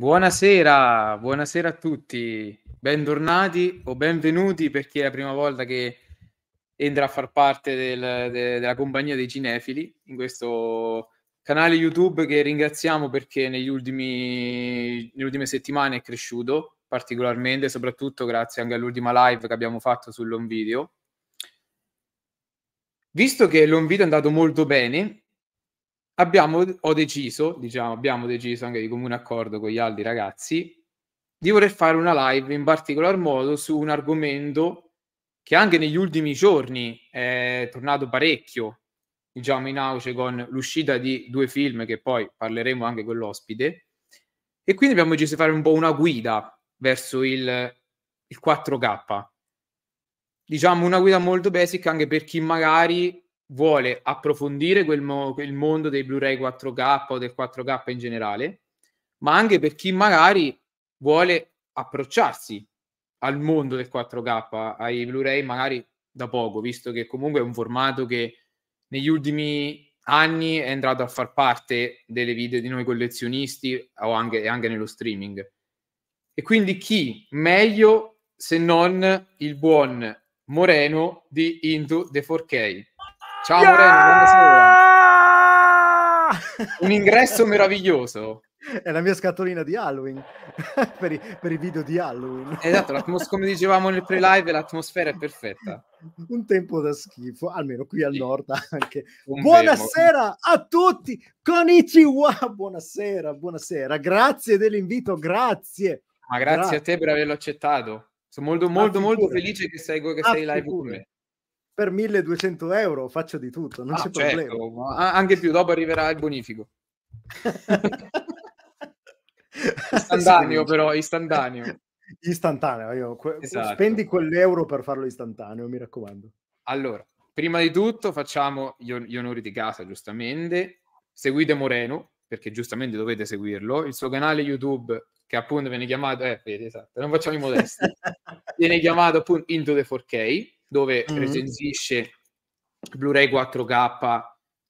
Buonasera, buonasera a tutti, bentornati o benvenuti per chi è la prima volta che entra a far parte del, de, della compagnia dei cinefili in questo canale YouTube che ringraziamo perché negli ultimi, nelle ultime settimane è cresciuto particolarmente, soprattutto grazie anche all'ultima live che abbiamo fatto sull'on video. Visto che l'on video è andato molto bene, abbiamo, ho deciso, diciamo, abbiamo deciso anche di comune accordo con gli altri ragazzi, di voler fare una live in particolar modo su un argomento che anche negli ultimi giorni è tornato parecchio, diciamo, in auce con l'uscita di due film che poi parleremo anche con l'ospite. E quindi abbiamo deciso di fare un po' una guida verso il, il 4K. Diciamo una guida molto basic anche per chi magari vuole approfondire quel, mo- quel mondo dei Blu-ray 4K o del 4K in generale, ma anche per chi magari vuole approcciarsi al mondo del 4K, ai Blu-ray magari da poco, visto che comunque è un formato che negli ultimi anni è entrato a far parte delle video di noi collezionisti o anche, anche nello streaming. E quindi chi meglio se non il buon Moreno di Into the 4K? Ciao yeah! Moreno, buonasera. Un ingresso meraviglioso. È la mia scatolina di Halloween, per, i, per, i, video di Halloween. Esatto, come dicevamo nel pre-live, l'atmosfera è perfetta. Un tempo da schifo, almeno qui al sì. nord anche. Un buonasera verbo. a tutti, Konichiwa. buonasera, buonasera. Grazie dell'invito, grazie. Ma grazie, grazie. a te per averlo accettato. Sono molto, molto, molto felice che sei, che sei live con me per 1200 euro faccio di tutto, non ah, c'è certo, problema. Ma anche più, dopo arriverà il bonifico. istantaneo però, istantaneo. Istantaneo, io que- esatto. spendi quell'euro per farlo istantaneo, mi raccomando. Allora, prima di tutto facciamo gli, on- gli onori di casa, giustamente. Seguite Moreno, perché giustamente dovete seguirlo. Il suo canale YouTube che appunto viene chiamato, eh, vedi, esatto, non facciamo i modesti, viene chiamato appunto Into the 4K, dove mm-hmm. recensisce Blu-ray 4K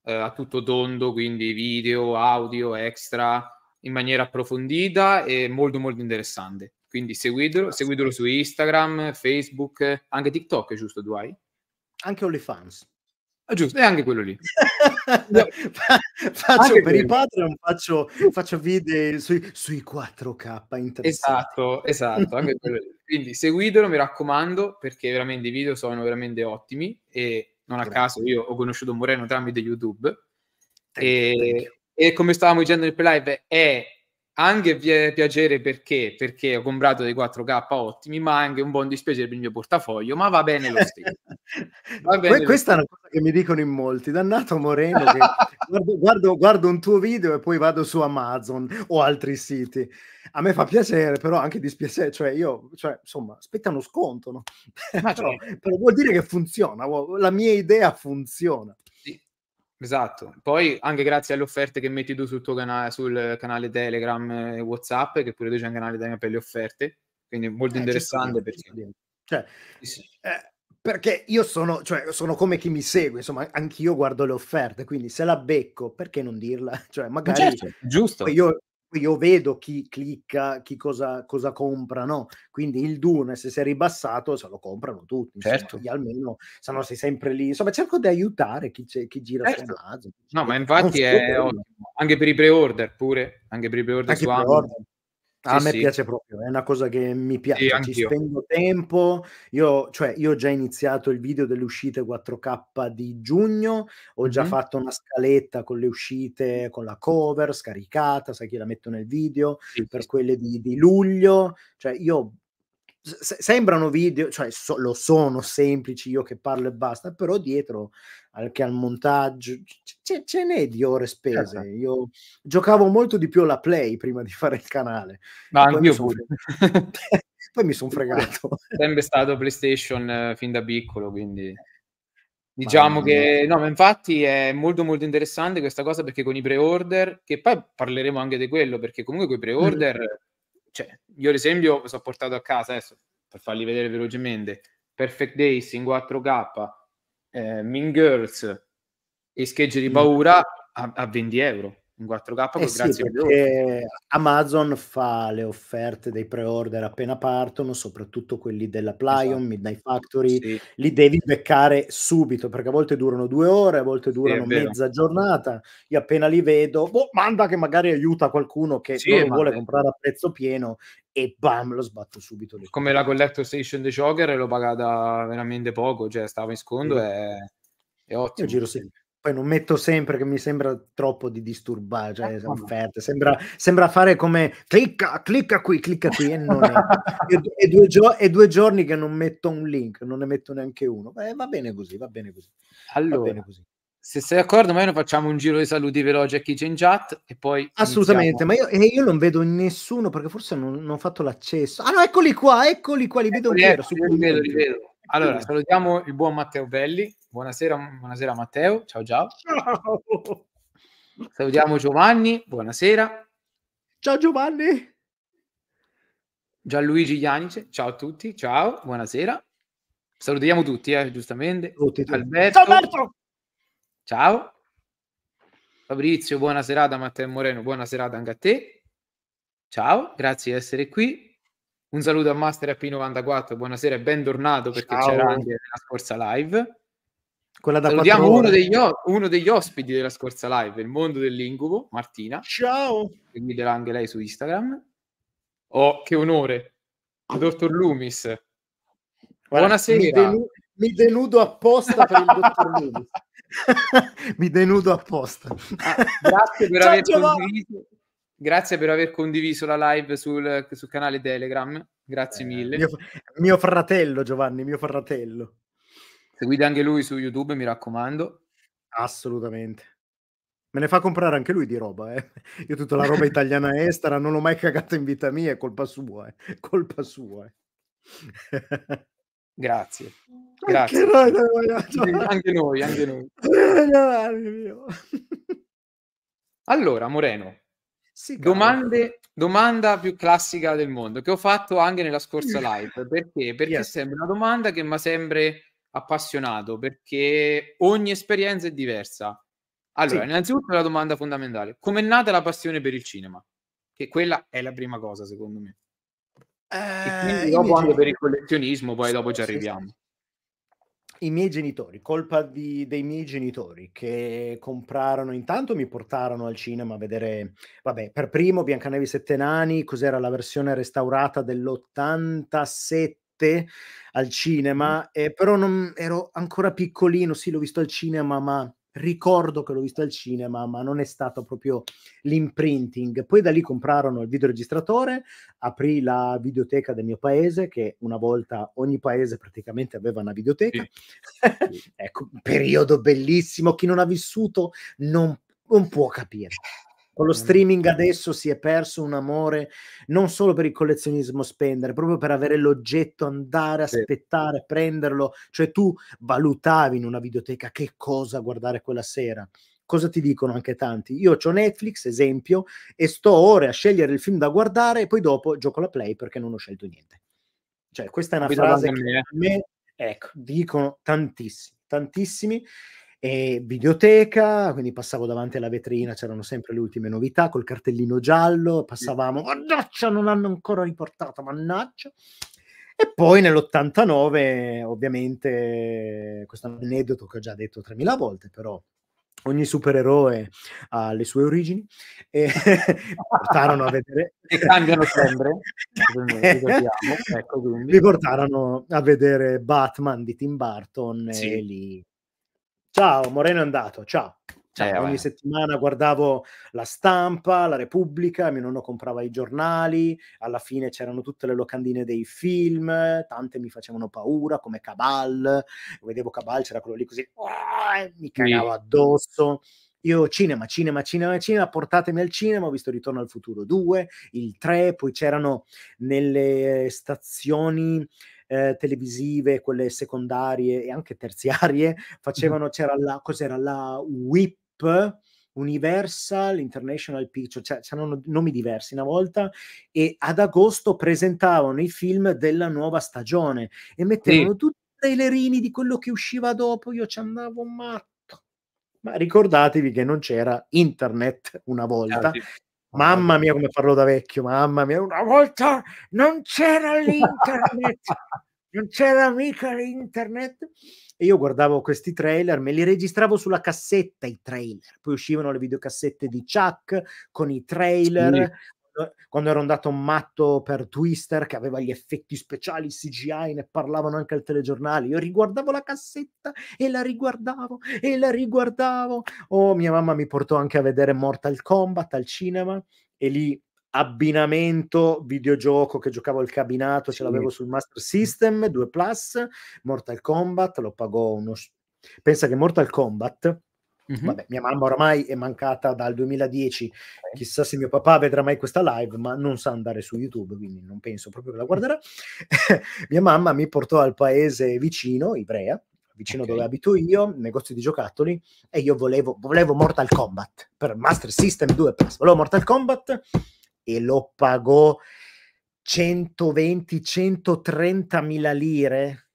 eh, a tutto tondo, quindi video, audio, extra, in maniera approfondita e molto molto interessante. Quindi seguitelo, seguitelo su Instagram, Facebook, anche TikTok, giusto Duai? Anche OnlyFans. Ah, giusto, è anche quello lì. faccio per i Patreon, faccio, faccio video sui, sui 4K Esatto, esatto. Quindi seguitelo, mi raccomando, perché veramente i video sono veramente ottimi e non a caso io ho conosciuto Moreno tramite YouTube. Thank you, thank E, e, come stavamo dicendo nel live, è anche piacere perché, perché ho comprato dei 4K ottimi, ma anche un buon dispiacere per il mio portafoglio, ma va bene lo stesso. Bene Questa lo stesso. è una cosa che mi dicono in molti, dannato Moreno, che guardo, guardo, guardo, un tuo video e poi vado su Amazon o altri siti. A me fa piacere, però anche dispiacere, cioè io, cioè, insomma, aspetta uno sconto, no? però, certo. però vuol dire che funziona, la mia idea funziona. Esatto, poi anche grazie alle offerte che metti tu sul tuo canale, sul canale Telegram e Whatsapp, che pure tu c'è un canale Telegram per le offerte, quindi molto eh, interessante perché... Cioè, sì. eh, perché io sono, cioè, sono, come chi mi segue, insomma, anch'io guardo le offerte, quindi se la becco, perché non dirla? Cioè, magari certo, giusto. Io io vedo chi clicca, chi cosa, cosa compra, no? Quindi il Dune, se si è ribassato, se lo comprano tutti. Insomma, certo. Almeno, se no sei sempre lì. Insomma, cerco di aiutare chi, c'è, chi gira certo. su Amazon. No, ma infatti è ottimo. Anche per i pre-order pure, anche per i pre-order anche su Amazon a me sì. piace proprio, è una cosa che mi piace, sì, ci spendo tempo. Io, cioè, io, ho già iniziato il video delle uscite 4K di giugno, ho mm-hmm. già fatto una scaletta con le uscite, con la cover scaricata, sai che la metto nel video, per quelle di, di luglio. Cioè, io se- sembrano video, cioè so- lo sono semplici io che parlo e basta, però dietro anche al montaggio c- ce n'è di ore spese. Certo. Io giocavo molto di più alla play prima di fare il canale. Ma no, anch'io pure. poi mi sono fregato. Sempre stato PlayStation eh, fin da piccolo, quindi eh. diciamo che no, ma infatti è molto molto interessante questa cosa perché con i pre-order, che poi parleremo anche di quello, perché comunque con i mm. pre-order cioè, io ad esempio mi sono portato a casa adesso per farli vedere velocemente Perfect Days in 4K, eh, Mean Girls e Schegge di mm. paura a, a 20 euro in 4K. Eh sì, Amazon fa le offerte dei pre-order appena partono, soprattutto quelli della Plion, esatto. Midnight Factory, sì. li devi beccare subito perché a volte durano due ore, a volte durano sì, mezza giornata. Io appena li vedo, boh, manda che magari aiuta qualcuno che non vuole comprare a prezzo pieno e bam, lo sbatto subito. Lì. Come la Collector Station The Joker l'ho pagata veramente poco, cioè stavo in scondo e è ottimo. Io giro sempre poi non metto sempre che mi sembra troppo di disturbare, cioè, eh, fette, sembra, sembra, fare come clicca, clicca qui, clicca qui e non è. e, e, due gio- e, due giorni che non metto un link, non ne metto neanche uno. Eh, va bene così, va bene così. Allora, va bene così se sei d'accordo, magari facciamo un giro di saluti veloce a chi c'è in chat e poi. Assolutamente, iniziamo. ma io, io, non vedo nessuno perché forse non, non, ho fatto l'accesso. Ah no, eccoli qua, eccoli qua, li vedo. Eccoli, vero, ecco, li vedo, li vedo. Allora, salutiamo il buon Matteo Belli Buonasera, buonasera Matteo, ciao ciao. Ciao. Salutiamo Giovanni, buonasera. Ciao Giovanni. Gianluigi Ianice, ciao a tutti, ciao, buonasera. Salutiamo tutti, eh, giustamente. Tutti, tutti. Alberto. Ciao Alberto. Ciao. Fabrizio, buona serata Matteo Moreno, buona serata anche a te. Ciao, grazie di essere qui. Un saluto a Master AP94, buonasera e bentornato perché Ciao. c'era anche nella scorsa live. Quella da Salutiamo uno degli, uno degli, ospiti della scorsa live, il mondo dell'incubo, Martina. Ciao! Che guiderà anche lei su Instagram. Oh, che onore! Dottor Loomis. Guarda, Buonasera. Mi, denu- mi denudo apposta per il dottor Loomis. mi denudo apposta. Ah, grazie, per Ciao, aver condiviso, grazie per aver condiviso la live sul, sul canale Telegram. Grazie eh, mille. Mio, mio, fratello Giovanni, mio fratello. Seguite anche lui su YouTube, mi raccomando. Assolutamente. Me ne fa comprare anche lui di roba, eh. Io tutta la roba italiana estera non l'ho mai cagata in vita mia, è colpa sua, eh. Colpa sua, eh. Grazie. Grazie. Anche, anche noi, anche noi. Eh, allora, Moreno, sì, domande, domanda più classica del mondo, che ho fatto anche nella scorsa live, perché? Perché yes. sembra una domanda che mi sembra appassionato perché ogni esperienza è diversa. Allora, sì. innanzitutto la domanda fondamentale, come è nata la passione per il cinema? Che quella è la prima cosa, secondo me. Eh, quindi dopo anche per il collezionismo, poi sì, dopo ci arriviamo. Sì, i miei genitori, colpa di, dei miei genitori che comprarono, intanto mi portarono al cinema a vedere, vabbè, per primo Biancanevi Sette Nani, cos'era la versione restaurata dell'87 te al cinema, eh, però non, ero ancora piccolino, sì l'ho visto al cinema, ma ricordo che l'ho visto al cinema, ma non è stato proprio l'imprinting. Poi da lì comprarono il videoregistratore, aprì la videoteca del mio paese, che una volta ogni paese praticamente aveva una videoteca. Sì. ecco, un periodo bellissimo, chi non ha vissuto non, non può capire. Con lo eh. streaming adesso si è perso un amore non solo per il collezionismo spendere, proprio per avere l'oggetto, andare, aspettare, prenderlo. Cioè tu valutavi in una videoteca che cosa guardare quella sera cosa ti dicono anche tanti? Io ho Netflix, esempio, e sto ore a scegliere il film da guardare e poi dopo gioco la play perché non ho scelto niente. Cioè, questa è una Guidando frase che a me, ecco, dicono tantissimi, tantissimi e videoteca, quindi passavo davanti alla vetrina, c'erano sempre le ultime novità, col cartellino giallo, passavamo, mannaggia, non hanno ancora riportato, mannaggia. E poi nell'89, ovviamente, questo aneddoto che ho già detto 3000 volte, però ogni supereroe ha le sue origini e portarono a vedere e cambiano sempre ecco, mi portarono a vedere Batman di Tim Burton sì. e lì Ciao, Moreno è andato, ciao. Cioè, eh, ogni beh. settimana guardavo la stampa, la Repubblica, mio nonno comprava i giornali, alla fine c'erano tutte le locandine dei film, tante mi facevano paura, come Cabal, vedevo Cabal, c'era quello lì così, oh, mi cagavo addosso. Io cinema, cinema, cinema, cinema, portatemi al cinema, ho visto Ritorno al futuro 2, il 3, poi c'erano nelle stazioni eh, televisive, quelle secondarie e anche terziarie, facevano, mm c'era la, cos'era la WIP, Universal, International Picture, cioè c'erano nomi diversi una volta e ad agosto presentavano i film della nuova stagione e mettevano sì. tutti i trailerini di quello che usciva dopo, io ci andavo matto. Ma ricordatevi che non c'era internet una ah, volta. Ah, sì. Ah, ah, mamma ah. mia come parlo da vecchio, mamma mia, una volta non c'era l'internet, non c'era mica l'internet. E io guardavo questi trailer, me li registravo sulla cassetta i trailer, poi uscivano le videocassette di Chuck con i trailer, sì quando ero andato matto per Twister che aveva gli effetti speciali CGI, ne parlavano anche al telegiornale. Io riguardavo la cassetta e la riguardavo e la riguardavo. Oh, mia mamma mi portò anche a vedere Mortal Kombat al cinema e lì abbinamento videogioco che giocavo al cabinato, ce l'avevo sul Master System 2 Plus, Mortal Kombat, lo pagò uno Pensa che Mortal Kombat Mm-hmm. Vabbè, mia mamma oramai è mancata dal 2010, chissà se mio papà vedrà mai questa live, ma non sa andare su YouTube, quindi non penso proprio che la guarderà. mia mamma mi portò al paese vicino, Ivrea, vicino okay. dove abito io, negozio di giocattoli, e io volevo, volevo Mortal Kombat per Master System 2 Plus, volevo Mortal Kombat e lo pagò 120-130 mila lire,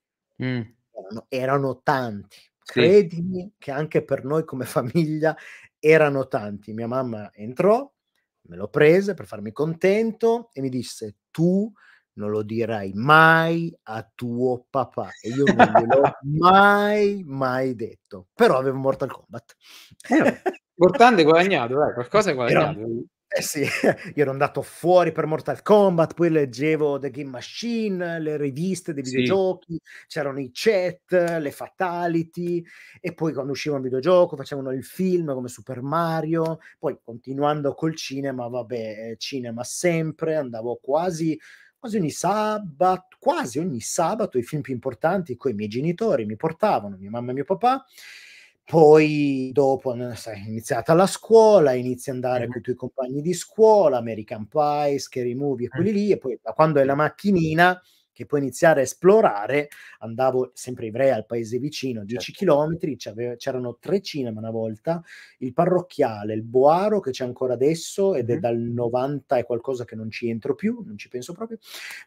mm. erano, erano tanti Credimi che anche per noi come famiglia erano tanti. Mia mamma entrò, me lo prese per farmi contento e mi disse tu non lo dirai mai a tuo papà e io non gliel'ho mai mai detto però avevo Mortal Kombat eh, importante guadagnato eh, qualcosa è guadagnato però, eh sì, io ero andato fuori per Mortal Kombat, poi leggevo The Game Machine, le riviste dei sì. videogiochi, c'erano i chat, le fatality e poi quando usciva un videogioco facevano il film come Super Mario, poi continuando col cinema, vabbè, eh, cinema sempre, andavo quasi quasi ogni sabato, quasi ogni sabato i film più importanti con i miei genitori mi portavano, mia mamma e mio papà poi dopo sai, è iniziata la scuola, inizi ad andare mm-hmm. con i tuoi compagni di scuola, American Pie, Scary Movie e quelli lì, e poi da quando hai la macchinina che puoi iniziare a esplorare, andavo sempre in Ivrea, al paese vicino, 10 certo. km, c'erano tre cinema una volta, il parrocchiale, il Boaro che c'è ancora adesso ed è dal 90 e qualcosa che non ci entro più, non ci penso proprio,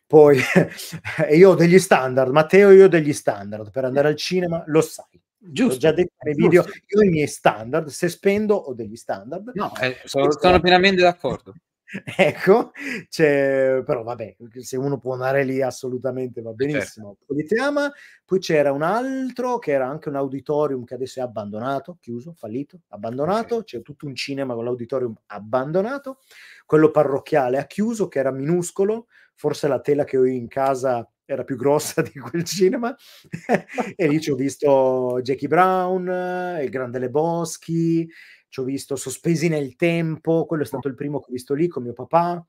poi io ho degli standard, Matteo io ho degli standard, per andare al cinema lo sai Giusto. L'ho già detto nei video, giusto. io i miei standard, se spendo ho degli standard. No, eh, sono, sono pienamente d'accordo. ecco, cioè, però vabbè, se uno può andare lì assolutamente va eh, benissimo. Certo. poi c'era un altro che era anche un auditorium che adesso è abbandonato, chiuso, fallito, abbandonato, okay. c'è tutto un cinema con l'auditorium abbandonato, quello parrocchiale ha chiuso che era minuscolo, forse la tela che ho in casa era più grossa di quel cinema e lì ci ho visto Jackie Brown, eh, Il Grande Le Boschi, ci ho visto Sospesi nel tempo, quello è stato il primo che ho visto lì con mio papà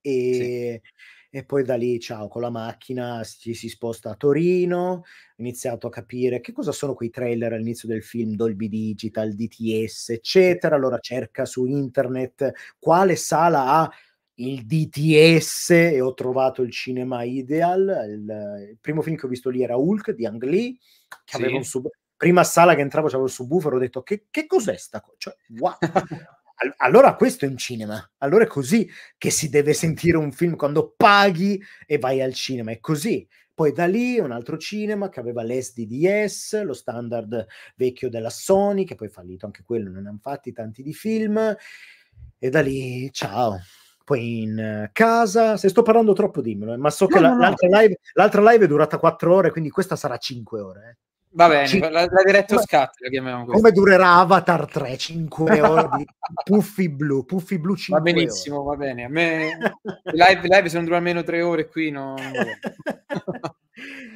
e, sì. e poi da lì, ciao, con la macchina ci si, si sposta a Torino, ho iniziato a capire che cosa sono quei trailer all'inizio del film, Dolby Digital, DTS, eccetera, allora cerca su internet quale sala ha il DTS e ho trovato il cinema ideal. Il, il, primo film che ho visto lì era Hulk di Ang Lee, che sì. aveva un sub- prima sala che entravo c'avevo il subwoofer, ho detto che, che cos'è sta cosa? Cioè, wow. All- allora questo è un cinema, allora è così che si deve sentire un film quando paghi e vai al cinema, è così. Poi da lì un altro cinema che aveva l'SDDS, lo standard vecchio della Sony, che poi è fallito anche quello, non hanno fatti tanti di film. E da lì, ciao, poi in eh, casa. Se sto parlando troppo, dimmelo, eh, ma so no, che no, la, no. L'altra, live, l'altra, live, è durata 4 ore, quindi questa sarà 5 ore. Eh. Va bene, Cin- la, la diretta scatta, la chiamiamo così. Come durerà Avatar 3? 5 ore di puffi blu, puffi blu 5 Va benissimo, ore. va bene. A me live, live se non dura almeno 3 ore qui no.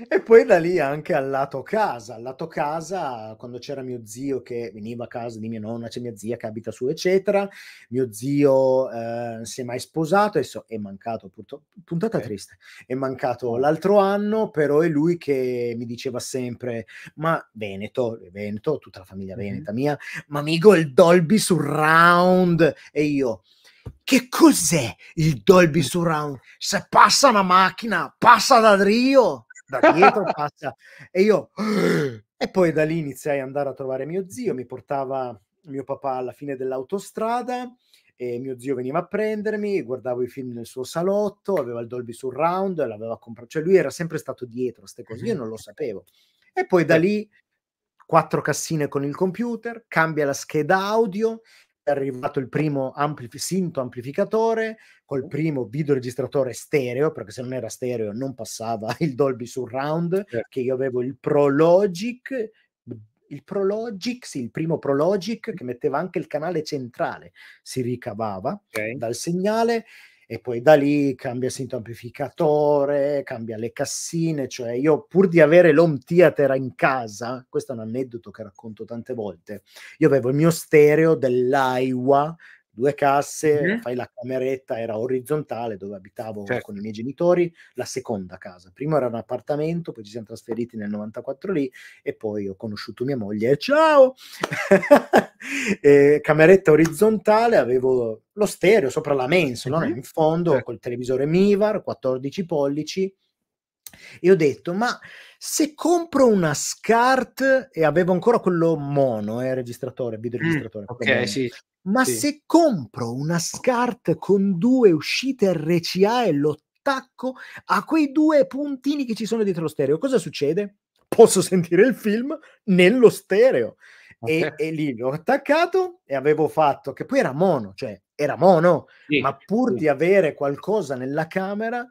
E poi da lì anche al lato casa, al lato casa, quando c'era mio zio che veniva a casa di mia nonna, c'è mia zia che abita su, eccetera, mio zio eh, si è mai sposato, adesso è mancato, purtroppo, puntata okay. triste, è mancato l'altro anno, però è lui che mi diceva sempre, ma Veneto, Veneto, tutta la famiglia mm-hmm. veneta mia, ma amico il Dolby Surround, e io che cos'è il Dolby Surround? Se passa una macchina, passa da Rio da dietro passa e io e poi da lì iniziai ad andare a trovare mio zio, mi portava mio papà alla fine dell'autostrada e mio zio veniva a prendermi, guardavo i film nel suo salotto, aveva il Dolby Surround, l'aveva comprato, cioè lui era sempre stato dietro a queste cose, io non lo sapevo. E poi da lì quattro cassine con il computer, cambia la scheda audio, è arrivato il primo amplifi- sinto amplificatore col primo videoregistratore stereo, perché se non era stereo non passava il Dolby Surround, certo. che io avevo il Prologic, il Prologic, sì, il primo Prologic che metteva anche il canale centrale, si ricavava okay. dal segnale e poi da lì cambia sito amplificatore, cambia le cassine, cioè io pur di avere l'home theater in casa, questo è un aneddoto che racconto tante volte, io avevo il mio stereo dell'Aiwa due casse, mm-hmm. fai la cameretta, era orizzontale dove abitavo certo. con i miei genitori, la seconda casa. Prima era un appartamento, poi ci siamo trasferiti nel 94 lì e poi ho conosciuto mia moglie e ciao! e, cameretta orizzontale, avevo lo stereo sopra la mensola, mm-hmm. no? in fondo certo. col televisore Mivar, 14 pollici. E ho detto, ma se compro una SCART e avevo ancora quello mono, eh, registratore, videoregistratore, mm, ok, sì. Ma sì. se compro una SCART con due uscite RCA e lo attacco a quei due puntini che ci sono dietro lo stereo. Cosa succede? Posso sentire il film nello stereo. E, e, lì l'ho attaccato e avevo fatto, che poi era mono, cioè era mono, sì, ma pur sì. di avere qualcosa nella camera,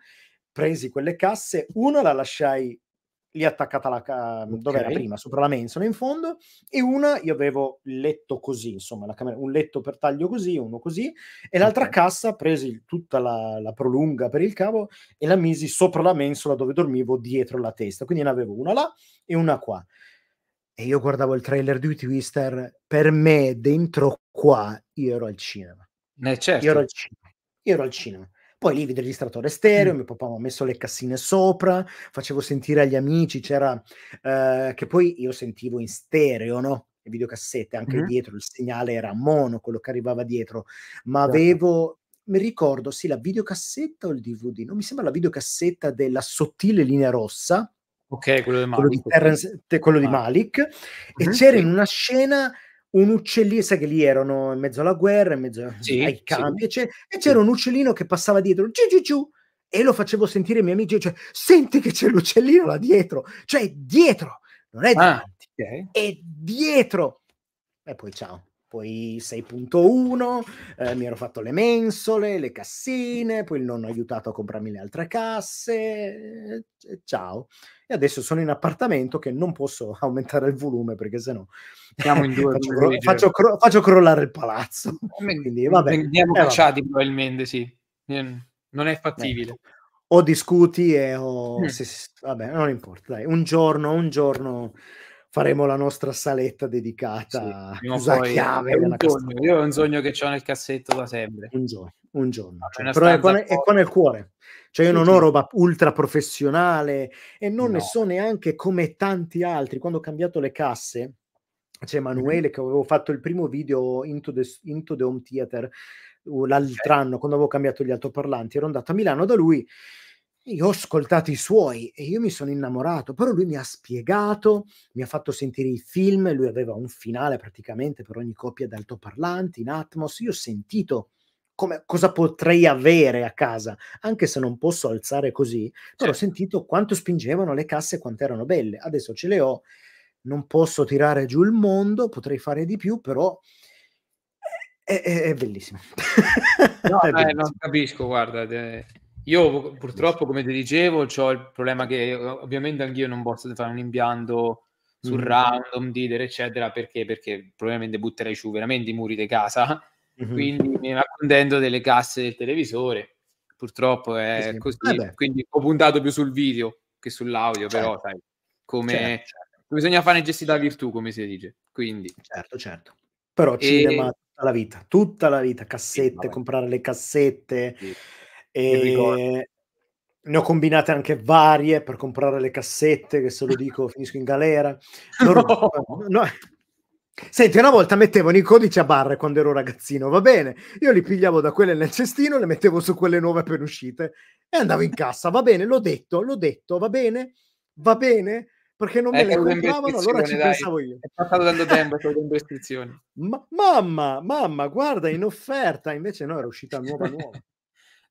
presi quelle casse, una la lasciai lì attaccata alla okay. Mhmm, dove era prima, sopra la mensola in fondo, e una io avevo letto così, insomma, camera, un letto per taglio così, uno così, e l'altra okay. cassa presi tutta la, la, prolunga per il cavo e la misi sopra la mensola dove dormivo dietro la testa, quindi ne avevo una là e una qua. E io guardavo il trailer di Twister, per me dentro qua io ero al cinema. Eh, certo. Io ero certo. al cinema. Io ero al cinema poi lì videoregistratore stereo, mm. mio papà mi ha messo le cassine sopra, facevo sentire agli amici, c'era eh, che poi io sentivo in stereo, no? Le videocassette anche mm. dietro, il segnale era mono, quello che arrivava dietro, ma certo. avevo mi ricordo, sì, la videocassetta o il DVD, non mi sembra la videocassetta della sottile linea rossa. Ok, quello, Malik, quello di Terrence, quello di Malik. Ah. E mm-hmm. c'era in una scena un uccellino, sai che lì erano in mezzo alla guerra, in mezzo sì, ai campi, sì. e c'era un uccellino che passava dietro, giù, giù, giù, e lo facevo sentire ai miei amici, cioè, senti che c'è l'uccellino là dietro, cioè dietro, non è ah, davanti, ah, okay. è dietro. E poi ciao poi 6.1, eh, mi ero fatto le mensole, le cassine, poi il nonno ha aiutato a comprarmi le altre casse, eh, ciao. E adesso sono in appartamento che non posso aumentare il volume perché sennò Siamo in due, faccio, cro- faccio, cro- faccio, crollare il palazzo. Eh, Quindi, vabbè. Veniamo eh, cacciati vabbè. probabilmente, sì. Non è fattibile. Eh, o discuti e o... Mm. Se, vabbè, non importa, dai. Un giorno, un giorno faremo la nostra saletta dedicata sì, alla poi, chiave. Un sogno, io ho un sogno che ho nel cassetto da sempre. Un giorno, un giorno. Cioè, però è qua, nel, è qua, nel cuore. Cioè io non ho roba ultra professionale e non no. ne so neanche come tanti altri. Quando ho cambiato le casse, c'è mm-hmm. Emanuele che avevo fatto il primo video Into the, Into the Home Theater l'altro anno quando avevo cambiato gli altoparlanti ero andato a Milano da lui io ho ascoltato i suoi e io mi sono innamorato, però lui mi ha spiegato, mi ha fatto sentire i film, lui aveva un finale praticamente per ogni coppia d'altoparlanti in Atmos, io ho sentito come, cosa potrei avere a casa, anche se non posso alzare così, però ho certo. sentito quanto spingevano le casse e quanto erano belle, adesso ce le ho, non posso tirare giù il mondo, potrei fare di più, però è, è, è bellissimo. No, è bellissimo. Eh, non capisco, guarda. Te io purtroppo, come ti dicevo, ho il problema che eh, ovviamente anch'io non posso fare un impianto sul mm random, dealer, eccetera, perché? Perché probabilmente butterei su veramente i muri di casa, mm-hmm. quindi mi raccontendo delle casse del televisore. Purtroppo è sì, così, vabbè. Eh quindi ho puntato più sul video che sull'audio, certo. però sai, come certo, certo. bisogna fare gestita virtù, come si dice. Quindi. Certo, certo. Però e... cinema tutta la vita, tutta la vita, cassette, sì, comprare le cassette. Sì e ne ho combinate anche varie per comprare le cassette, che se lo dico finisco in galera. Loro... No. No. Senti, una volta mettevano i codici a barre quando ero ragazzino, va bene, io li pigliavo da quelle nel cestino, le mettevo su quelle nuove appena uscite e andavo in cassa, va bene, l'ho detto, l'ho detto, va bene, va bene, perché non eh, me le compravano, allora ci dai. pensavo io. È passato tanto tempo, sto dando istruzioni. Ma, mamma, mamma, guarda, in offerta, invece no, era uscita nuova nuova.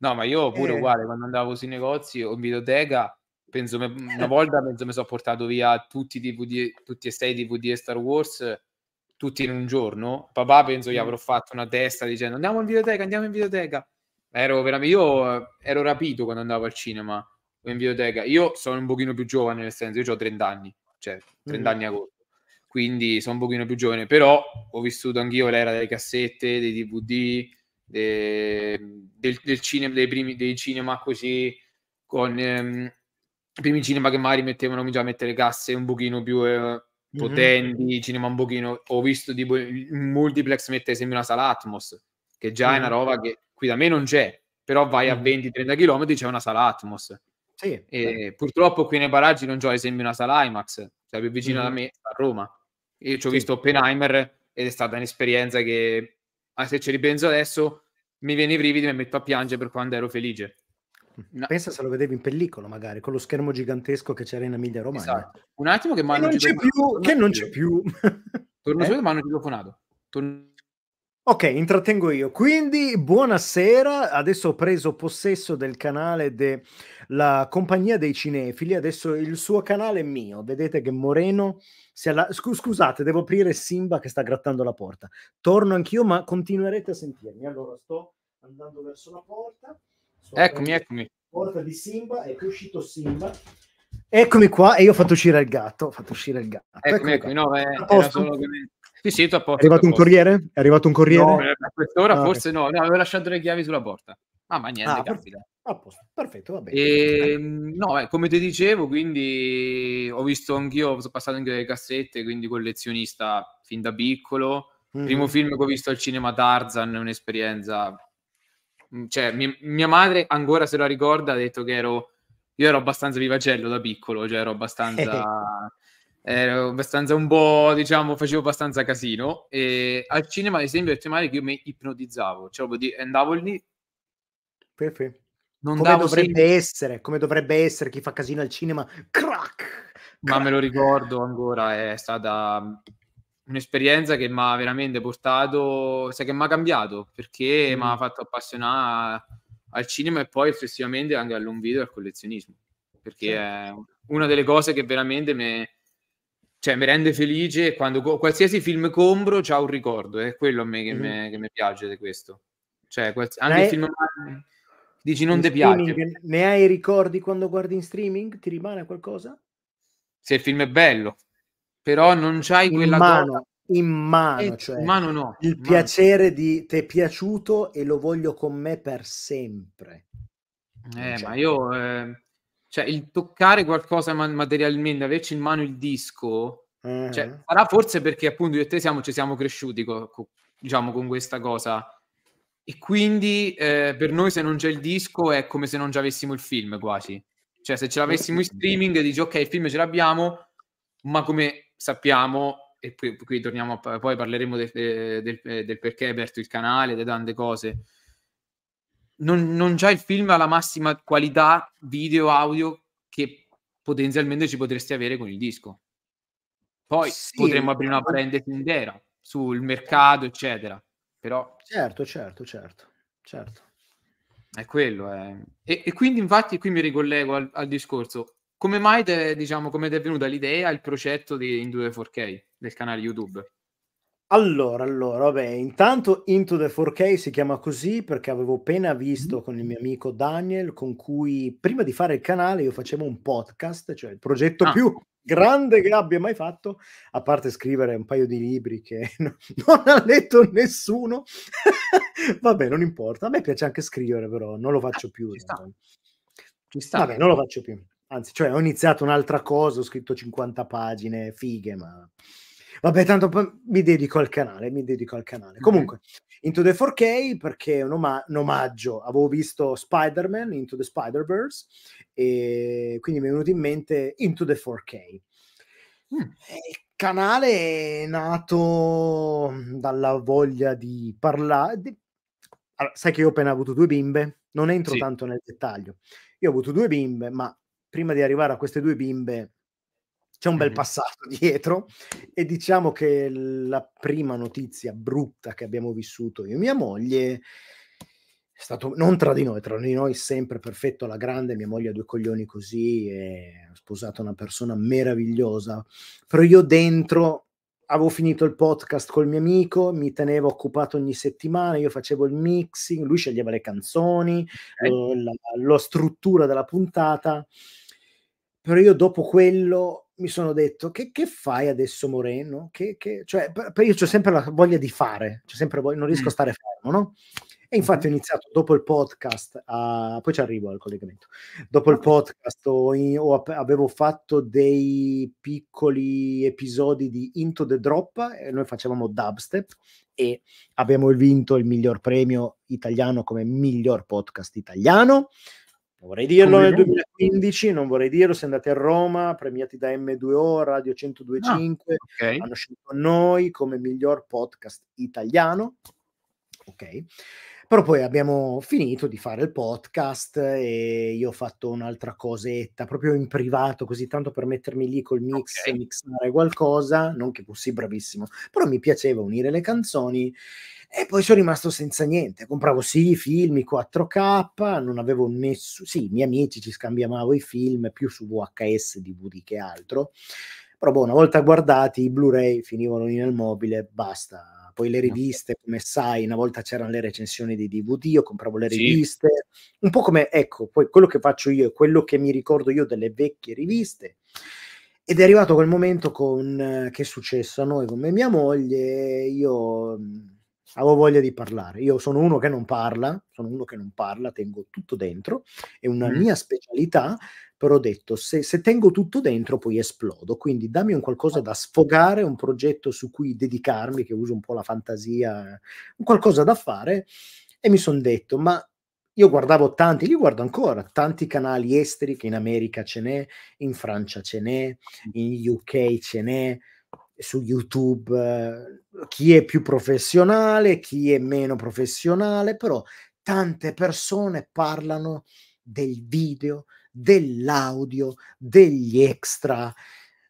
No, ma io pure eh. uguale, quando andavo sui negozi o in videoteca, penso me, eh. una volta penso mi sono portato via tutti i DVD, tutti e sei DVD e Star Wars, tutti in un giorno. Papà penso gli mm. avrò fatto una testa dicendo andiamo in videoteca, andiamo in videoteca. Ero veramente, io eh, ero rapito quando andavo al cinema o in videoteca. Io sono un pochino più giovane, nel senso, io ho 30 anni, cioè 30 mm. anni agosto quindi sono un pochino più giovane, però ho vissuto anch'io l'era delle cassette, dei DVD, de, del, del, cinema, dei primi dei cinema così con ehm, i primi cinema che magari mettevano già a mettere casse un pochino più eh, mhm. potenti, mm-hmm. cinema un pochino. Ho visto tipo un multiplex mette esempio una sala Atmos, che già mm-hmm. è una mm. roba che qui da me non c'è, però vai mm-hmm. a 20-30 km mm. c'è una sala Atmos. Sì, sì. Purtroppo qui nei paraggi non c'ho ad esempio una sala IMAX, cioè più vicino a mm-hmm. me a Roma. Io ci ho sì. visto Oppenheimer ed è stata un'esperienza che ah, se ci ripenso adesso mi viene i brividi e mi metto a piangere per quando ero felice. Mm. No. Pensa se lo vedevi in pellicola, magari con lo schermo gigantesco che c'era in Emilia Romagna. Esatto. Un attimo che che non c'è più, che non c'è più. Torno eh? subito, mi hanno telefonato. Torno Ok, intrattengo io. Quindi, buonasera. Adesso ho preso possesso del canale della Compagnia dei Cinefili. Adesso il suo canale è mio. Vedete che Moreno. Alla... Scusate, devo aprire Simba che sta grattando la porta. Torno anch'io, ma continuerete a sentirmi. Allora, sto andando verso la porta. Sto eccomi, eccomi. Porta di Simba, è uscito Simba. Eccomi qua e io ho fatto uscire il gatto. Ho fatto uscire il gatto. Eccomi, eccomi. eccomi. No, è, era sì, sì, tutto È arrivato un corriere? È arrivato un corriere? No, eh, a quest'ora ah, forse no. No, avevo lasciato le chiavi sulla porta. Ah, ma niente, ah, caspita. Per... Ah, perfetto, va bene. E... Ehm, no, eh, come ti dicevo, quindi ho visto anch'io, sono passato anche delle cassette, quindi collezionista fin da piccolo. Mm. Primo film che ho visto al cinema Tarzan, un'esperienza... Mm, cioè, mia, mia madre ancora se la ricorda, ha detto che ero... Io ero abbastanza vivacello da piccolo, cioè ero abbastanza... Eh ero abbastanza un po', diciamo, facevo abbastanza casino. E al cinema, ad esempio, il male che io mi ipnotizzavo, cioè andavo lì. Perfetto. Non come dovrebbe segni. essere, come dovrebbe essere chi fa casino al cinema, crack! Ma me lo ricordo ancora, è stata un'esperienza che mi ha veramente portato, sai che mi ha cambiato, perché mm. mi ha fatto appassionare al cinema e poi successivamente anche all'un video e al collezionismo, perché certo. è una delle cose che veramente mi cioè, mi rende felice quando qualsiasi film compro c'ha un ricordo, è quello a me che, mm me, che mi piace di questo. Cioè, quals- anche Dai, il film dici non ti piace. Ne hai ricordi quando guardi in streaming? Ti rimane qualcosa? Se il film è bello, però non c'hai in quella mano, cosa... in mano, eh, cioè in mano no, il mano. piacere di ti è piaciuto e lo voglio con me per sempre. Eh, ma io eh, cioè il toccare qualcosa materialmente, averci in mano il disco, uh-huh. cioè, mm-hmm. sarà forse perché appunto io e te siamo, ci siamo cresciuti co- co- diciamo con questa cosa e quindi eh, per noi se non c'è il disco è come se non già avessimo il film quasi, cioè se ce l'avessimo in certo. streaming dici ok il film ce l'abbiamo ma come sappiamo e qui, qui torniamo a, poi parleremo del, del, eh, del perché hai aperto il canale, di tante cose non, non già il film ha la massima qualità video, audio che potenzialmente ci potresti avere con il disco. Poi sì, potremmo aprire una parentesi intera sul mercato, eccetera. Però... Certo, certo, certo, certo. È quello. È... Eh. E, e, quindi, infatti, qui mi ricollego al, al discorso. Come mai, te, diciamo, come ti è venuta l'idea, il progetto di In 4K del canale YouTube? Allora, allora, beh, intanto Into the 4K si chiama così perché avevo appena visto mm-hmm. con il mio amico Daniel, con cui prima di fare il canale io facevo un podcast, cioè il progetto ah. più grande che abbia mai fatto, a parte scrivere un paio di libri che non, non ha letto nessuno. Vabbè, non importa, a me piace anche scrivere però, non lo ah, faccio più. Ci sta. Ci sta. Vabbè, non lo faccio più. Anzi, cioè ho iniziato un'altra cosa, ho scritto 50 pagine, fighe, ma Vabbè, tanto p- mi dedico al canale, mi dedico al canale. Okay. Mm-hmm. Comunque, Into the 4K perché è un, oma- un, omaggio. Avevo visto Spider-Man, Into the Spider-Verse, e quindi mi è venuto in mente Into the 4K. Mm. Il canale è nato dalla voglia di parlare... Di... Allora, sai che io ho appena avuto due bimbe, non entro sì. tanto nel dettaglio. Io ho avuto due bimbe, ma prima di arrivare a queste due bimbe c'è un bel passato dietro e diciamo che la prima notizia brutta che abbiamo vissuto io e mia moglie è stato non tra di noi, tra di noi sempre perfetto alla grande, mia moglie ha due coglioni così e ho sposato una persona meravigliosa, però io dentro avevo finito il podcast col mio amico, mi tenevo occupato ogni settimana, io facevo il mixing, lui sceglieva le canzoni, eh. la, la struttura della puntata, però io dopo quello mi sono detto che, che fai adesso Moreno? Che, che, cioè, io ho sempre la voglia di fare, sempre voglia, non riesco a mm. stare fermo, no? E infatti mm-hmm. ho iniziato dopo il podcast, a, poi ci arrivo al collegamento, dopo il podcast ho, ho, avevo fatto dei piccoli episodi di Into the Drop, e noi facevamo dubstep e abbiamo vinto il miglior premio italiano come miglior podcast italiano. Non vorrei dirlo Come nel 2015, non vorrei dirlo, se andate a Roma, premiati da M2O, Radio 1025, ah, okay. hanno scelto noi come miglior podcast italiano. Ok. Però poi abbiamo finito di fare il podcast e io ho fatto un'altra cosetta proprio in privato, così tanto per mettermi lì col mix okay. e mixare qualcosa, non che fossi bravissimo, però mi piaceva unire le canzoni e poi sono rimasto senza niente. Compravo sì i film 4K, non avevo nessuno. Sì, i miei amici ci scambiavano i film più su VHS, DVD che altro. Però boh, una volta guardati i Blu-ray finivano nel mobile, basta, poi le riviste, come sai, una volta c'erano le recensioni dei DVD, io compravo le riviste, sì. un po' come, ecco, poi quello che faccio io è quello che mi ricordo io delle vecchie riviste. Ed è arrivato quel momento con, eh, che è successo a noi, con mia moglie, io avevo voglia di parlare. Io sono uno che non parla, sono uno che non parla, tengo tutto dentro, è una mm. mia specialità, però ho detto se, se, tengo tutto dentro poi esplodo, quindi dammi un qualcosa ah. da sfogare, un progetto su cui dedicarmi, che uso un po' la fantasia, un qualcosa da fare e mi sono detto ma io guardavo tanti, li guardo ancora, tanti canali esteri che in America ce n'è, in Francia ce n'è, in UK ce n'è, su YouTube eh, chi è più professionale, chi è meno professionale, però tante persone parlano del video, dell'audio, degli extra.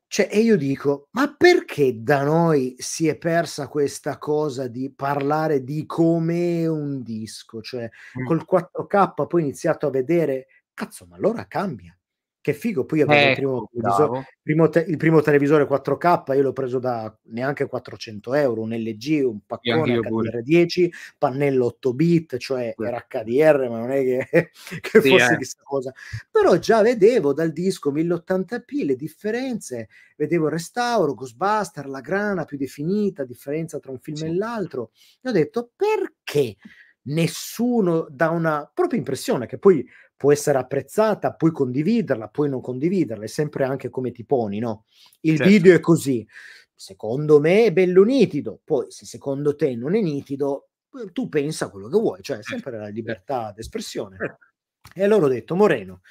Cioè, e io dico, ma perché da noi si è persa questa cosa di parlare di come un disco? Cioè, mm. col 4K poi ho iniziato a vedere, cazzo, ma allora cambia che figo. Poi avevo eh, il, primo televisore, primo te- il primo televisore 4K, io l'ho preso da neanche 400 euro, un LG, un paccone HDR10, pannello 8 bit, cioè sì. era HDR, ma non è che, che sì, fosse eh. cosa. Però già vedevo dal disco 1080p le differenze, vedevo il restauro, Ghostbuster, la grana più definita, differenza tra un film sì. e l'altro. E ho detto perché? Nessuno dà una propria impressione che poi può essere apprezzata, puoi condividerla, puoi non condividerla, è sempre anche come ti poni, no? Il certo. video è così, secondo me è bello nitido, poi se secondo te non è nitido, eh, tu pensa quello che vuoi, cioè è sempre la libertà d'espressione. Eh. E allora ho detto, Moreno,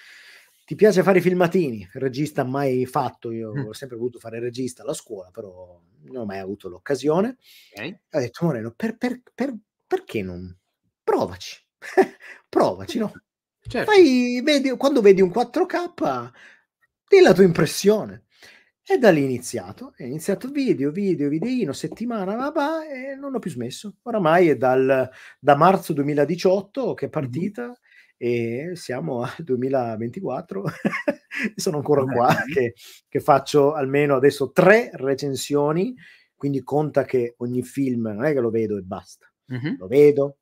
ti piace fare i filmatini? Regista mai fatto, io mm. ho sempre voluto fare regista alla scuola, però non ho mai avuto l'occasione. Okay. Ho detto, Moreno, per, per, per, perché non? Provaci, provaci, no? Certo. Fai, vedi, quando vedi un 4K, di la tua impressione. E da lì è iniziato, è iniziato video, video, videino, settimana, babà, e non ho più smesso. Oramai è dal, da marzo 2018 che è partita mm e siamo al 2024, sono ancora qua, che, che, faccio almeno adesso tre recensioni, quindi conta che ogni film non è che lo vedo e basta, mm-hmm. lo vedo,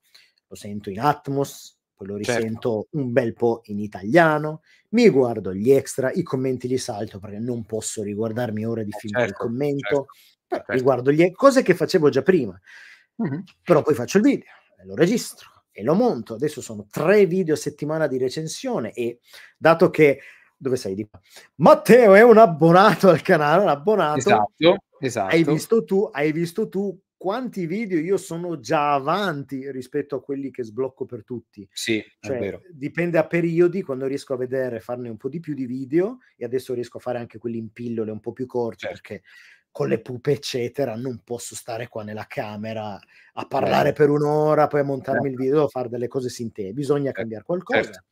lo sento in Atmos, poi lo certo. risento certo. un bel po' in italiano, mi guardo gli extra, i commenti li salto perché non posso riguardarmi ore di eh, film certo, del commento, certo, certo. riguardo gli cose che facevo già prima, mm-hmm. però poi faccio il video, lo registro e lo monto, adesso sono tre video a settimana di recensione e dato che dove sei di qua? Matteo è un abbonato al canale, un abbonato. Esatto, esatto. Hai visto tu, hai visto tu quanti video io sono già avanti rispetto a quelli che sblocco per tutti. Sì, cioè, Dipende a periodi, quando riesco a vedere farne un po' di più di video e adesso riesco a fare anche quelli in pillole un po' più corti certo. perché con le pupe eccetera non posso stare qua nella camera a eh. parlare eh. per un'ora, poi a montarmi eh. il esatto. video, a fare delle cose sintetiche, bisogna eh. cambiare qualcosa. Certo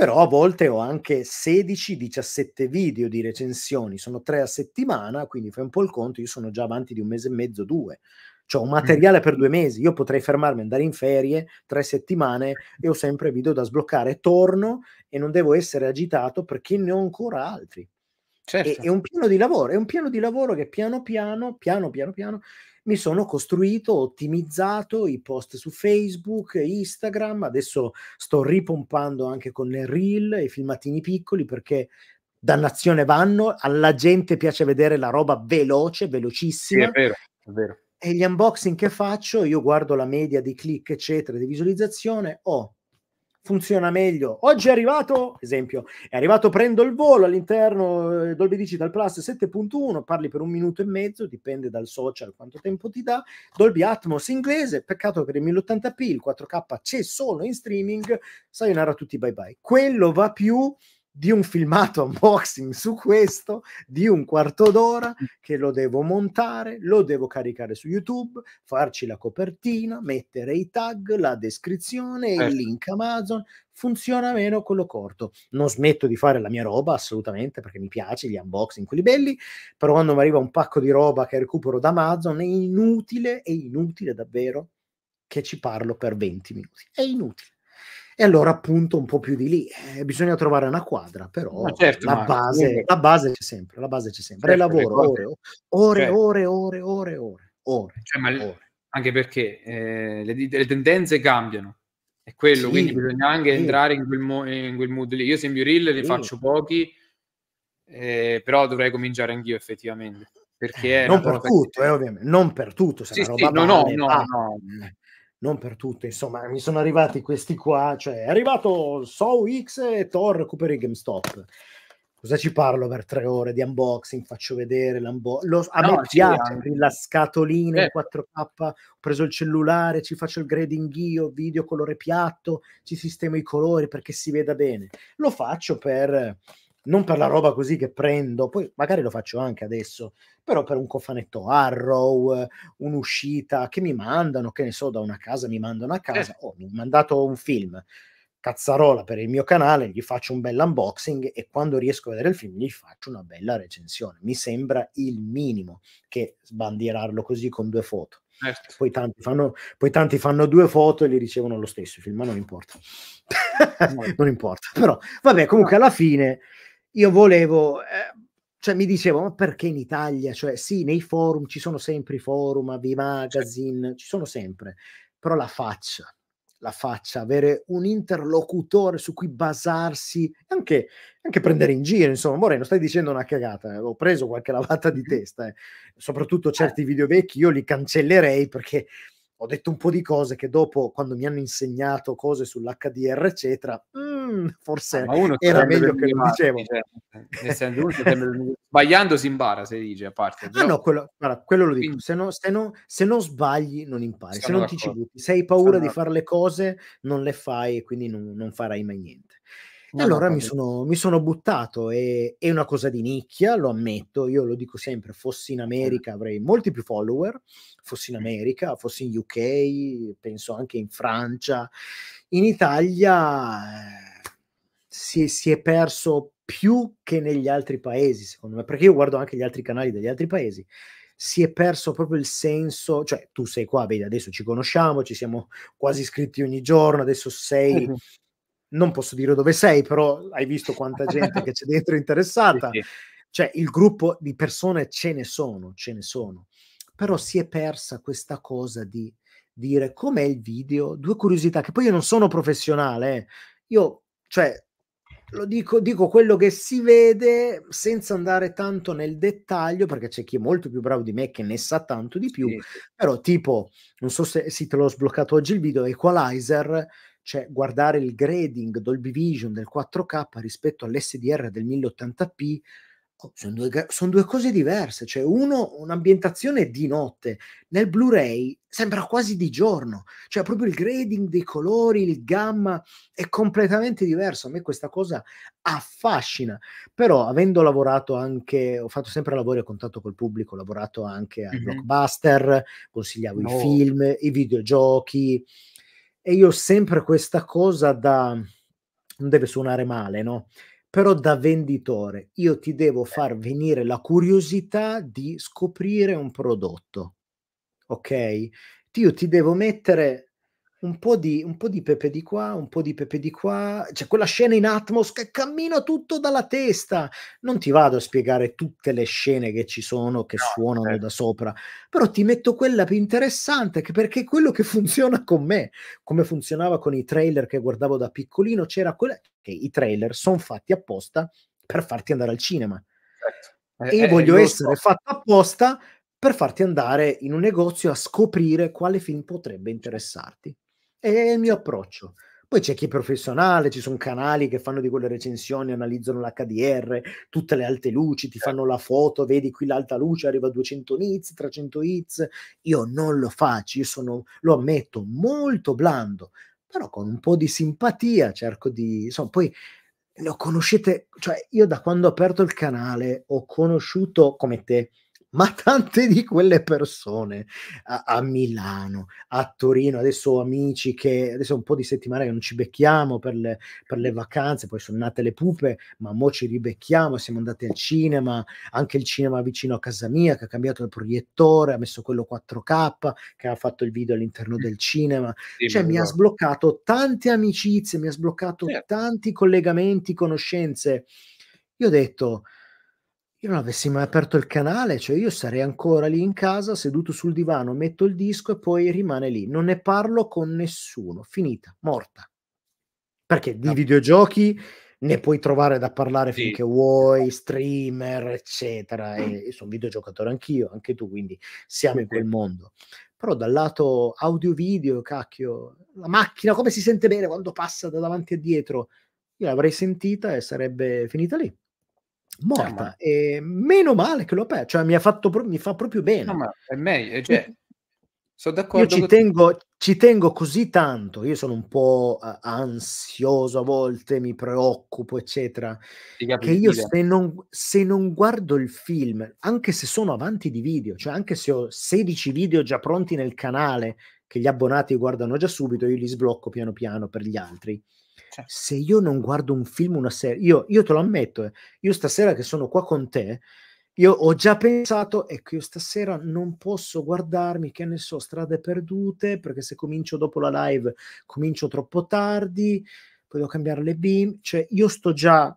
però a volte ho anche 16-17 video di recensioni, sono tre a settimana, quindi fai un po' il conto, io sono già avanti di un mese e mezzo, due. Cioè, ho un materiale per due mesi, io potrei fermarmi, andare in ferie, tre settimane e ho sempre video da sbloccare, torno e non devo essere agitato perché ne ho ancora altri. Certo. È, è un piano di lavoro, è un piano di lavoro che piano piano, piano piano piano, mi sono costruito, ottimizzato i post su Facebook, Instagram, adesso sto ripompando anche con le reel, i filmatini piccoli perché dannazione vanno, alla gente piace vedere la roba veloce, velocissima. Sì, è vero, è vero. E gli unboxing che faccio, io guardo la media di click, eccetera, di visualizzazione, ho funziona meglio. Oggi è arrivato, esempio, è arrivato Prendo il volo all'interno eh, Dolby Digital Plus 7.1, parli per un minuto e mezzo, dipende dal social quanto tempo ti dà, Dolby Atmos inglese, peccato per il 1080p, il 4K c'è solo in streaming, sayonara a tutti, bye bye. Quello va più di un filmato unboxing su questo di un quarto d'ora che lo devo montare, lo devo caricare su YouTube, farci la copertina, mettere i tag, la descrizione, eh. il certo. link Amazon, funziona meno quello corto. Non smetto di fare la mia roba assolutamente perché mi piace gli unboxing, quelli belli, però quando mi arriva un pacco di roba che recupero da Amazon è inutile, è inutile davvero che ci parlo per 20 minuti. È inutile e allora appunto un po' più di lì. Eh, bisogna trovare una quadra, però ma certo, la, ma base, la, base, c'è sempre, la base c'è sempre. Certo, lavoro, cose... ore, certo. ore, ore, ore, ore, ore, cioè, ore. Anche perché eh, le, le, tendenze cambiano, è quello, sì, quindi bisogna anche sì. entrare in quel, mo- in quel, mood lì. Io esempio reel li sì. faccio pochi, eh, però dovrei cominciare anch'io effettivamente. Perché eh, non per tutto, che... ovviamente, non per tutto, se sì, roba sì, no, no, no, no, non per tutte, insomma, mi sono arrivati questi qua, cioè è arrivato Sow X e Thor recuperi GameStop. Cosa ci parlo per tre ore di unboxing? Faccio vedere l'unboxing. A no, me piace sì, la scatolina eh. in 4K, ho preso il cellulare, ci faccio il grading io, video colore piatto, ci sistemo i colori perché si veda bene. Lo faccio per non per la roba così che prendo, poi magari lo faccio anche adesso, però per un cofanetto Arrow, un'uscita che mi mandano, che ne so, da una casa mi mandano a casa, oh, mi hanno mandato un film, cazzarola per il mio canale, gli faccio un bel unboxing e quando riesco a vedere il film gli faccio una bella recensione. Mi sembra il minimo che sbandierarlo così con due foto. Certo. Poi, tanti fanno, poi, tanti fanno, due foto e li ricevono lo stesso. Il film non importa, non importa, però vabbè, comunque alla fine io volevo, eh, cioè mi dicevo, ma perché in Italia? Cioè sì, nei forum ci sono sempre i forum, i magazine, ci sono sempre, però la faccia, la faccia, avere un interlocutore su cui basarsi, anche, anche prendere in giro, insomma, Moreno, stai dicendo una cagata, eh. ho preso qualche lavata di testa, eh. soprattutto eh. certi video vecchi, io li cancellerei perché ho detto un po' di cose che dopo, quando mi hanno insegnato cose sull'HDR, eccetera, mm, forse ah, era meglio che non dicevo. Cioè, sbagliando si impara, si dice, a parte. Ah, però... Ah, no, quello, guarda, quello lo dico. Quindi... Se, no, se, no, se, non sbagli, non impari. Sono se non d'accordo. ti ci butti, se hai paura Sono di fare le cose, non le fai e quindi non, non farai mai niente e allora mi, sono, mi, sono, buttato e è una cosa di nicchia, lo ammetto, io lo dico sempre, fossi in eh. America avrei molti più follower, fossi in mm. America, fossi in UK, penso anche in Francia, in Italia eh, si, si è perso più che negli altri paesi, secondo me, perché io guardo anche gli altri canali degli altri paesi si è perso proprio il senso, cioè tu sei qua, vedi adesso ci conosciamo, ci siamo quasi iscritti ogni giorno, adesso sei uh-huh non posso dire dove sei, però hai visto quanta gente che c'è dentro interessata. Sì, sì. Cioè, il gruppo di persone ce ne sono, ce ne sono. Però si è persa questa cosa di dire com'è il video, due curiosità, che poi io non sono professionale, eh. io, cioè, lo dico, dico quello che si vede senza andare tanto nel dettaglio, perché c'è chi è molto più bravo di me che ne sa tanto di più, sì. però tipo, non so se, se te l'ho sbloccato oggi il video, Equalizer, cioè guardare il grading Dolby Vision del 4K rispetto all'SDR del 1080p, sono, due, sono due, cose diverse, cioè uno un'ambientazione di notte, nel Blu-ray sembra quasi di giorno, cioè proprio il grading dei colori, il gamma è completamente diverso, a me questa cosa affascina, però avendo lavorato anche, ho fatto sempre lavori a contatto col pubblico, ho lavorato anche a mm-hmm. blockbuster, consigliavo no. i film, i videogiochi, e io sempre questa cosa da... non deve suonare male, no? Però da venditore io ti devo far venire la curiosità di scoprire un prodotto, ok? Io ti devo mettere un po, di, un po' di pepe di qua, un po' di pepe di qua, c'è quella scena in Atmos che cammina tutto dalla testa. Non ti vado a spiegare tutte le scene che ci sono, che no, suonano eh. da certo. sopra, però ti metto quella più interessante perché è quello che funziona con me, come funzionava con i trailer che guardavo da piccolino, c'era quella che i trailer sono fatti apposta per farti andare al cinema. Certo. E eh, voglio essere so. fatto apposta per farti andare in un negozio a scoprire quale film potrebbe interessarti. È il mio approccio. Poi c'è chi è professionale, ci sono canali che fanno di quelle recensioni, analizzano l'HDR, tutte le alte luci, ti fanno la foto, vedi qui l'alta luce arriva a 200 nits, 300 nits. Io non lo faccio, io sono, lo ammetto, molto blando, però con un po' di simpatia cerco di... Insomma, poi lo conoscete, cioè io da quando ho aperto il canale ho conosciuto come te ma tante di quelle persone a, a, Milano, a Torino, adesso ho amici che adesso è un po' di settimane che non ci becchiamo per le, per le vacanze, poi sono nate le pupe, ma mo ci ribecchiamo, siamo andati al cinema, anche il cinema vicino a casa mia che ha cambiato il proiettore, ha messo quello 4K, che ha fatto il video all'interno mm. del cinema, sì, cioè mi ha sbloccato tante amicizie, mi ha sbloccato sì. Certo. tanti collegamenti, conoscenze. Io ho detto io non avessi mai aperto il canale, cioè io sarei ancora lì in casa, seduto sul divano, metto il disco e poi rimane lì. Non ne parlo con nessuno, finita, morta. Perché di no. videogiochi ne puoi trovare da parlare sì. finché vuoi, streamer, eccetera. E, e sono videogiocatore anch'io, anche tu, quindi siamo in quel mondo. Però dal lato audio-video, cacchio, la macchina come si sente bene quando passa da davanti a dietro? Io l'avrei sentita e sarebbe finita lì. Cioè, morta. E meno male che l'ho perso, cioè mi, pro- mi, fa proprio bene. No, ma è meglio, eh, cioè, sono d'accordo. Io ci tengo, ci tengo, così tanto, io sono un po' ansioso a volte, mi preoccupo, eccetera, che io se non, se non, guardo il film, anche se sono avanti di video, cioè anche se ho 16 video già pronti nel canale che gli abbonati guardano già subito, io li sblocco piano piano per gli altri cioè se io non guardo un film, una serie, io, io te lo ammetto, eh, io stasera che sono qua con te, io ho già pensato, ecco, io stasera non posso guardarmi, che ne so, strade perdute, perché se comincio dopo la live comincio troppo tardi, poi devo cambiare le beam, cioè io sto già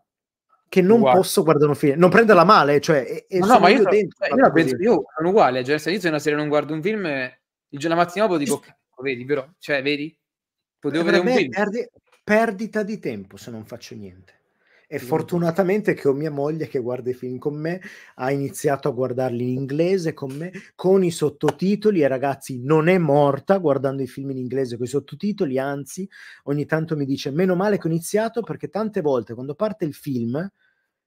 che non Guarda. posso guardare un film, non prenderla male, cioè... È, è no, ma io, dentro, cioè, io, penso, io, sono uguale, cioè se io una serie non guardo un film, il giorno mattina dopo dico, vedi, però, cioè, vedi? Potevo eh, vedere un film. Perdi, perdita di tempo se non faccio niente. E fortunatamente che ho mia moglie che guarda i film con me, ha iniziato a guardarli in inglese con me, con i sottotitoli e ragazzi non è morta guardando i film in inglese con i sottotitoli, anzi ogni tanto mi dice meno male che ho iniziato perché tante volte quando parte il film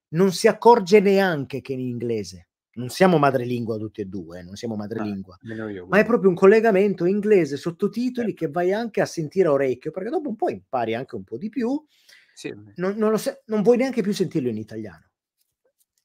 non si accorge neanche che è in inglese non siamo madrelingua tutti e due, eh, non siamo ah, madrelingua, ah, io, ma è proprio un collegamento inglese sottotitoli eh. che vai anche a sentire a orecchio, perché dopo un po' impari anche un po' di più, sì. non, non, se- non vuoi neanche più sentirlo in italiano.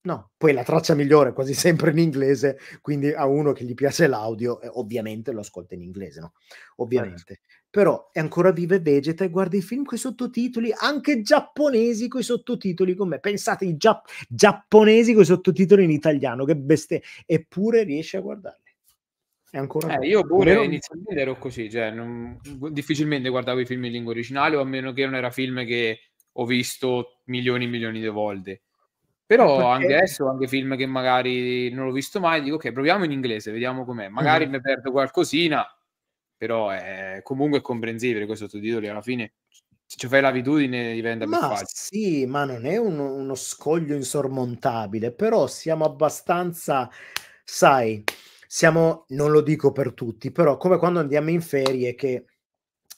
No, poi la traccia migliore è quasi sempre in inglese, quindi a uno che gli piace l'audio, eh, ovviamente lo ascolta in inglese, no? Certo. Ovviamente però è ancora viva e vegeta e guarda i film con i sottotitoli, anche giapponesi con i sottotitoli con me. Pensate, i gia- giapponesi con i sottotitoli in italiano, che bestie, eppure riesce a guardarli. È ancora eh, io pure Come inizialmente ero così, cioè, non, difficilmente guardavo i film in lingua originale, o a meno che non era film che ho visto milioni e milioni di volte. Però eh, perché... anche adesso, anche film che magari non ho visto mai, dico ok, proviamo in inglese, vediamo com'è. Magari mm mi perdo qualcosina, però eh, è comunque comprensibile questo sottotitoli alla fine se ci fai l'abitudine diventa ma più facile sì ma non è un, uno scoglio insormontabile però siamo abbastanza sai siamo non lo dico per tutti però come quando andiamo in ferie che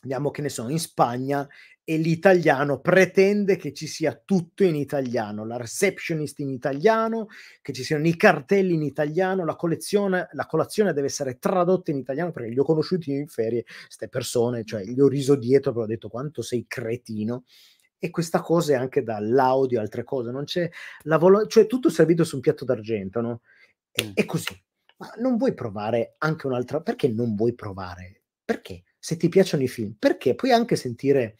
andiamo che ne so in Spagna e l'italiano pretende che ci sia tutto in italiano, la receptionist in italiano, che ci siano i cartelli in italiano, la, collezione, la colazione deve essere tradotta in italiano perché li ho conosciuti in ferie, queste persone, cioè gli ho riso dietro, però ho detto quanto sei cretino. E questa cosa è anche dall'audio, altre cose, non c'è la volontà, cioè tutto servito su un piatto d'argento, no? È, è così. Ma non vuoi provare anche un'altra? Perché non vuoi provare? Perché? Se ti piacciono i film, perché puoi anche sentire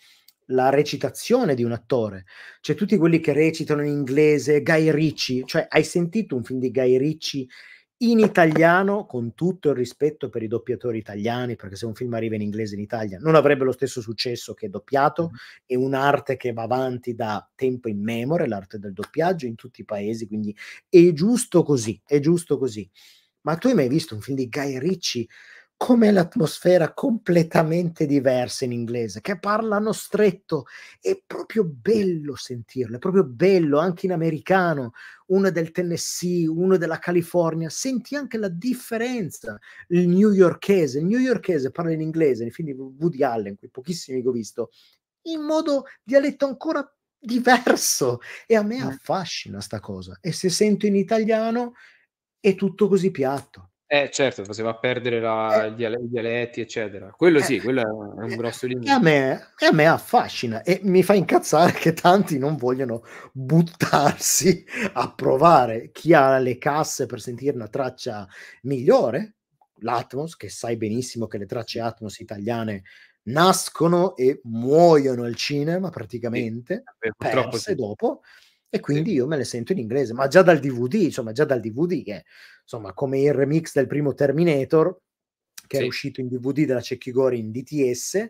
la recitazione di un attore. Cioè tutti quelli che recitano in inglese, Guy Ricci, cioè hai sentito un film di Guy Ricci in italiano, con tutto il rispetto per i doppiatori italiani, perché se un film arriva in inglese in Italia non avrebbe lo stesso successo che doppiato, è un'arte che va avanti da tempo in memoria, l'arte del doppiaggio in tutti i paesi, quindi è giusto così, è giusto così. Ma tu hai mai visto un film di Guy Ricci com'è l'atmosfera completamente diversa in inglese, che parlano stretto, è proprio bello sentirlo, è proprio bello anche in americano, uno del Tennessee, uno della California, senti anche la differenza, il newyorkese, il newyorkese parla in inglese, nei film di Woody Allen, quei pochissimi che ho visto, in modo dialetto ancora diverso e a me eh. affascina sta cosa e se sento in italiano è tutto così piatto eh, certo, faceva perdere la, eh. i, dialetti, eccetera. Quello sì, eh. quello è un grosso eh, limite. A me, a me, affascina e mi fa incazzare che tanti non vogliono buttarsi a provare chi ha le casse per sentire una traccia migliore, l'Atmos, che sai benissimo che le tracce Atmos italiane nascono e muoiono al cinema praticamente, sì, perse sì. dopo. E quindi sì. io me le sento in inglese, ma già dal DVD, insomma, già dal DVD che, insomma, come il remix del primo Terminator, che sì. è uscito in DVD della Cecchigori in DTS,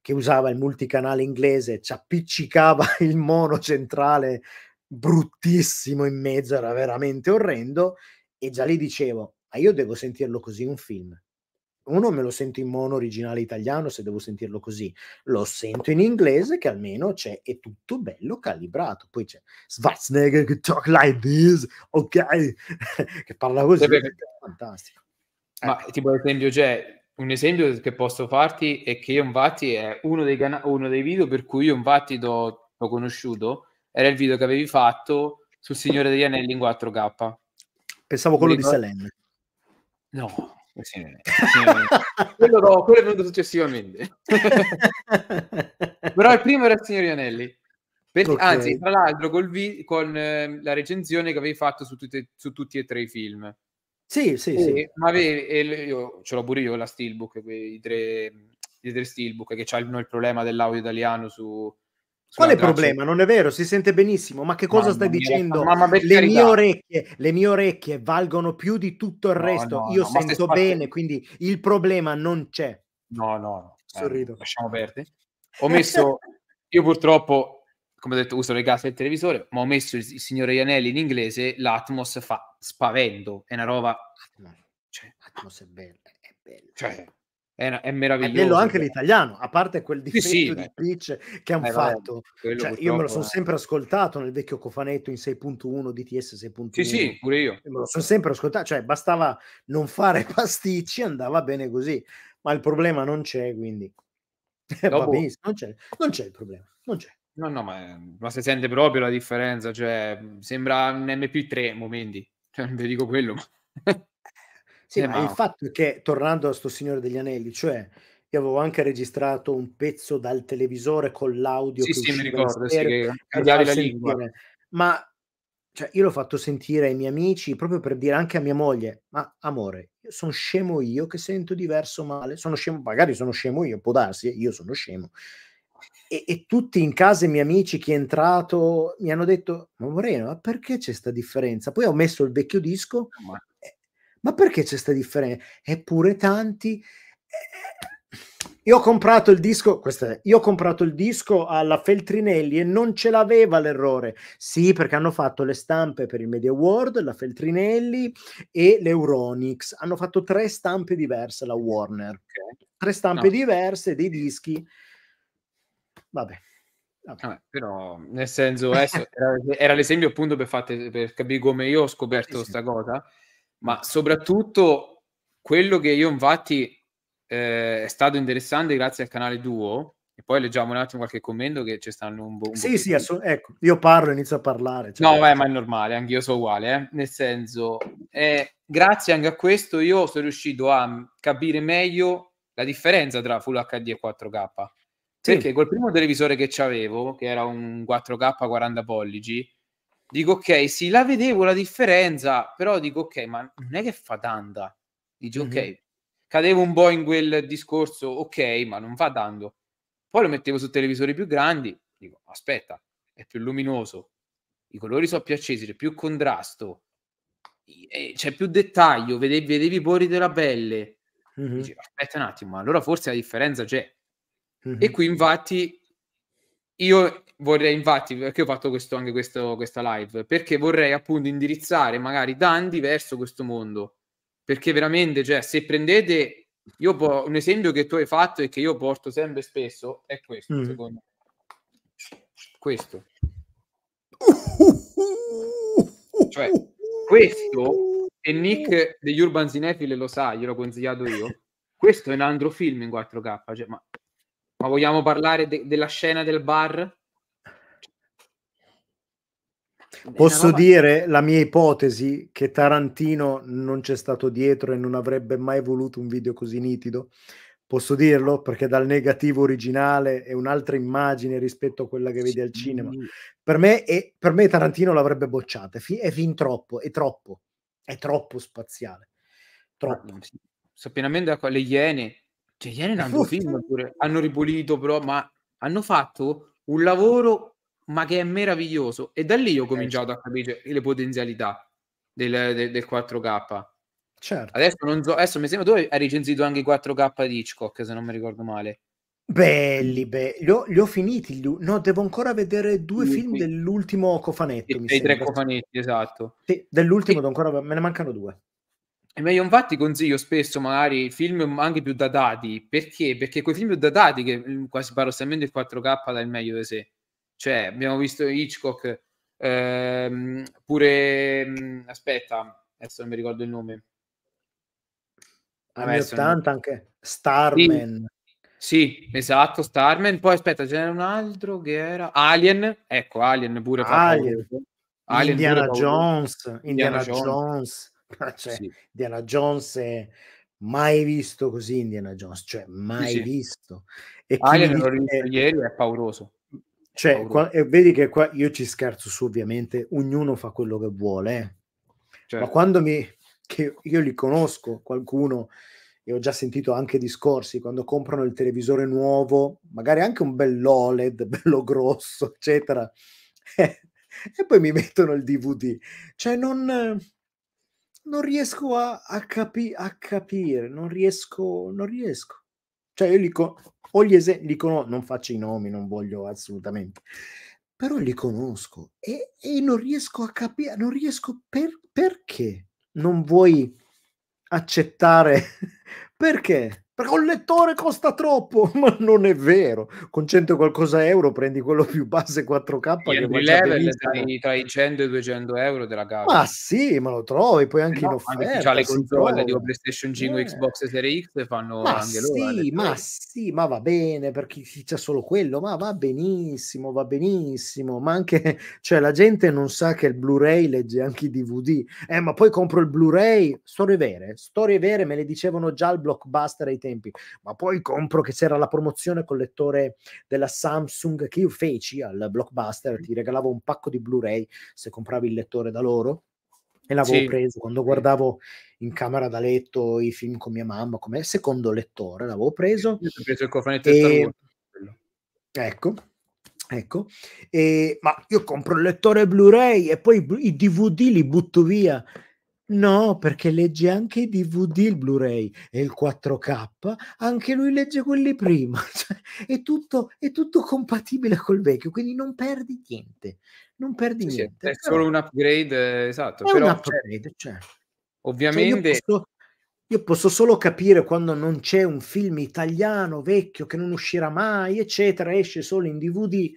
che usava il multicanale inglese, ci appiccicava il mono centrale bruttissimo in mezzo, era veramente orrendo, e già lì dicevo, ma io devo sentirlo così un film, uno me lo sento in mono originale italiano se devo sentirlo così, lo sento in inglese che almeno c'è, è tutto bello calibrato. Poi c'è Schwarzenegger che talk like this, ok, che parla così, è fantastico. Ma ecco. tipo ad esempio, c'è cioè, un esempio che posso farti è che io infatti è uno dei, cana- uno dei video per cui io infatti l'ho conosciuto, era il video che avevi fatto sul Signore degli Anelli in 4K. Pensavo quello Quindi, di Selene. No, eh sì, quello, no, quello è venuto successivamente. Però il primo era il signor Ianelli. Per, okay. Anzi, tra l'altro, col vi, con eh, la recensione che avevi fatto su, tutte, su, tutti e tre i film. Sì, sì, e, sì. Ma avevi, e io, ce l'ho pure io la Steelbook, i tre, i tre Steelbook, che c'ha il problema dell'audio italiano su, Qual è il problema? Non è vero, si sente benissimo. Ma che cosa mamma stai mia, dicendo? Mamma le, mie orecchie, le mie orecchie valgono più di tutto il no, resto. No, Io no, sento bene, quindi il problema non c'è. No, no, sorrido. Eh, lasciamo perdere. Ho messo, io purtroppo, come ho detto, uso le casse del televisore, ma ho messo il, il signore Ianelli in inglese, l'Atmos fa spavento, è una roba... Cioè, Atmos è bella, è bella. Cioè, è, è meraviglioso. È bello anche l'italiano, a parte quel difetto sì, sì, di pitch che hanno eh, fatto. Vabbè, cioè, io me lo sono eh. sempre ascoltato nel vecchio cofanetto in 6.1 DTS 6.1. Sì, sì, pure io. Me lo sono sempre ascoltato, cioè bastava non fare pasticci, andava bene così. Ma il problema non c'è, quindi. Eh, Dopo... Va non c'è, non c'è il problema, non c'è. No, no, ma, ma si sente proprio la differenza, cioè sembra un MP3 momenti, cioè, non vi dico quello, ma... Sì, eh, ma il fatto è che, tornando a sto Signore degli Anelli, cioè io avevo anche registrato un pezzo dal televisore con l'audio sì, che sì, mi ricordo, sì, che cambiavi la lingua. Ma cioè, io l'ho fatto sentire ai miei amici proprio per dire anche a mia moglie, ma amore, sono scemo io che sento diverso male, sono scemo, magari sono scemo io, può darsi, io sono scemo. E, e, tutti in casa, i miei amici, chi è entrato, mi hanno detto, ma Moreno, ma perché c'è questa differenza? Poi ho messo il vecchio disco, ma perché c'è questa differenza? Eppure tanti... Eh, io ho comprato il disco, è, io ho comprato il disco alla Feltrinelli e non ce l'aveva l'errore. Sì, perché hanno fatto le stampe per il Media World, la Feltrinelli e l'Euronix. Hanno fatto tre stampe diverse, la Warner. Okay. Tre stampe no. diverse dei dischi. Vabbè. Vabbè. Vabbè, però nel senso, era, era, l'esempio appunto per, fate, per capire come io ho scoperto questa sì, sì. cosa ma soprattutto quello che io infatti eh, è stato interessante grazie al canale Duo, e poi leggiamo un attimo qualche commento che ci stanno un po'. sì, sì, di... ecco, io parlo inizio a parlare. Cioè... No, beh, ma è normale, anche io sono uguale, eh? nel senso, eh, grazie anche a questo io sono riuscito a mm, capire meglio la differenza tra Full HD e 4K. Sì. Perché col primo televisore che avevo, che era un 4K 40 pollici, dico ok, sì, la vedevo la differenza, però dico ok, ma non è che fa tanta. Dici mm-hmm. ok, cadevo un po' in quel discorso, ok, ma non fa tanto. Poi lo mettevo su televisori più grandi, dico aspetta, è più luminoso, i colori sono più accesi, c'è più contrasto, c'è più dettaglio, vedevi, vedevi i pori della pelle. Mm-hmm. Dici, aspetta un attimo, allora forse la differenza c'è. Mm-hmm. E qui infatti io vorrei infatti, perché ho fatto questo, anche questo, questa live, perché vorrei appunto indirizzare magari Dandy verso questo mondo, perché veramente, cioè, se prendete, io po- un esempio che tu hai fatto e che io porto sempre e spesso è questo, mm. secondo me. Questo. Cioè, questo, e Nick degli Urban Cinefile lo sa, gliel'ho consigliato io, questo è un altro film in 4K, cioè, ma, ma vogliamo parlare de- della scena del bar? Posso roba... dire la mia ipotesi che Tarantino non c'è stato dietro e non avrebbe mai voluto un video così nitido? Posso dirlo perché dal negativo originale è un'altra immagine rispetto a quella che vedi al cinema. Per me, è, per me Tarantino l'avrebbe bocciata, è fin troppo, è troppo, è troppo spaziale. Troppo. Sono pienamente d'accordo. Le Iene, cioè Iene hanno, film, pure, hanno ripulito però, ma hanno fatto un lavoro ma che è meraviglioso. E da lì ho cominciato a capire le potenzialità del, del, del 4K. Certo. Adesso, so, adesso mi sembra tu hai recensito anche i 4K di Hitchcock, se non mi ricordo male. Belli, belli. Li, ho, li ho finiti. No, devo ancora vedere due film qui. dell'ultimo cofanetto. Dei tre cofanetti, esatto. Sì, dell'ultimo e... ancora, me ne mancano due. E meglio, infatti, consiglio spesso magari film anche più datati. Perché? Perché quei film più datati, che mm, quasi paradossalmente il 4K dà il meglio di sé. Cioè, abbiamo visto Hitchcock, ehm, pure... Mm, aspetta, adesso non mi ricordo il nome. Anni 80 anche, Starman. Sì, sì, esatto, Starman. Poi aspetta, c'era un altro che era Alien. Ecco, Alien pure. Alien. Alien Indiana, pure Jones, Indiana, Indiana Jones. Indiana, Jones. Cioè, sì. Indiana Jones è mai visto così Indiana Jones, cioè mai sì, sì. visto. E Alien dice... ieri è pauroso. Cioè, qua, eh, vedi che qua io ci scherzo su, ovviamente, ognuno fa quello che vuole. Eh. Certo. Ma quando mi, che io li conosco, qualcuno, e ho già sentito anche discorsi, quando comprano il televisore nuovo, magari anche un bell'OLED, bello grosso, eccetera, eh, e poi mi mettono il DVD. Cioè, non, non riesco a, a, capi, a capire, non riesco, non riesco. Cioè, io li, con- ho gli esempi, li conosco, non faccio i nomi, non voglio assolutamente, però li conosco e, e non riesco a capire, non riesco per- perché non vuoi accettare, perché? perché un lettore costa troppo, ma non è vero. Con 100 qualcosa euro prendi quello più base 4K sì, che level dai, tra i 100 e i 200 euro della gara. Ma sì, ma lo trovi poi anche eh no, in offerta. Già le console di PlayStation 5 eh. Xbox Series X fanno ma anche loro. Sì, eh, ma sì, ma va bene perché c'è solo quello, ma va benissimo, va benissimo. Ma anche, cioè la gente non sa che il Blu-ray legge anche i DVD. Eh, ma poi compro il Blu-ray, storie vere, storie vere, me le dicevano già il blockbuster ai tempi, ma poi compro che c'era la promozione col lettore della Samsung che io feci al blockbuster, ti regalavo un pacco di Blu-ray se compravi il lettore da loro e l'avevo sì. preso quando guardavo in camera da letto i film con mia mamma come secondo lettore l'avevo preso, Io ho preso il cofanetto e... ecco ecco e... ma io compro il lettore Blu-ray e poi i DVD li butto via No, perché legge anche i DVD, il Blu-ray e il 4K, anche lui legge quelli prima, cioè, è, tutto, è, tutto, compatibile col vecchio, quindi non perdi niente, non perdi sì, niente. È solo un upgrade, eh, esatto. È però, un upgrade, cioè, certo. Ovviamente... Cioè io, posso, io posso solo capire quando non c'è un film italiano vecchio che non uscirà mai, eccetera, esce solo in DVD.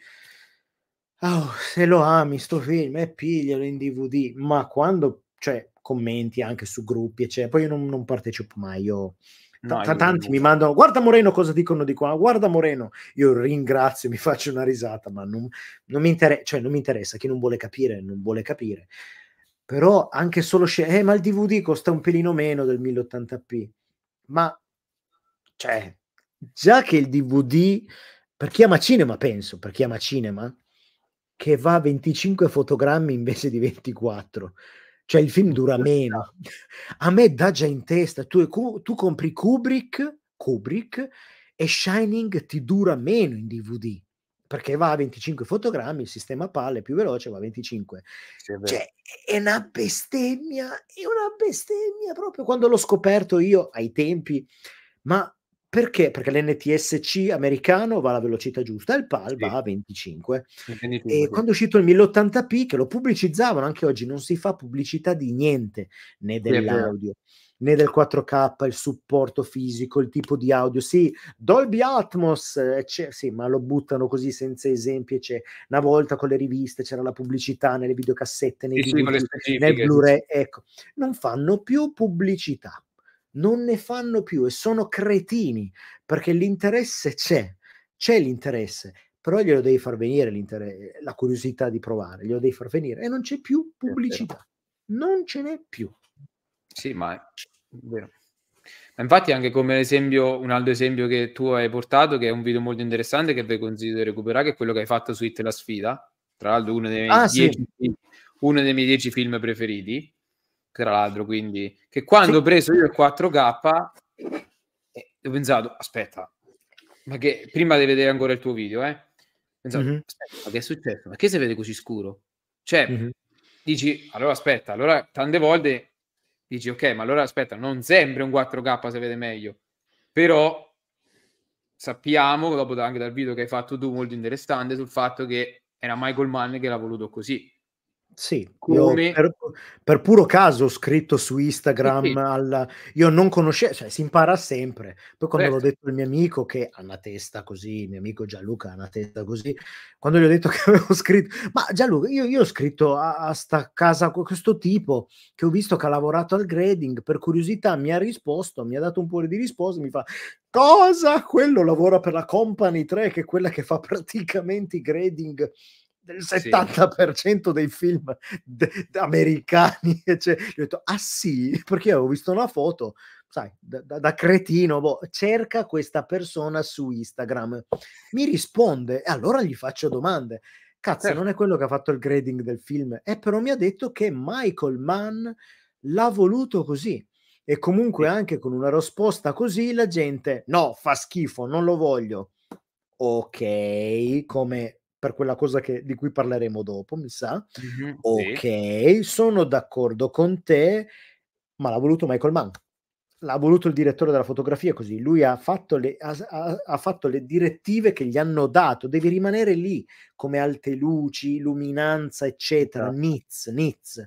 Oh, se lo ami sto film e eh, piglialo in DVD, ma quando, cioè, commenti anche su gruppi, eccetera. Poi io non, non partecipo mai, io... No, T- tanti mi mandano, guarda Moreno cosa dicono di qua, guarda Moreno, io ringrazio, mi faccio una risata, ma non, non, mi, inter- cioè, non mi, interessa, chi non vuole capire, non vuole capire. Però anche solo scegliere, eh, ma il DVD costa un pelino meno del 1080p, ma cioè, già che il DVD, per chi ama cinema penso, per chi ama cinema, che va a 25 fotogrammi invece di 24, cioè il film dura cioè, meno. A me dà già in testa, tu, tu compri Kubrick, Kubrick e Shining ti dura meno in DVD perché va a 25 fotogrammi, il sistema PAL è più veloce, va a 25. Sì, cioè, è una bestemmia, è una bestemmia proprio quando l'ho scoperto io ai tempi, ma perché? Perché l'NTSC americano va alla velocità giusta e il PAL sì. va a 25. e quando è uscito il 1080p, che lo pubblicizzavano anche oggi, non si fa pubblicità di niente, né dell'audio, né del 4K, il supporto fisico, il tipo di audio. Sì, Dolby Atmos, eh, sì, ma lo buttano così senza esempi. C'è. Una volta con le riviste c'era la pubblicità nelle videocassette, nei sì, DVD, nel Blu-ray. Ecco, non fanno più pubblicità non ne fanno più e sono cretini perché l'interesse c'è, c'è l'interesse, però glielo devi far venire la curiosità di provare, glielo devi far venire e non c'è più pubblicità, non ce n'è più. Sì, ma è vero. infatti anche come esempio, un altro esempio che tu hai portato, che è un video molto interessante che vi consiglio di recuperare, che è quello che hai fatto su Hit la sfida, tra l'altro uno dei, ah, dieci, sì. uno dei miei dieci film preferiti, tra l'altro, quindi, che quando ho preso io il 4K eh, ho pensato, aspetta, ma che prima di vedere ancora il tuo video, eh, pensato, mm-hmm. aspetta, ma che è successo? Ma che si vede così scuro? Cioè, mm-hmm. dici, allora aspetta, allora tante volte dici, ok, ma allora aspetta, non sempre un 4K si vede meglio, però sappiamo, dopo anche dal video che hai fatto tu, molto interessante, sul fatto che era Michael Mann che l'ha voluto così. Sì, come... per, per, puro caso ho scritto su Instagram, sì, sì. Alla, io non conoscevo, cioè si impara sempre. Poi quando certo. l'ho detto al mio amico che ha una testa così, il mio amico Gianluca ha una testa così, quando gli ho detto che avevo scritto, ma Gianluca, io, io ho scritto a, a sta casa questo tipo che ho visto che ha lavorato al grading, per curiosità mi ha risposto, mi ha dato un po' di risposta, mi fa cosa? Quello lavora per la Company 3 che è quella che fa praticamente i grading del 70% sì. dei film d- americani. Cioè, io ho detto, ah sì, perché avevo visto una foto, sai, da, da, da cretino, boh, cerca questa persona su Instagram, mi risponde e allora gli faccio domande. Cazzo, certo. non è quello che ha fatto il grading del film, eh, però mi ha detto che Michael Mann l'ha voluto così. E comunque sì. anche con una risposta così la gente, no, fa schifo, non lo voglio. Ok, come per quella cosa che, di cui parleremo dopo, mi sa. Mm-hmm, ok, sì. sono d'accordo con te, ma l'ha voluto Michael Mann. L'ha voluto il direttore della fotografia così, lui ha fatto, le, ha, ha, fatto le direttive che gli hanno dato, devi rimanere lì come alte luci, luminanza, eccetera, Nitz, esatto. Nitz,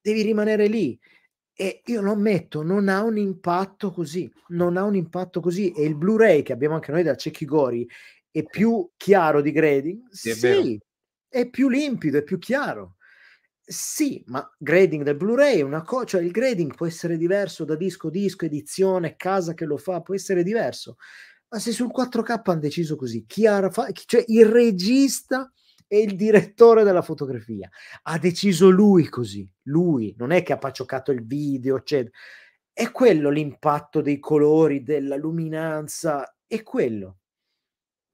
devi rimanere lì e io lo ammetto, non ha un impatto così, non ha un impatto così e il Blu-ray che abbiamo anche noi da Cecchi Gori è più chiaro di grading? Sì, è, è più limpido, è più chiaro. Sì, ma grading del Blu-ray è una cosa, cioè il grading può essere diverso da disco disco, edizione, casa che lo fa, può essere diverso. Ma se sul 4K hanno deciso così, chi ha fa- cioè il regista e il direttore della fotografia ha deciso lui così, lui, non è che ha paccioccato il video, eccetera. È quello l'impatto dei colori, della luminanza, è quello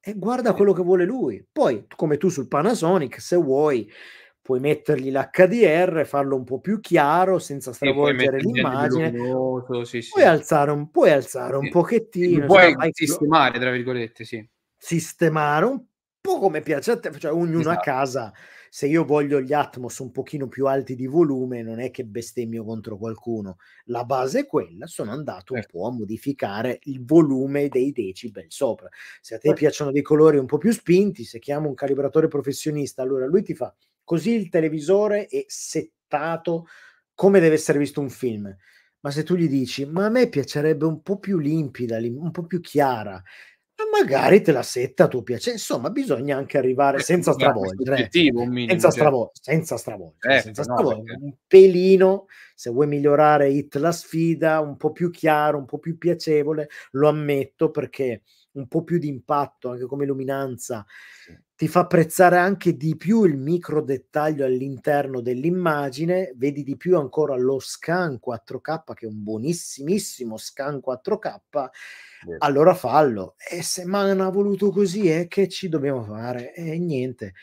e guarda quello che vuole lui. Poi, come tu sul Panasonic, se vuoi, puoi mettergli l'HDR, farlo un po' più chiaro senza stravolgere l'immagine. Luminoso, sì, sì. Puoi alzare un, puoi alzare un sì. pochettino. Puoi sistemare, tra virgolette, sì. Sistemare un po' come piace a te, cioè ognuno esatto. a casa se io voglio gli Atmos un pochino più alti di volume, non è che bestemmio contro qualcuno. La base è quella, sono andato un certo. po' a modificare il volume dei decibel sopra. Se a te certo. piacciono dei colori un po' più spinti, se chiamo un calibratore professionista, allora lui ti fa così il televisore è settato come deve essere visto un film. Ma se tu gli dici, ma a me piacerebbe un po' più limpida, un po' più chiara, magari te la setta a tuo piacere. Insomma, bisogna anche arrivare senza stravolgere. Eh. Senza, cioè. stravol- senza stravolgere. Eh, senza stravolgere. No, un pelino, se vuoi migliorare hit la sfida, un po' più chiaro, un po' più piacevole, lo ammetto perché un po' più di impatto anche come luminanza ti fa apprezzare anche di più il micro dettaglio all'interno dell'immagine, vedi di più ancora lo scan 4K che è un buonissimissimo scan 4K Vero. allora fallo. E se Man ha voluto così, è eh, che ci dobbiamo fare? E niente.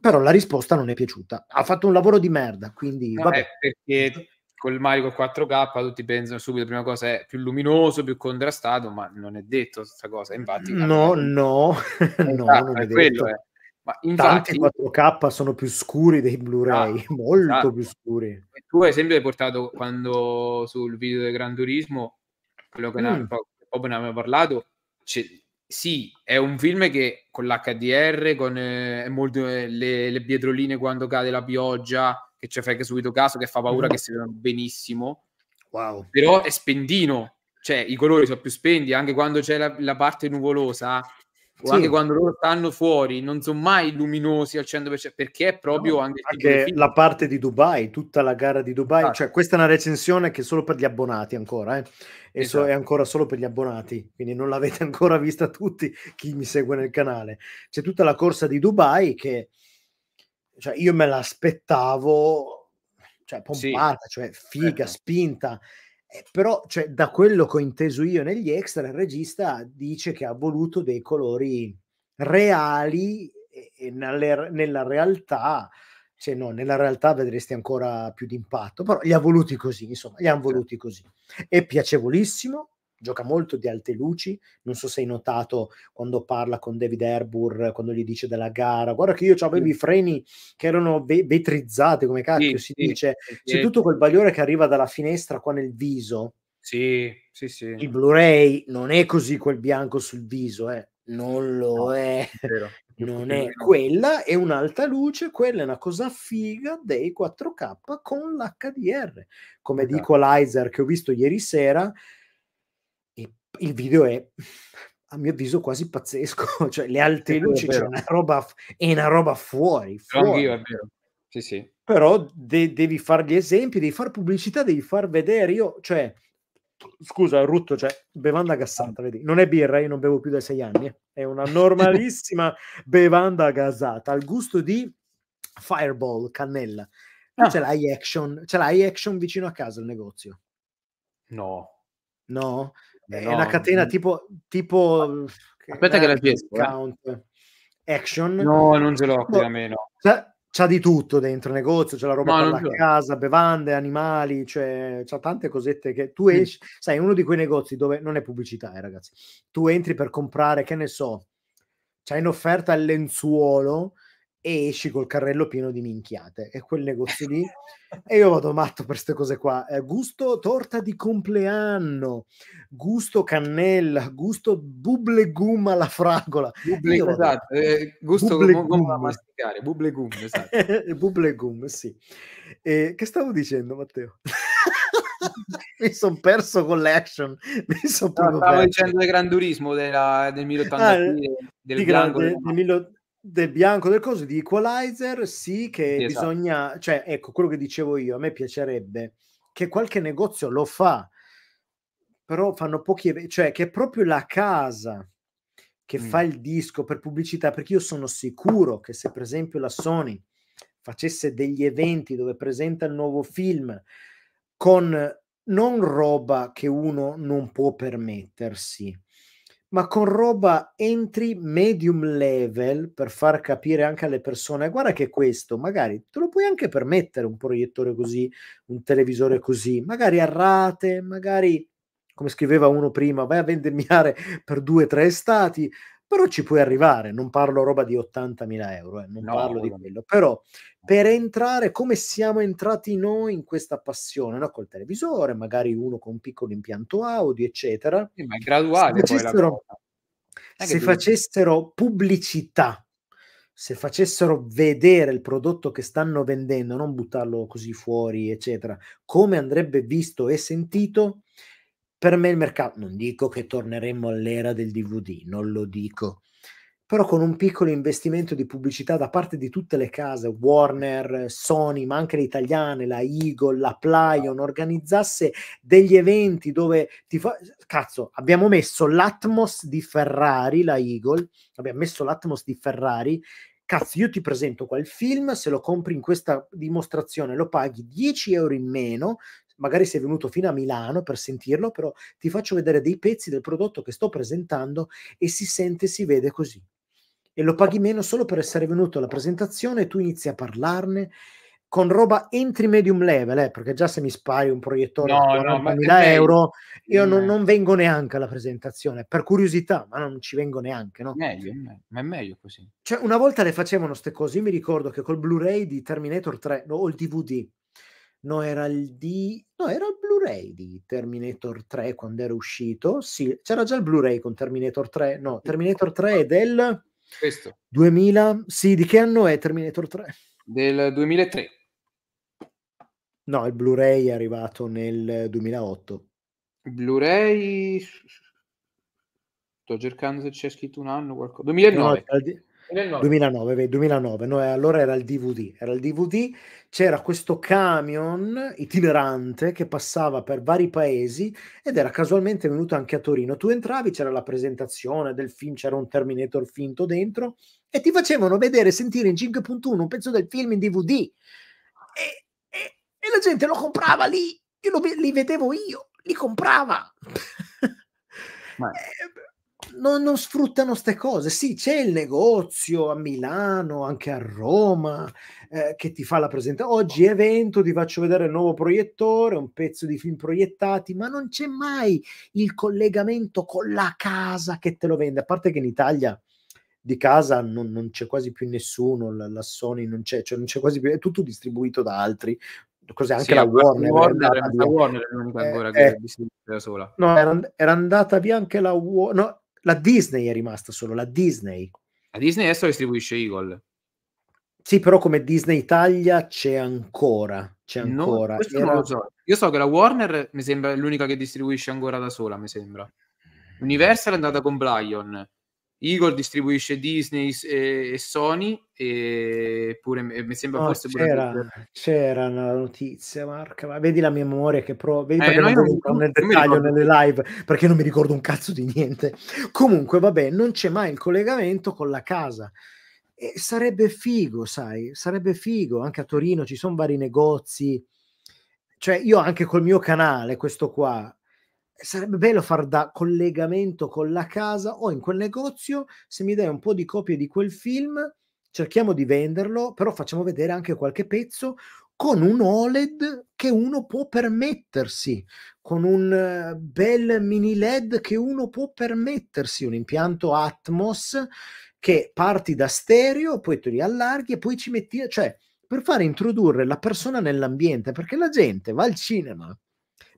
Però la risposta non è piaciuta. Ha fatto un lavoro di merda, quindi... No, eh, vabbè. perché col Mario con 4K tutti pensano subito, la prima cosa è più luminoso, più contrastato, ma non è detto questa cosa. Infatti, no, no, no, esatto, non è, è detto. Quello, eh. Ma infatti, Tanti 4K sono più scuri dei Blu-ray, ah, molto esatto. più scuri. Tu, ad esempio, hai portato quando sul video del Gran Turismo quello che mm. era un po' dopo ne abbiamo parlato, cioè, sì, è un film che con l'HDR, con eh, molto, eh, le, le, pietroline quando cade la pioggia, che ci fai che subito caso, che fa paura, mhm. che si vedano benissimo. Wow. Però è spendino, cioè i colori sono più spendi, anche quando c'è la, la parte nuvolosa, sì. anche quando loro stanno fuori, non sono mai luminosi al 100% perché è proprio no, anche, anche la parte di Dubai, tutta la gara di Dubai, ah. cioè questa è una recensione che è solo per gli abbonati ancora, eh? e esatto. so, è esatto. ancora solo per gli abbonati, quindi non l'avete ancora vista tutti chi mi segue nel canale. C'è tutta la corsa di Dubai che cioè, io me l'aspettavo, cioè pompata, sì. cioè figa, certo. spinta eh, però cioè, da quello che ho inteso io negli extra, il regista dice che ha voluto dei colori reali e, e nelle, nella realtà, cioè no, nella realtà vedresti ancora più d'impatto, però li ha voluti così, insomma, li hanno voluti così. È piacevolissimo, gioca molto di alte luci. Non so se hai notato quando parla con David Herbur, quando gli dice della gara, guarda che io avevo i freni che erano ve- vetrizzati, come cacchio sì, si sì, dice. Sì, C'è tutto quel bagliore che arriva dalla finestra qua nel viso. Sì, sì, sì. Il Blu-ray non è così quel bianco sul viso, eh. Non lo no, è. è non è quella, è un'alta luce, quella è una cosa figa dei 4K con l'HDR. Come esatto. dico Lizer che ho visto ieri sera, il video è a mio avviso quasi pazzesco, cioè le alte luci c'è una roba è una roba fuori, fuori. Io, sì, sì. Però de- devi fare gli esempi, devi fare pubblicità, devi far vedere io, cioè scusa, Rutto, cioè bevanda gassata, vedi? Non è birra, io non bevo più da sei anni, eh. è una normalissima bevanda gasata al gusto di Fireball, cannella. Ah. ce l'hai action, ce l'hai action vicino a casa il negozio. No. No, è eh, eh, una catena mm. tipo, tipo mm, aspetta che la chiedo eh. action no non ce l'ho qui boh, a me c'ha, c'ha, di tutto dentro negozio c'è la roba no, per la casa bevande animali cioè c'ha tante cosette che tu esci mm. sai uno di quei negozi dove non è pubblicità eh, ragazzi tu entri per comprare che ne so c'è in offerta il lenzuolo e esci col carrello pieno di minchiate e quel negozio lì e io vado matto per queste cose qua eh, gusto torta di compleanno gusto cannella gusto gum alla fragola Buble, vado, esatto, eh, gusto bublegum da masticare bublegum esatto. bublegum sì e, che stavo dicendo Matteo? mi sono perso con l'action. Mi sono no, stavo perso. dicendo il grandurismo della, del 1080 ah, del, del, del, del, del bianco del coso di Equalizer sì che esatto. bisogna cioè ecco quello che dicevo io a me piacerebbe che qualche negozio lo fa però fanno pochi cioè che è proprio la casa che mm. fa il disco per pubblicità perché io sono sicuro che se per esempio la Sony facesse degli eventi dove presenta il nuovo film con non roba che uno non può permettersi ma con roba entry medium level per far capire anche alle persone guarda che questo magari te lo puoi anche permettere un proiettore così un televisore così magari a rate magari come scriveva uno prima vai a vendemmiare per due o tre stati però ci puoi arrivare, non parlo roba di 80.000 euro, eh, non no, parlo di quello, però per entrare come siamo entrati noi in questa passione, no? col televisore, magari uno con un piccolo impianto audio, eccetera. Sì, ma è graduale. Se facessero, se facessero pubblicità, se facessero vedere il prodotto che stanno vendendo, non buttarlo così fuori, eccetera, come andrebbe visto e sentito, per me il mercato, non dico che torneremmo all'era del DVD, non lo dico, però con un piccolo investimento di pubblicità da parte di tutte le case, Warner, Sony, ma anche le italiane, la Eagle, la Plyon, esatto. organizzasse degli eventi dove ti fa... Cazzo, abbiamo messo l'Atmos di Ferrari, la Eagle, abbiamo messo l'Atmos di Ferrari, cazzo, io ti presento qua il film, se lo compri in questa dimostrazione lo paghi 10 euro in meno, magari sei venuto fino a Milano per sentirlo, però ti faccio vedere dei pezzi del prodotto che sto presentando e si sente, si vede così. E lo paghi meno solo per essere venuto alla presentazione e tu inizi a parlarne con roba entry medium level, eh, perché già se mi spari un proiettore no, a no, euro, io non, non, vengo neanche alla presentazione, per curiosità, ma non ci vengo neanche. No? Meglio, ma è meglio così. Cioè, una volta le facevano queste cose, io mi ricordo che col Blu-ray di Terminator 3 no, o il DVD, no era il D, no era il Blu-ray di Terminator 3 quando era uscito, sì, c'era già il Blu-ray con Terminator 3, no, Terminator 3 è del Questo. 2000, sì, di che anno è Terminator 3? Del 2003. No, il Blu-ray è arrivato nel 2008. Blu-ray... Sto cercando se c'è scritto un anno qualcosa. 2009. No, 2009, 2009, No, allora era il DVD, era il DVD, c'era questo camion itinerante che passava per vari paesi ed era casualmente venuto anche a Torino. Tu entravi, c'era la presentazione del film, c'era un Terminator finto dentro e ti facevano vedere, sentire in 5.1 un pezzo del film in DVD e, e, e la gente lo comprava lì, io lo, li vedevo io, li comprava. Ma non, non sfruttano queste cose. Sì, c'è il negozio a Milano, anche a Roma, eh, che ti fa la presentazione. Oggi evento, ti faccio vedere il nuovo proiettore, un pezzo di film proiettati, ma non c'è mai il collegamento con la casa che te lo vende. A parte che in Italia di casa non, non c'è quasi più nessuno, la, la Sony non c'è, cioè non c'è quasi più, è tutto distribuito da altri, cos'è anche sì, la Warner, Warner, era andata via. Warner, eh, eh, No, era, era, andata via anche la Warner, no, la Disney è rimasta solo, la Disney. La Disney adesso distribuisce Eagle. Sì, però come Disney Italia c'è ancora. C'è ancora. No, Era... so. Io so che la Warner mi sembra l'unica che distribuisce ancora da sola, mi sembra. Mm. Universal è andata con Brian. Eagle distribuisce Disney e, e Sony e pure e mi sembra oh, forse c'era, c'era una notizia Marco. ma vedi la mia memoria che provo. vedi eh, perché non, non, non nel dettaglio nelle live perché non mi ricordo un cazzo di niente comunque vabbè non c'è mai il collegamento con la casa e sarebbe figo sai sarebbe figo anche a Torino ci sono vari negozi cioè io anche col mio canale questo qua sarebbe bello far da collegamento con la casa o in quel negozio, se mi dai un po' di copie di quel film, cerchiamo di venderlo, però facciamo vedere anche qualche pezzo con un OLED che uno può permettersi, con un eh, bel mini LED che uno può permettersi, un impianto Atmos che parti da stereo, poi ti li e poi ci metti, cioè per fare introdurre la persona nell'ambiente, perché la gente va al cinema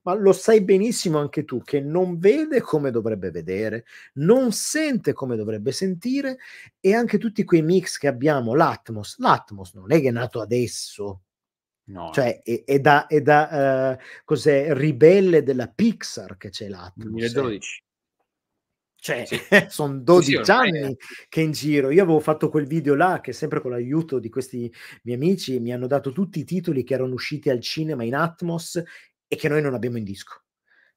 ma lo sai benissimo anche tu che non vede come dovrebbe vedere, non sente come dovrebbe sentire e anche tutti quei mix che abbiamo, l'Atmos, l'Atmos non è che è nato adesso. No. Cioè, è, è da, è da uh, cos'è, ribelle della Pixar che c'è l'Atmos. 2012. Eh. Cioè, sì. sono 12 sì, anni che in giro. Io avevo fatto quel video là che sempre con l'aiuto di questi miei amici mi hanno dato tutti i titoli che erano usciti al cinema in Atmos e che noi non abbiamo in disco.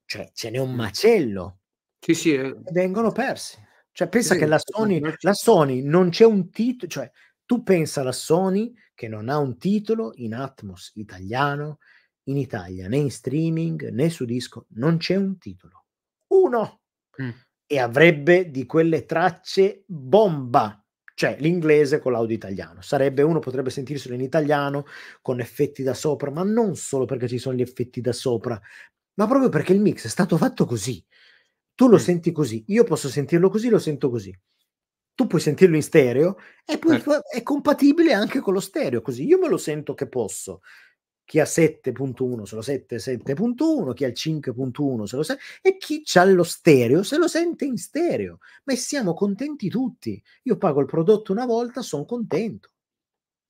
Cioè, ce n'è un macello. Sì, sì. Eh. Vengono persi. Cioè, pensa sì, che la Sony, la Sony non c'è un titolo, cioè, tu pensa alla Sony che non ha un titolo in Atmos italiano, in Italia, né in streaming, né su disco, non c'è un titolo. Uno! Mm. E avrebbe di quelle tracce bomba cioè l'inglese con l'audio italiano. Sarebbe uno potrebbe sentirselo in italiano con effetti da sopra, ma non solo perché ci sono gli effetti da sopra, ma proprio perché il mix è stato fatto così. Tu lo mm. senti così, io posso sentirlo così, lo sento così. Tu puoi sentirlo in stereo e poi eh. Certo. è compatibile anche con lo stereo, così io me lo sento che posso chi ha 7.1 se lo 7 7.1, chi ha il 5.1 se lo 7 e chi ha lo stereo se lo sente in stereo. Ma siamo contenti tutti. Io pago il prodotto una volta, sono contento.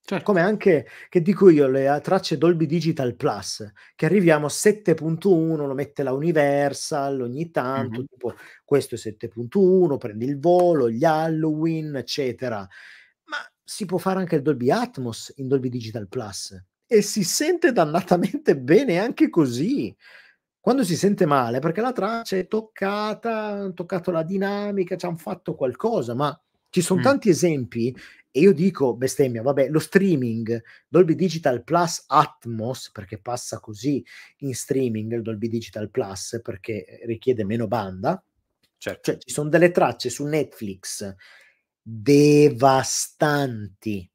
Certo. Come anche che dico io le tracce Dolby Digital Plus, che arriviamo a 7.1, lo mette la Universal ogni tanto, mm-hmm. tipo questo è 7.1, prendi il volo, gli Halloween, eccetera. Ma si può fare anche il Dolby Atmos in Dolby Digital Plus e si sente dannatamente bene anche così. Quando si sente male, perché la traccia è toccata, hanno toccato la dinamica, ci hanno fatto qualcosa, ma ci sono mm. tanti esempi e io dico bestemmia, vabbè, lo streaming Dolby Digital Plus Atmos, perché passa così in streaming il Dolby Digital Plus, perché richiede meno banda. Certo. Cioè, ci sono delle tracce su Netflix devastanti,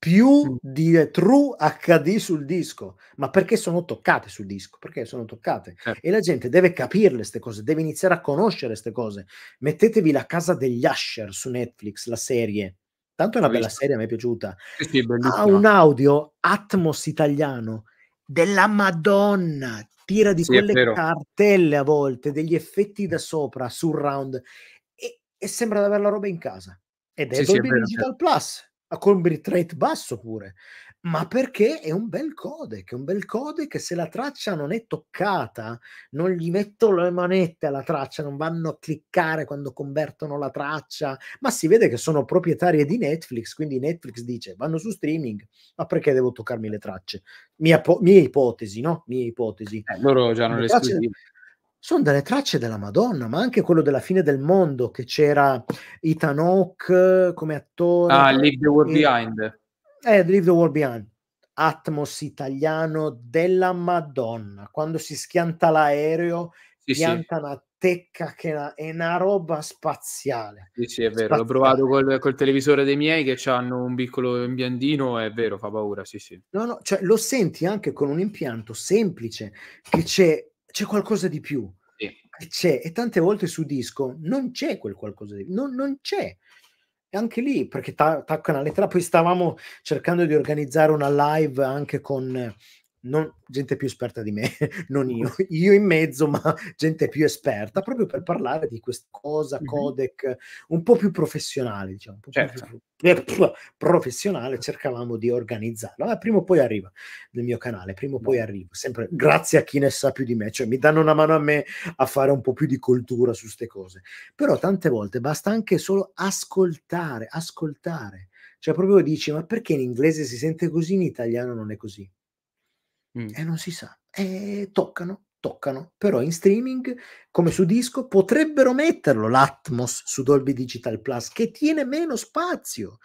più mm. di True HD sul disco, ma perché sono toccate sul disco, perché sono toccate. Eh. E la gente deve capirle queste cose, deve iniziare a conoscere queste cose. Mettetevi la casa degli Asher su Netflix, la serie. Tanto è una bella visto. serie, mi è piaciuta. Sì, sì, ha un audio Atmos italiano della Madonna, tira di sì, quelle cartelle a volte, degli effetti da sopra, surround, e, e sembra di avere la roba in casa. Ed è sì, Dolby Digital certo. Plus a compri rate basso pure, ma perché è un bel codec, un bel codec se la traccia non è toccata, non gli mettono le manette alla traccia, non vanno a cliccare quando convertono la traccia, ma si vede che sono proprietarie di Netflix, quindi Netflix dice vanno su streaming, ma perché devo toccarmi le tracce? Mia, po- mia ipotesi, no? Mia ipotesi. Eh, loro già hanno le, le tracce, sono delle tracce della Madonna, ma anche quello della fine del mondo che c'era Ethan Hawke eh, come attore. Ah, Leave the World e... Behind. Eh, Leave the World Behind. Atmos italiano della Madonna. Quando si schianta l'aereo, sì, pianta sì. una tecca che è una roba spaziale. Sì, sì, è vero. Spaziale. L'ho provato col, col, televisore dei miei che hanno un piccolo imbiandino, è vero, fa paura, sì, sì. No, no, cioè, lo senti anche con un impianto semplice che c'è c'è qualcosa di più. Sì. C'è, e tante volte su disco non c'è quel qualcosa di più, non, non c'è. E anche lì, perché t- taccano la lettera, poi stavamo cercando di organizzare una live anche con non, gente più esperta di me, non io, io in mezzo, ma gente più esperta, proprio per parlare di questa cosa, codec, un po' più professionale, diciamo, un po' certo. più, professionale, cercavamo di organizzarlo. Ma prima o poi arriva nel mio canale, prima o poi arriva, sempre grazie a chi ne sa più di me, cioè mi danno una mano a me a fare un po' più di cultura su queste cose. Però tante volte basta anche solo ascoltare, ascoltare. Cioè proprio dici, ma perché in inglese si sente così, in italiano non è così? Mm. E non si sa. E toccano, toccano, però in streaming, come su disco, potrebbero metterlo l'Atmos su Dolby Digital Plus, che tiene meno spazio.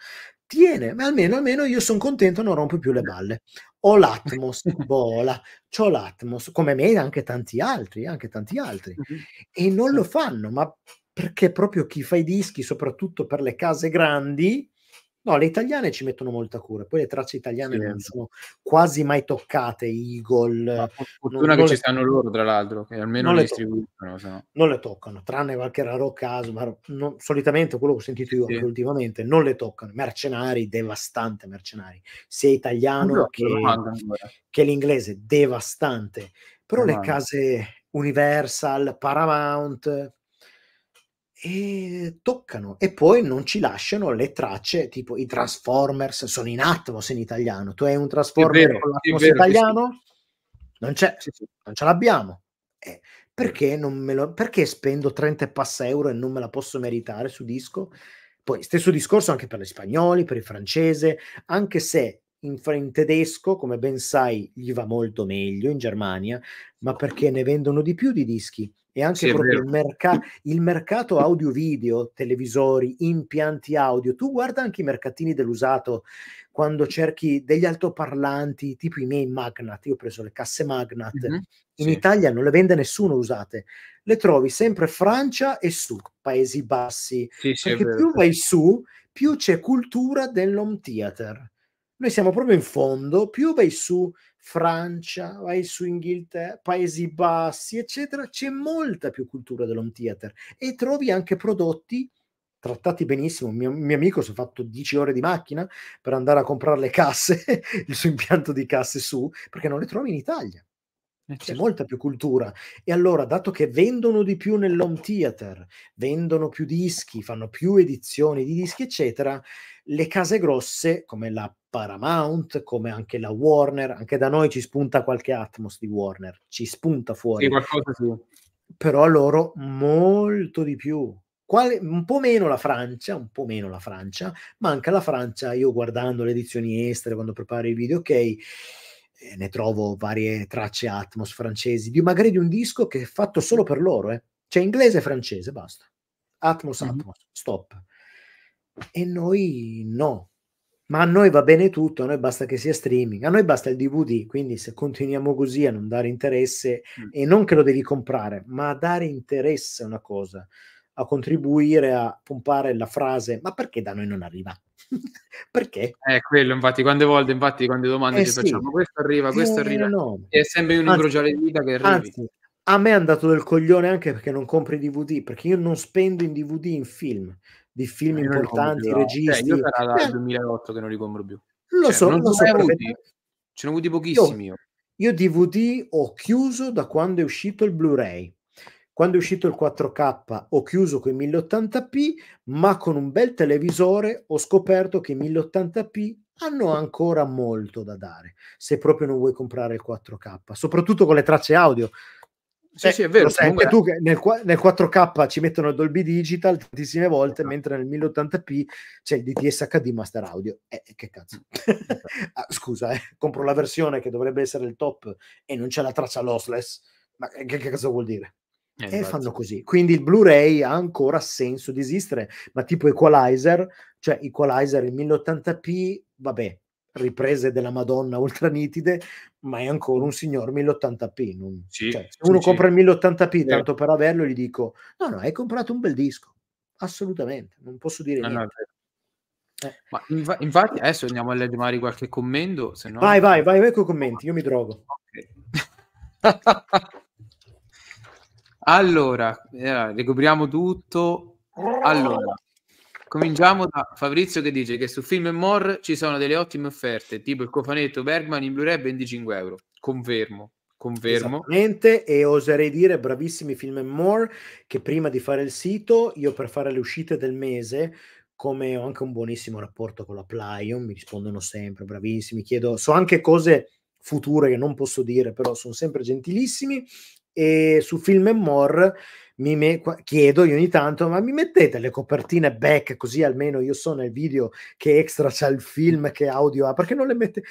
Tiene, ma almeno, almeno io sono contento, non rompo più le balle. Ho l'Atmos, vola, ho l'Atmos, come me anche tanti altri, anche tanti altri. Mm-hmm. E non lo fanno, ma perché proprio chi fa i dischi, soprattutto per le case grandi, No, le italiane ci mettono molta cura, poi le tracce italiane sì, non sono quasi mai toccate, i gol. Fortuna che ci stanno loro, tra l'altro, che almeno non le distribuiscono. No. Non le toccano, tranne qualche raro caso, ma non, solitamente quello che ho sentito io sì. ultimamente, non le toccano. Mercenari, devastante mercenari, sia italiano no, che, che, l'inglese, devastante. Però no, le case Universal, Paramount, e toccano e poi non ci lasciano le tracce tipo i Transformers sono in Atmos in italiano tu hai un Transformer vero, con l'Atmos vero, italiano? Sì. Non, c'è, sì, sì. non ce l'abbiamo eh, perché, lo, perché, spendo 30 e passa euro e non me la posso meritare su disco? poi stesso discorso anche per gli spagnoli, per il francese anche se in, in, tedesco, come ben sai, gli va molto meglio in Germania, ma perché ne vendono di più di dischi. E anche sì, proprio il, merca- il, mercato audio-video, televisori, impianti audio. Tu guarda anche i mercatini dell'usato quando cerchi degli altoparlanti, tipo i miei Magnat. Io ho preso le casse Magnat. Mm-hmm. In sì. Italia non le vende nessuno usate. Le trovi sempre Francia e su, Paesi Bassi. Sì, perché più vai su, più c'è cultura dell'home theater noi siamo proprio in fondo, più vai su Francia, vai su Inghilterra, Paesi Bassi, eccetera, c'è molta più cultura dell'home theater e trovi anche prodotti trattati benissimo. Mio, mio amico si è fatto 10 ore di macchina per andare a comprare le casse, il suo impianto di casse su, perché non le trovi in Italia. Eh, c'è certo. molta più cultura. E allora, dato che vendono di più nell'home theater, vendono più dischi, fanno più edizioni di dischi, eccetera, le case grosse come la Paramount, come anche la Warner, anche da noi ci spunta qualche Atmos di Warner, ci spunta fuori. Sì, Però loro molto di più. Quale, un po' meno la Francia, un po' meno la Francia, ma anche la Francia, io guardando le edizioni estere, quando preparo i video, ok, eh, ne trovo varie tracce Atmos francesi, di, magari di un disco che è fatto solo per loro, eh. cioè inglese e francese, basta. Atmos, Atmos, mm-hmm. stop. E noi no, ma a noi va bene tutto, a noi basta che sia streaming, a noi basta il DVD, quindi se continuiamo così a non dare interesse, mm. e non che lo devi comprare, ma a dare interesse a una cosa, a contribuire a pompare la frase, ma perché da noi non arriva? perché? È eh, quello, infatti, quante volte, infatti, quando domande eh, ci sì. facciamo, questo arriva, questo eh, arriva, no. è sempre un incrociare di vita che arrivi. Anzi, a me è andato del coglione anche perché non compri DVD, perché io non spendo in DVD in film, di film eh, importanti, cioè, registi. Eh, io sarà dal 2008 che non li compro più. Lo cioè, so, non lo so. Perfettamente... Ce ne avuti pochissimi. Io, io DVD ho chiuso da quando è uscito il Blu-ray. Quando è uscito il 4K ho chiuso con i 1080p, ma con un bel televisore ho scoperto che i 1080p hanno ancora molto da dare, se proprio non vuoi comprare il 4K, soprattutto con le tracce audio, sì, eh, sì, è vero. comunque... tu che nel, nel, 4K ci mettono il Dolby Digital tantissime volte, no. Esatto. mentre nel 1080p c'è il DTS HD Master Audio. Eh, eh che cazzo. ah, scusa, eh, compro la versione che dovrebbe essere il top e non c'è la traccia lossless. Ma che, che cazzo vuol dire? Eh, e fanno così. Quindi il Blu-ray ha ancora senso di esistere, ma tipo Equalizer, cioè Equalizer in 1080p, vabbè, riprese della Madonna ultranitide, ma è ancora un signor 1080p. Non... Sì, cioè, se uno sì, compra il 1080p eh. tanto per averlo, gli dico: no, no, hai comprato un bel disco. Assolutamente, non posso dire no, niente. No, eh. ma inv- infatti adesso andiamo a leggere magari qualche commento. Se no... Vai, vai, vai, vai con i commenti, io mi drogo. Okay. allora, eh, recuperiamo tutto. Allora, Cominciamo da Fabrizio che dice che su Film e More ci sono delle ottime offerte, tipo il cofanetto Bergman in Blu-ray 25 euro. Confermo. Confermo. Esattamente, e oserei dire bravissimi Film e More che prima di fare il sito, io per fare le uscite del mese, come ho anche un buonissimo rapporto con la Plyon, mi rispondono sempre, bravissimi, chiedo, so anche cose future che non posso dire, però sono sempre gentilissimi, e su Film e More mi me- chiedo ogni tanto, ma mi mettete le copertine back così almeno io so nel video che extra c'è il film, che audio ha, perché non le mette?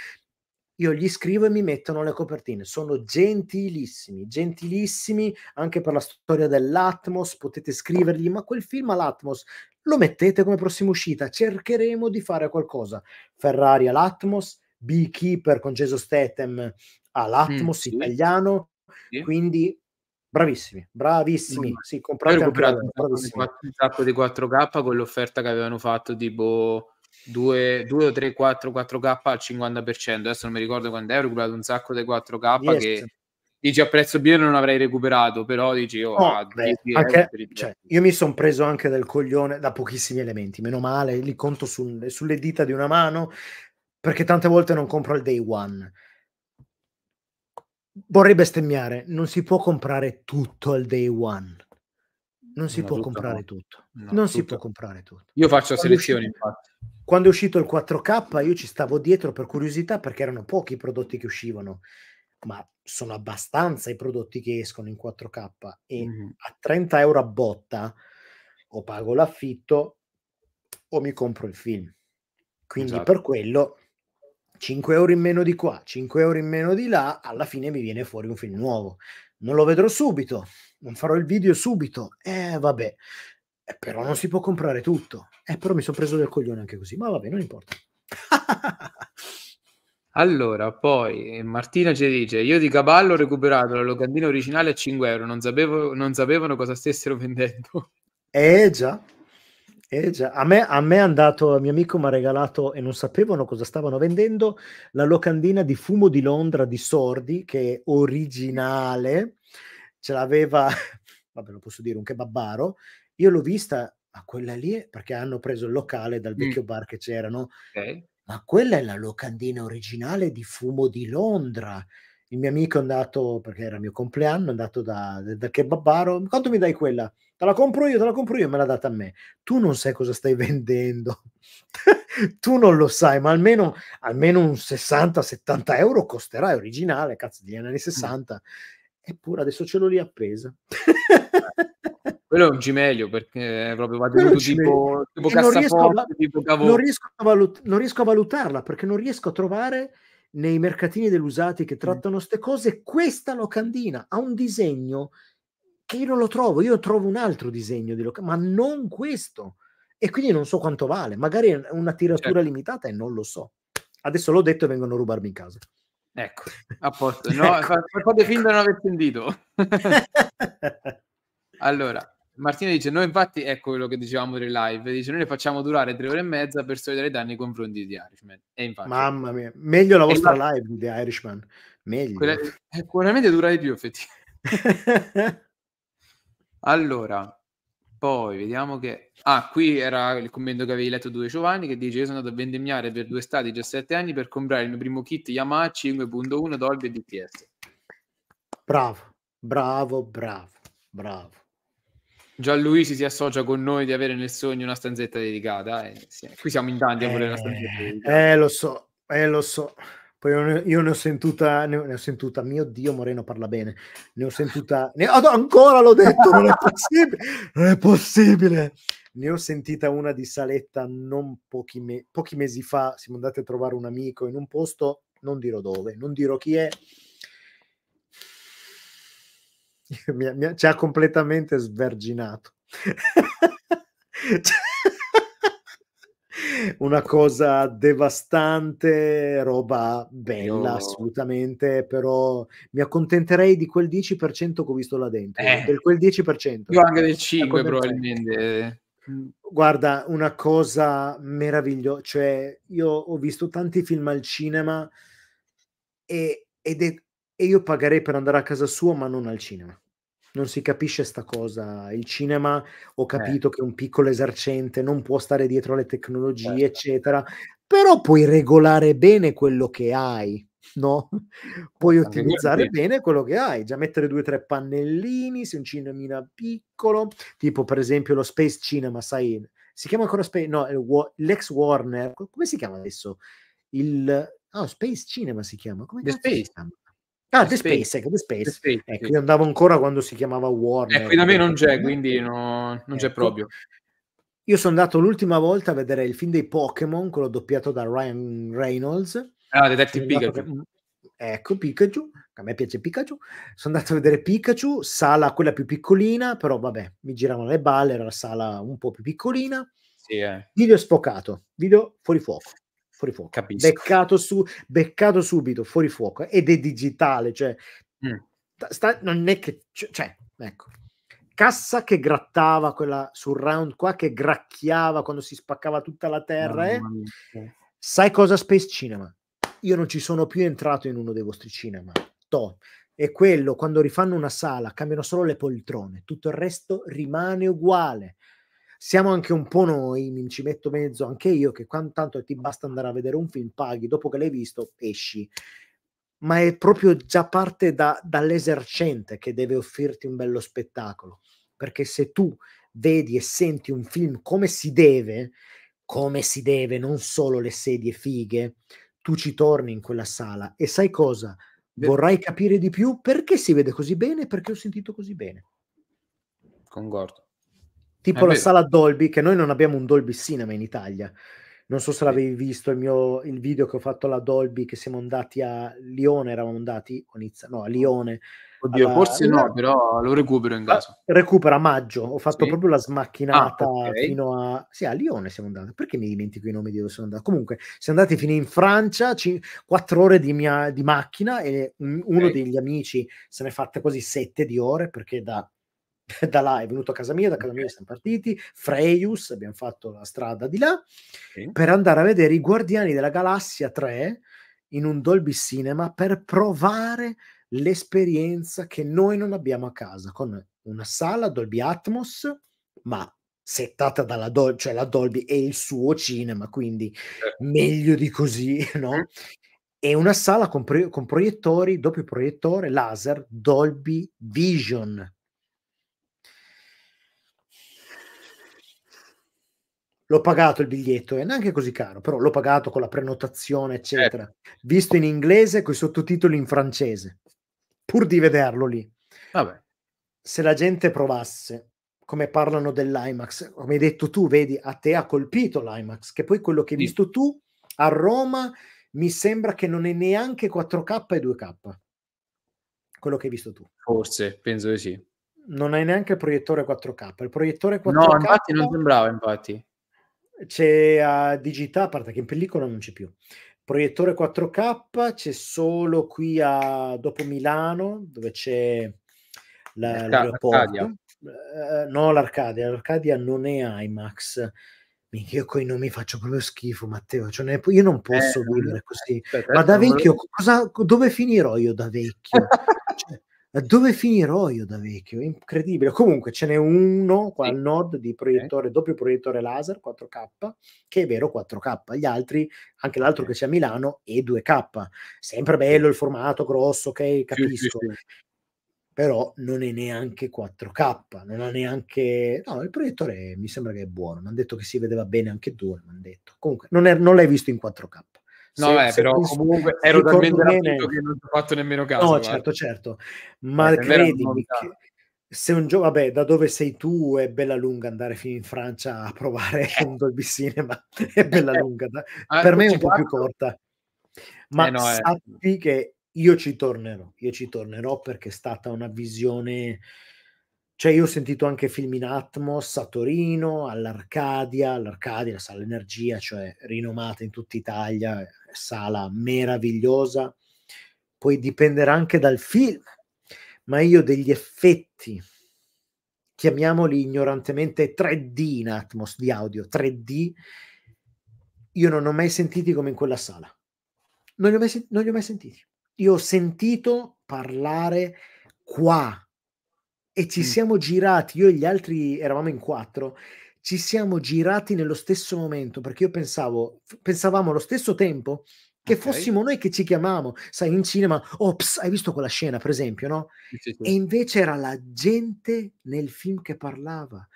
Io gli scrivo e mi mettono le copertine, sono gentilissimi, gentilissimi anche per la storia dell'Atmos, potete scrivergli, ma quel film all'Atmos lo mettete come prossima uscita, cercheremo di fare qualcosa. Ferrari all'Atmos, Beekeeper con Jason Statham mm, all'Atmos mm, italiano, sì. quindi Bravissimi, bravissimi. Mm. Sì, comprate un sacco di 4K con l'offerta che avevano fatto tipo 2, 2 o 3, 4, 4K al 50%. Adesso non mi ricordo quando ero ho recuperato un sacco di 4K yes. che dici a prezzo bio non avrei recuperato, però dici oh, oh ah, beh, anche, cioè, io mi sono preso anche del coglione da pochissimi elementi, meno male, li conto sul, sulle dita di una mano perché tante volte non compro il day one vorrei bestemmiare, non si può comprare tutto al day one. Non si no, può tutto comprare no. tutto. No, non tutto. si può comprare tutto. Io faccio quando selezioni, uscito, infatti. Quando è uscito il 4K, io ci stavo dietro per curiosità perché erano pochi i prodotti che uscivano, ma sono abbastanza i prodotti che escono in 4K e mm-hmm. a 30 euro a botta o pago l'affitto o mi compro il film. Quindi esatto. per quello 5 euro in meno di qua, 5 euro in meno di là, alla fine mi viene fuori un film nuovo. Non lo vedrò subito, non farò il video subito, eh vabbè, eh, però non si può comprare tutto. Eh però mi sono preso del coglione anche così, ma vabbè, non importa. Allora, poi eh, Martina ci dice: Io di Caballo ho recuperato la locandina originale a 5 euro, non, sapevo, non sapevano cosa stessero vendendo. Eh già, eh già, a me, a me è andato, mio amico mi ha regalato, e non sapevano cosa stavano vendendo, la locandina di fumo di Londra di Sordi, che è originale, ce l'aveva, vabbè lo posso dire, un kebabbaro, io l'ho vista, ma quella lì, perché hanno preso il locale dal vecchio mm. bar che c'erano, okay. ma quella è la locandina originale di fumo di Londra, il mio amico è andato, perché era mio compleanno, è andato da, da kebabaro, quanto mi dai quella? Te la compro io, te la compro io, me l'ha data a me. Tu non sai cosa stai vendendo, tu non lo sai, ma almeno, almeno un 60-70 euro costerà, è originale, cazzo, degli anni 60. Eppure adesso ce l'ho lì appesa. quello è un cimelio perché è proprio va tipo, tipo, tipo, non riesco, a, tipo non, riesco valut- non riesco a valutarla perché non riesco a trovare nei mercatini dell'usati che trattano queste cose, questa locandina ha un disegno che io non lo trovo, io trovo un altro disegno di locandina, ma non questo. E quindi non so quanto vale, magari è una tiratura certo. limitata e non lo so. Adesso l'ho detto e vengono a rubarmi in casa. Ecco, a posto. No, ecco. fate finta da non aver sentito. Ecco. allora, Martina dice: Noi, infatti, ecco quello che dicevamo delle live. Dice: Noi le facciamo durare tre ore e mezza per solidarietà nei confronti di Irishman. E infatti, Mamma mia, meglio la vostra la... live di Irishman. Meglio. Quella... Eh, sicuramente dura di più, effettivamente. allora, poi vediamo che. Ah, qui era il commento che avevi letto due Giovanni che dice: Io sono andato a vendemmiare per due stati 17 anni per comprare il mio primo kit Yamaha 5.1 Dolby e DTS. Bravo, bravo, bravo, bravo. Gianluigi si associa con noi di avere nel sogno una stanzetta dedicata. Eh, sì. Eh. Qui siamo in tanti a volere una eh, stanzetta dedicata. Eh, lo so, eh, lo so. Poi io ne, ho sentuta, ne ho, sentuta, mio Dio, Moreno parla bene. Ne ho sentuta, ne, oh, ancora l'ho detto, non è possibile, non è possibile. Ne ho sentita una di Saletta non pochi, me, pochi mesi fa. Siamo andati a trovare un amico in un posto, non dirò dove, non dirò chi è, mi, mi, ci ha completamente sverginato. Una cosa devastante, roba bella no. assolutamente, però mi accontenterei di quel 10% che ho visto là dentro, eh. del quel 10%. Io anche del 5 probabilmente. Mm. Guarda, una cosa meravigliosa, cioè io ho visto tanti film al cinema e, ed è e io pagherei per andare a casa sua ma non al cinema. Non si capisce sta cosa. Il cinema, ho eh. capito eh. che un piccolo esercente non può stare dietro alle tecnologie, eh. eccetera, però puoi regolare bene quello che hai, no? Puoi ottimizzare bene quello che hai, già mettere due o tre pannellini, se un cinema piccolo, tipo per esempio lo Space Cinema, sai, si chiama ancora Space, no, l'ex Warner, come si chiama adesso? Il, oh, Space Cinema si chiama, come The Space. Si chiama? Ah, The Space, Space, ecco, The Space. The Space ecco, eh, io andavo ancora quando si chiamava Warner. Eh, qui da me non c'è, quindi no, non ecco. c'è proprio. Io sono andato l'ultima volta a vedere il film dei Pokémon, quello doppiato da Ryan Reynolds. Ah, Detective Pikachu. Che... Mm, ecco, Pikachu. A me piace Pikachu. Sono andato a vedere Pikachu, sala quella più piccolina, però vabbè, mi giravano le balle, era la sala un po' più piccolina. Sì, eh. Video sfocato, video fuori fuoco fuori fuoco. Capisco. Beccato, su, beccato subito, fuori fuoco. Ed è digitale, cioè... Mm. Sta, non è che... Cioè, cioè, ecco. Cassa che grattava quella sul round qua, che gracchiava quando si spaccava tutta la terra. Eh? Sai cosa Space Cinema? Io non ci sono più entrato in uno dei vostri cinema. To. E quello, quando rifanno una sala, cambiano solo le poltrone, tutto il resto rimane uguale siamo anche un po' noi, mi ci metto mezzo anche io, che quando, tanto ti basta andare a vedere un film, paghi, dopo che l'hai visto, esci. Ma è proprio già parte da, dall'esercente che deve offrirti un bello spettacolo. Perché se tu vedi e senti un film come si deve, come si deve, non solo le sedie fighe, tu ci torni in quella sala e sai cosa? Vorrai capire di più perché si vede così bene, e perché ho sentito così bene. Concordo tipo eh, la sala Dolby, che noi non abbiamo un Dolby Cinema in Italia. Non so se l'avevi visto il, mio, il video che ho fatto alla Dolby, che siamo andati a Lione, eravamo andati, no, a oh, Lione. Oddio, alla, forse no, però lo recupero in ah, caso. Recupera a maggio, ho fatto sì. proprio la smacchinata ah, okay. fino a... Sì, a Lione siamo andati, perché mi dimentico i nomi di dove sono andato? Comunque, siamo andati fino in Francia, c- 4 ore di, mia, di macchina e un, uno okay. degli amici se ne è fatte quasi sette di ore, perché da da là è venuto a casa mia, da casa mia siamo partiti, Freius, abbiamo fatto la strada di là, sì. per andare a vedere i Guardiani della Galassia 3 in un Dolby Cinema per provare l'esperienza che noi non abbiamo a casa, con una sala Dolby Atmos, ma settata dalla Dolby, cioè la Dolby è il suo cinema, quindi certo. meglio di così, no? E una sala con, pro- con proiettori, doppio proiettore, laser, Dolby Vision, l'ho pagato il biglietto, e neanche così caro, però l'ho pagato con la prenotazione, eccetera. Eh. Visto in inglese, con i sottotitoli in francese, pur di vederlo lì. Vabbè. Se la gente provasse come parlano dell'IMAX, come hai detto tu, vedi, a te ha colpito l'IMAX, che poi quello che hai visto tu a Roma mi sembra che non è neanche 4K e 2K. Quello che hai visto tu. Forse, penso di sì. Non hai neanche il proiettore 4K. Il proiettore 4K... No, infatti non sembrava, infatti c'è a digità, a parte che in pellicola non c'è più. Proiettore 4K c'è solo qui a, dopo Milano, dove c'è la, l'aeroporto. Uh, no, l'Arcadia. L'Arcadia non è IMAX. Io con i nomi faccio proprio schifo, Matteo. Cioè, io non posso eh, vivere eh, così. Aspetta, eh, Ma certo, da vecchio, cosa... dove finirò io da vecchio? cioè, eh, dove finirò io da vecchio? Incredibile. Comunque ce n'è uno qua al nord di proiettore, doppio proiettore laser 4K, che è vero 4K. Gli altri, anche l'altro che c'è a Milano, è 2K. Sempre bello il formato grosso, ok, capisco. Sì, sì, sì. Però non è neanche 4K, non ha neanche... No, il proiettore mi sembra che è buono. Mi hanno detto che si vedeva bene anche due, mi hanno detto. Comunque, non, è, non l'hai visto in 4K. No, se, beh, se però comunque ero talmente bene... che non ti ho fatto nemmeno caso. No, guarda. certo, certo. Eh, Ma eh, credimi che se un giorno, vabbè, da dove sei tu è bella lunga andare fino in Francia a provare eh. un Dolby Cinema, è bella eh. lunga, ah, per me è un po' fatto? più corta. Ma eh no, sappi eh. che io ci tornerò, io ci tornerò perché è stata una visione cioè io ho sentito anche film in Atmos a Torino, all'Arcadia, all'Arcadia, la sala Energia, cioè rinomata in tutta Italia, eh, sala meravigliosa. Poi dipenderà anche dal film, ma io degli effetti, chiamiamoli ignorantemente 3D in Atmos, di audio 3D, io non ho mai sentiti come in quella sala. Non li ho mai, non li ho mai sentiti. Io ho sentito parlare qua e ci mm. siamo girati, io e gli altri eravamo in quattro, ci siamo girati nello stesso momento perché io pensavo, pensavamo allo stesso tempo che okay. fossimo noi che ci chiamavamo, sai, in cinema, ops, hai visto quella scena, per esempio, no? E invece era la gente nel film che parlava.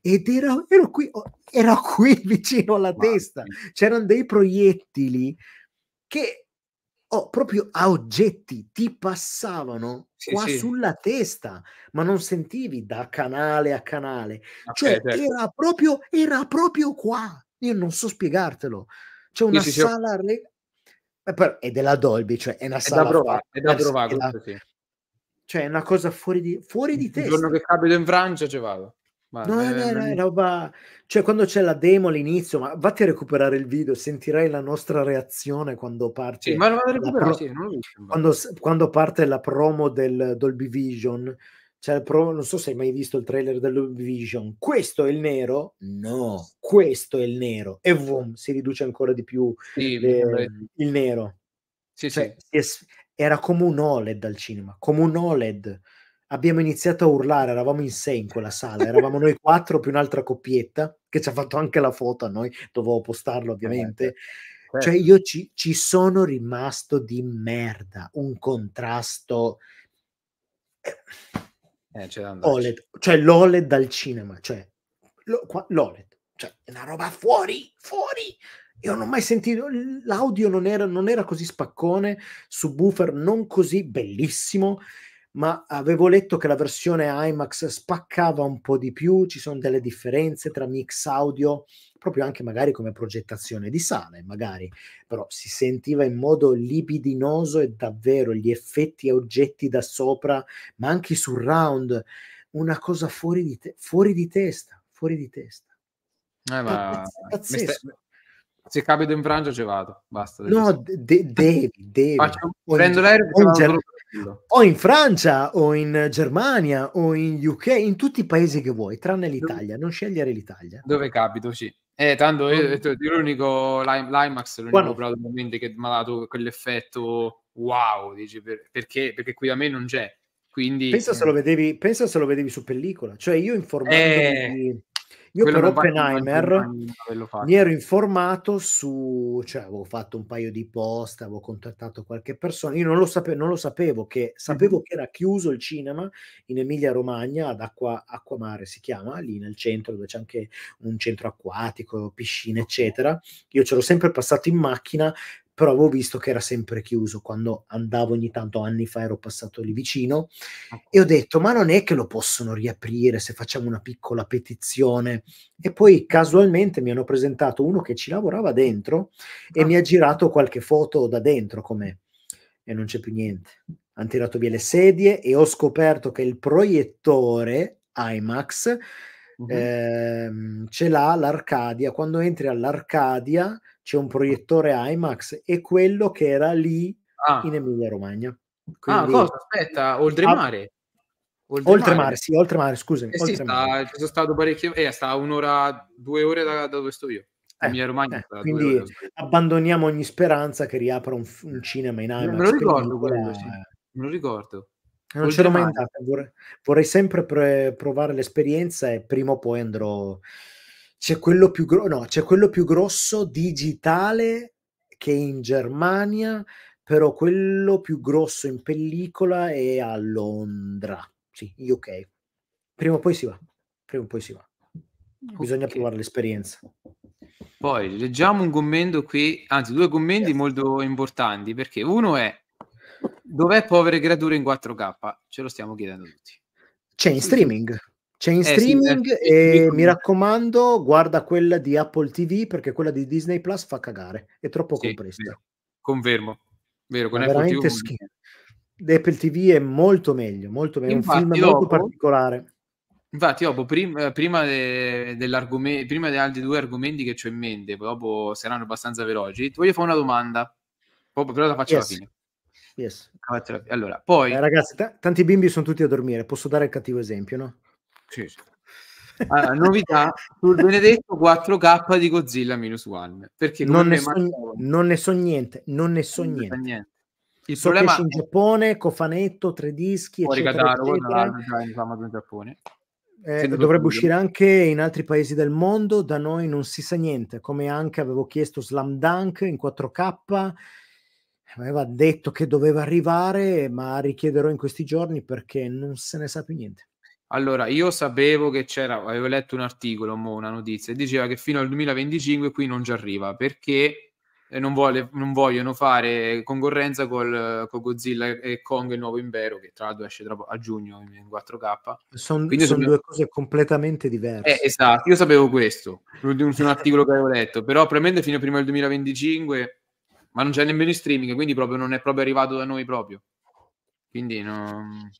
Ed ero, ero qui, ero qui vicino alla wow. testa. C'erano dei proiettili che oh, proprio a oggetti ti passavano sì, qua sì. sulla testa, ma non sentivi da canale a canale. Okay, cioè, certo. era, proprio, era proprio qua. Io non so spiegartelo. C'è una sì, sala... Re... Eh, è della Dolby, cioè è una è sala... Da provare, è da provare, è la... cioè è una cosa fuori di, fuori di testa. Il giorno che capito in Francia ci vado. Ma no, è, è, è roba... Cioè, quando c'è la demo all'inizio, ma vatti a recuperare il video, sentirai la nostra reazione quando parte... Sì, ma la pro... sì, non visto, quando, quando, parte la promo del Dolby Vision, cioè, pro... non so se hai mai visto il trailer del Dolby Vision. Questo è il nero? No, questo è il nero. E boom, si riduce ancora di più sì, le... Ehm, il nero. Sì, cioè, sì. Es... Era come un OLED al cinema, come un OLED abbiamo iniziato a urlare, eravamo in sei in quella sala, eravamo noi quattro più un'altra coppietta che ci ha fatto anche la foto a noi, dovevo postarlo eh, ovviamente. Certo. Cioè io ci, ci sono rimasto di merda, un contrasto... Eh, eh OLED, cioè l'OLED dal cinema, cioè lo, qua, l'OLED, cioè una roba fuori, fuori. Io non ho mai sentito, l'audio non era, non era così spaccone, subwoofer non così bellissimo, ma avevo letto che la versione IMAX spaccava un po' di più, ci sono delle differenze tra mix audio, proprio anche magari come progettazione di sale, magari, però si sentiva in modo libidinoso e davvero gli effetti e oggetti da sopra, ma anche i surround, una cosa fuori di, te- fuori di testa, fuori di testa. Eh, ma... se capito in Francia ci vado. Basta. No, de- devi, devi. Faccio, prendo l'aereo o in Francia o in Germania o in UK, in tutti i paesi che vuoi, tranne l'Italia, non scegliere l'Italia. Dove capito, sì. Eh, tanto eh, eh, io, l'unico l'IMAX l'unico Quando... probabilmente che mi ha dato quell'effetto wow, dici, per, perché, perché qui da me non c'è. Quindi, pensa, se eh. lo vedevi, pensa se lo vedevi su pellicola, cioè io informandomi eh... di io Quello per Oppenheimer mi ero informato su, cioè avevo fatto un paio di post, avevo contattato qualche persona, io non lo, sapevo, non lo sapevo, che, sapevo mm-hmm. che era chiuso il cinema in Emilia Romagna, ad Acqua, Acquamare si chiama, lì nel centro dove c'è anche un centro acquatico, piscine, eccetera. Io ce l'ho sempre passato in macchina però avevo visto che era sempre chiuso quando andavo ogni tanto anni fa ero passato lì vicino e ho detto ma non è che lo possono riaprire se facciamo una piccola petizione e poi casualmente mi hanno presentato uno che ci lavorava dentro e ah. mi ha girato qualche foto da dentro come e non c'è più niente hanno tirato via le sedie e ho scoperto che il proiettore IMAX Mm-hmm. Eh, ce l'ha l'Arcadia. Quando entri all'Arcadia c'è un proiettore IMAX e quello che era lì ah. in Emilia Romagna. Ah, quindi... Ah, cosa? Aspetta, ah, oltremare. Oltremare, oltremare sì, oltremare, scusami. Eh sì, oltremare. Sta, sono stato parecchio, eh, sta un'ora, due ore da, da dove sto io. Eh, Romagna, eh, quindi abbandoniamo ogni speranza che riapra un, un cinema in IMAX. Me lo ricordo, quello, sì. me lo ricordo. Non Oltre c'ero mai andata, vorrei, vorrei sempre pre- provare l'esperienza e prima o poi andrò. C'è quello più, gro- no, c'è quello più grosso digitale che è in Germania, però quello più grosso in pellicola è a Londra, sì, UK. Prima o poi si va, prima o poi si va. Bisogna okay. provare l'esperienza. Poi leggiamo un commento qui, anzi due commenti yeah. molto importanti, perché uno è Dov'è Povere Gradure in 4K? Ce lo stiamo chiedendo tutti. C'è in streaming. C'è in eh, eh streaming sì, e mi raccomando, guarda quella di Apple TV perché quella di Disney Plus fa cagare, è troppo sì, compressa. Vero. Confermo. Vero, con è Apple veramente TV, schifo. Apple TV è molto meglio, molto meglio, infatti, un film dopo, molto particolare. Infatti, dopo, eh, prima, de, prima degli altri due argomenti che ho in mente, dopo saranno abbastanza veloci, ti voglio fare una domanda, però la faccio yes. alla fine. Yes. Allora, poi... Eh, ragazzi, t- tanti bimbi sono tutti a dormire, posso dare il cattivo esempio, no? Sì, sì. Allora, novità sul benedetto 4K di Godzilla Minus One. Perché non ne, so, Marco... non ne, so, niente, non ne so non niente. niente. Il so problema è in Giappone, cofanetto, tre dischi, fuori eccetera, Giappone. Eh, dovrebbe uscire anche in altri paesi del mondo, da noi non si sa niente, come anche avevo chiesto Slam Dunk in 4K, aveva detto che doveva arrivare, ma richiederò in questi giorni perché non se ne sa più niente. Allora, io sapevo che c'era, avevo letto un articolo, una notizia, diceva che fino al 2025 qui non ci arriva perché eh, non, vuole, non vogliono fare concorrenza col, con Godzilla e Kong il nuovo impero, che tra l'altro esce a giugno in 4K. Sono, sono sapevo... due cose completamente diverse. Eh, esatto, io sapevo questo, un, articolo che avevo letto, però probabilmente fino a prima del 2025 ma non c'è nemmeno in streaming, quindi proprio non è proprio arrivato da noi proprio. Quindi no...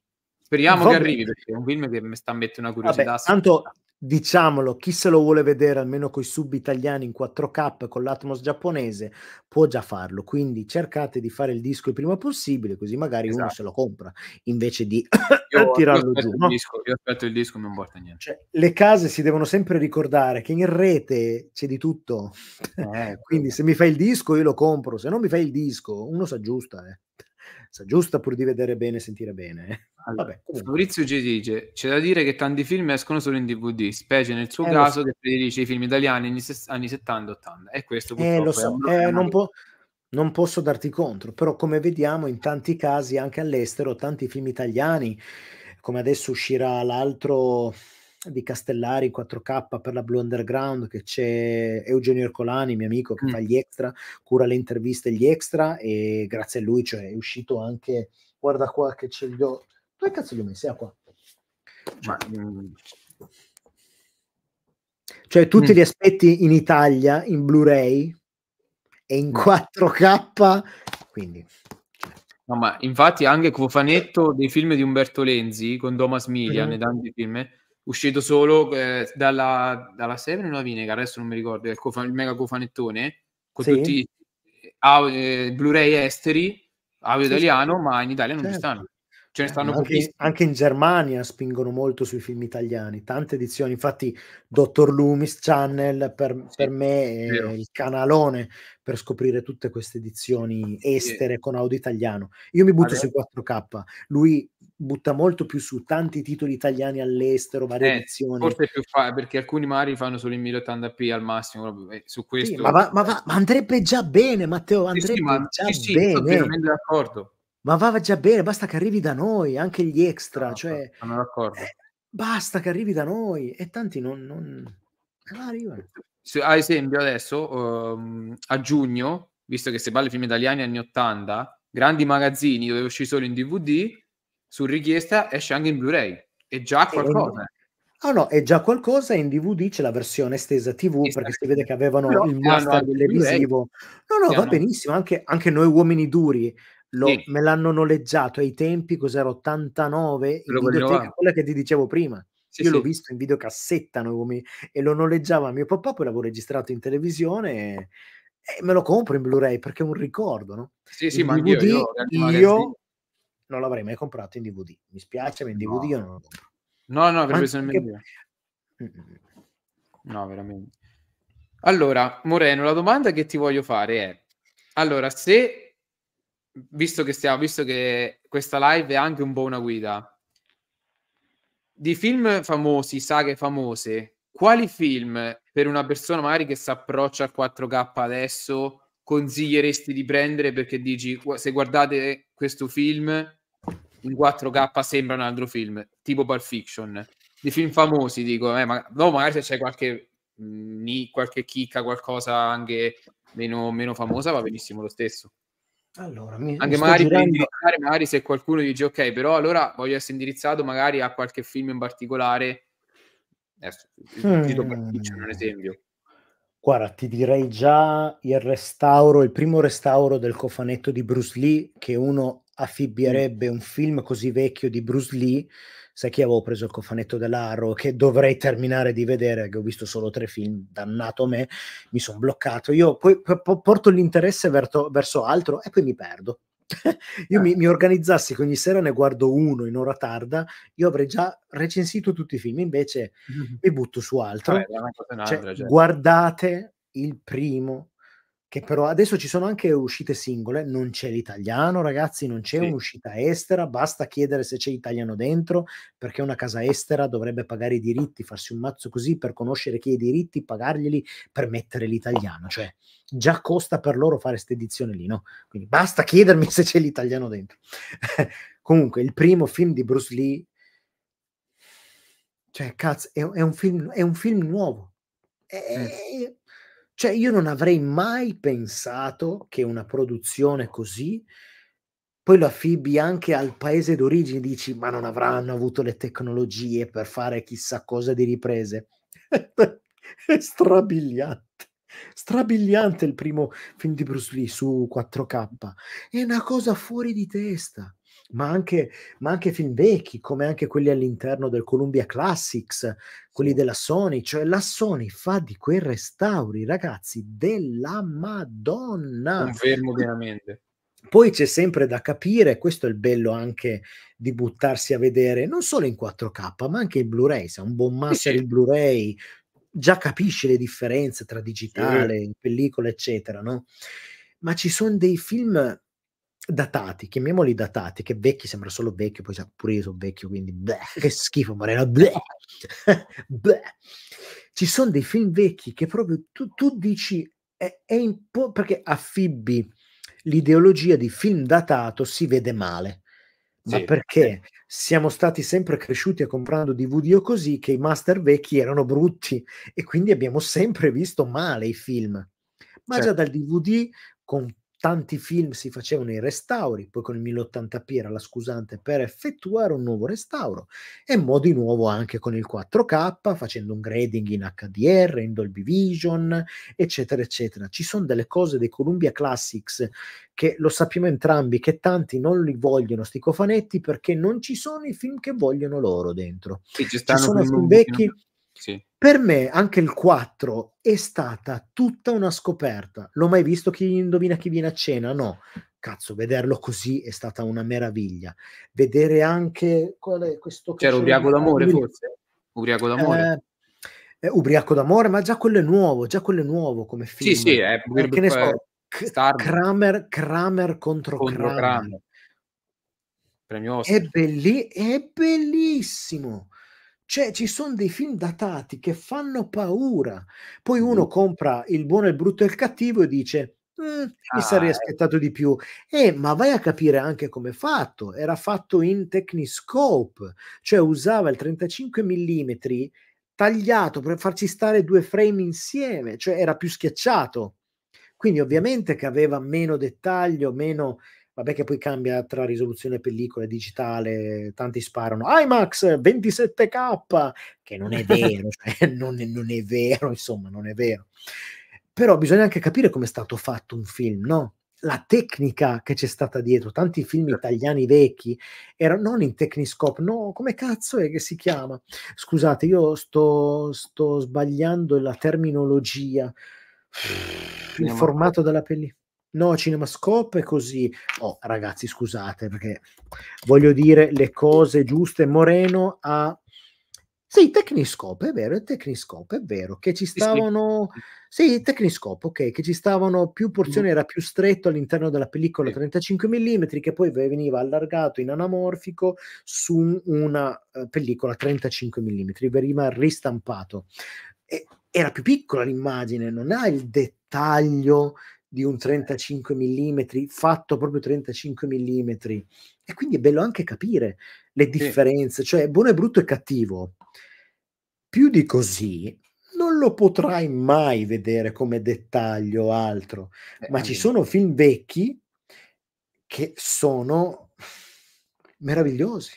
speriamo Vabbè. che arrivi, perché è un film che mi sta mettendo una curiosità. Vabbè, tanto, diciamolo, chi se lo vuole vedere almeno con i sub italiani in 4K con l'Atmos giapponese può già farlo. Quindi cercate di fare il disco il prima possibile, così magari esatto. uno se lo compra invece di io, tirarlo io giù. No? Disco, io aspetto il disco, non importa niente. Cioè, le case si devono sempre ricordare che in rete c'è di tutto. Eh, ecco. quindi se mi fai il disco, io lo compro, se non mi fai il disco, uno si aggiusta. Eh sa cioè, giusta pur di vedere bene e sentire bene. Allora, Vabbè, Fabrizio ci dice: C'è da dire che tanti film escono solo in DVD, specie nel suo eh, caso so. che predice i film italiani anni, 70 e 80. E questo purtroppo eh, lo so. Eh, non, po- non, posso darti contro, però come vediamo in tanti casi anche all'estero, tanti film italiani, come adesso uscirà l'altro di Castellari 4K per la Blue Underground, che c'è Eugenio Ercolani, mio amico, che mm. fa gli extra, cura le interviste gli extra e grazie a lui cioè, è uscito anche, guarda qua che ce li ho, dove cazzo li ho messi? Ah qua. Ma... cioè tutti mm. gli cioè, mm. aspetti in Italia, in Blu-ray e in 4K, mm. quindi... Cioè. No, ma infatti anche Cofanetto dei film di Umberto Lenzi con Thomas Milian mm-hmm. e tanti film eh, uscito solo eh, dalla, dalla Seven o dalla Vinegar, adesso non mi ricordo, il, cofan, il mega cofanettone, con sì. tutti i eh, eh, Blu-ray esteri, audio sì, italiano, sì. ma in Italia non certo. ci stanno. Ce ne eh, stanno anche, anche, in Germania spingono molto sui film italiani, tante edizioni. Infatti, Dottor Loomis Channel per, sì, per me è vero. il canalone per scoprire tutte queste edizioni estere sì. con audio italiano. Io mi butto allora. su 4K, lui butta molto più su tanti titoli italiani all'estero, varie eh, edizioni. Forse più fa perché alcuni mari fanno solo in 1080p al massimo. Eh, su questo, sì, ma, va, ma, va, ma, andrebbe già bene, Matteo. Andrebbe sì, sì, ma, già sì, bene. Ma va già bene, basta che arrivi da noi, anche gli extra. No, cioè, sono d'accordo. Eh, basta che arrivi da noi e tanti non. non... Ah, arrivano. Ad esempio, adesso um, a giugno, visto che se parla di film italiani anni 80, grandi magazzini dove uscì solo in DVD su richiesta esce anche in Blu-ray. È già qualcosa. Ah oh no, è già qualcosa, in DVD c'è la versione estesa TV esatto. perché si vede che avevano Però, il mostro televisivo. No, no, va benissimo, anche, anche noi uomini duri lo, me l'hanno noleggiato ai tempi, cos'era 89, in videoteca, quella che ti dicevo prima. Sì, Io sì. l'ho visto in videocassetta noi uomini, e lo noleggiava mio papà, poi l'avevo registrato in televisione e, e me lo compro in Blu-ray perché è un ricordo, no? Sì, sì, in ma DVD, io, io non l'avrei mai comprato in DVD. Mi spiace, ma in DVD no. io non lo compro. No, no, avrebbe bisogno di che... Mm, mm, mm. No, veramente. Allora, Moreno, la domanda che ti voglio fare è: allora, se visto che stiamo, visto che questa live è anche un po' una guida di film famosi, saghe famose, quali film per una persona magari che si approccia al 4K adesso consiglieresti di prendere perché dici se guardate questo film in 4K sembra un altro film, tipo Pulp Fiction. Di film famosi, dico, eh, ma, no, magari se c'è qualche, mh, mm, qualche chicca, qualcosa anche meno, meno famosa, va benissimo lo stesso. Allora, mi, anche mi magari, girando... magari, se qualcuno dice ok, però allora voglio essere indirizzato magari a qualche film in particolare. Adesso, mm. un esempio. Guarda, ti direi già il restauro, il primo restauro del cofanetto di Bruce Lee, che uno affibierebbe un film così vecchio di Bruce Lee. Sai che avevo preso il cofanetto dell'Arro che dovrei terminare di vedere, che ho visto solo tre film, dannato a me, mi sono bloccato. Io poi porto l'interesse verso altro e poi mi perdo io mi, eh. mi, organizzassi che ogni sera ne guardo uno in ora tarda, io avrei già recensito tutti i film, invece mm-hmm. mi butto su altro. Vabbè, cioè, certo. guardate il primo che però adesso ci sono anche uscite singole, non c'è l'italiano ragazzi, non c'è sì. un'uscita estera, basta chiedere se c'è italiano dentro, perché una casa estera dovrebbe pagare i diritti, farsi un mazzo così per conoscere chi ha i diritti, pagarglieli per mettere l'italiano, cioè già costa per loro fare questa edizione lì, no? Quindi basta chiedermi se c'è l'italiano dentro. Comunque, il primo film di Bruce Lee, cioè cazzo, è, è, un, film, è un film nuovo. È, eh. Cioè io non avrei mai pensato che una produzione così poi lo affibbi anche al paese d'origine, dici ma non avranno avuto le tecnologie per fare chissà cosa di riprese. È strabiliante, strabiliante il primo film di Bruce Lee su 4K. È una cosa fuori di testa ma anche, ma anche, film vecchi, come anche quelli all'interno del Columbia Classics, quelli della Sony, cioè la Sony fa di quei restauri, ragazzi, della Madonna. Confermo veramente. Poi c'è sempre da capire, questo è il bello anche di buttarsi a vedere non solo in 4K, ma anche in Blu-ray, se un buon master sì. Blu-ray già capisce le differenze tra digitale, sì. pellicola, eccetera, no? Ma ci sono dei film datati, chiamiamoli datati, che vecchi sembra solo vecchio, poi pure io sono vecchio, quindi bleh, che schifo Moreno, bleh, bleh. ci sono dei film vecchi che proprio tu, tu dici, è, è po' perché affibbi l'ideologia di film datato si vede male, ma sì, perché sì. siamo stati sempre cresciuti a comprando DVD o così che i master vecchi erano brutti e quindi abbiamo sempre visto male i film. Ma certo. già dal DVD con tanti film si facevano i restauri, poi con il 1080p era la scusante per effettuare un nuovo restauro e mo di nuovo anche con il 4K, facendo un grading in HDR, in Dolby Vision, eccetera, eccetera. Ci sono delle cose dei Columbia Classics che lo sappiamo entrambi che tanti non li vogliono sti cofanetti perché non ci sono i film che vogliono loro dentro. Sì, ci, ci sono film vecchi sì. Per me anche il 4 è stata tutta una scoperta. L'ho mai visto chi indovina chi viene a cena? No. Cazzo, vederlo così è stata una meraviglia. Vedere anche qual è questo... C'era Ubriaco d'amore forse? Ubriaco d'amore. Eh, eh, ubriaco d'amore, ma già quello è nuovo, già quello è nuovo come film. Sì, sì, è eh, che ne so, K- eh, Kramer, Kramer, contro, contro Kramer. Kramer. È, belli- è, bellissimo. Cioè, ci sono dei film datati che fanno paura. Poi uno compra il buono, il brutto e il cattivo e dice: Mm, mi sarei ah, eh. aspettato di più. Eh, ma vai a capire anche come è fatto. Era fatto in Techniscope, cioè usava il 35 mm tagliato per farci stare due frame insieme, cioè era più schiacciato. Quindi ovviamente che aveva meno dettaglio, meno Vabbè che poi cambia tra risoluzione pellicola e digitale, tanti sparano IMAX 27K, che non è vero, cioè, non, è, non è vero, insomma, non è vero. Però bisogna anche capire come è stato fatto un film, no? la tecnica che c'è stata dietro. Tanti film certo. italiani vecchi erano non in Techniscope, no, come cazzo è che si chiama? Scusate, io sto, sto sbagliando la terminologia, il formato della pellicola. No, Cinemascope è così. Oh, ragazzi, scusate perché voglio dire le cose giuste. Moreno ha. Sì, Tecniscope, è vero, il Tecniscope, è vero, che ci stavano... Sì, Tecniscope, ok, che ci stavano più porzioni, mm. era più stretto all'interno della pellicola 35 mm, che poi veniva allargato in anamorfico su una eh, pellicola 35 mm, veniva ristampato. E era più piccola l'immagine, non ha il dettaglio di un 35 mm, fatto proprio 35 mm. E quindi è bello anche capire le differenze, sì. cioè buono e brutto e cattivo. Più di così non lo potrai mai vedere come dettaglio o altro, eh, ma ci sono film vecchi che sono meravigliosi.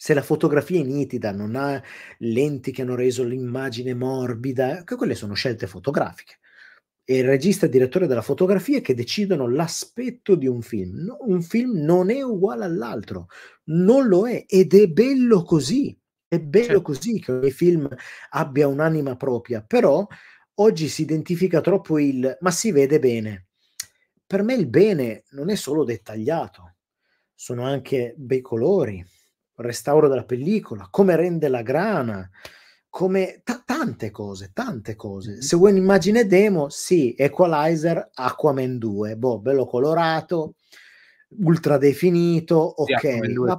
Se la fotografia è nitida, non ha lenti che hanno reso l'immagine morbida, quelle sono scelte fotografiche e il regista e il direttore della fotografia che decidono l'aspetto di un film. No, un film non è uguale all'altro, non lo è ed è bello così. È bello certo. così che ogni film abbia un'anima propria, però oggi si identifica troppo il ma si vede bene. Per me il bene non è solo dettagliato, sono anche bei colori, il restauro della pellicola, come rende la grana, come t- tante cose, tante cose. Se vuoi un'immagine demo, sì, Equalizer Aquaman 2, boh, bello colorato, ultra definito, ok. Sì, ma,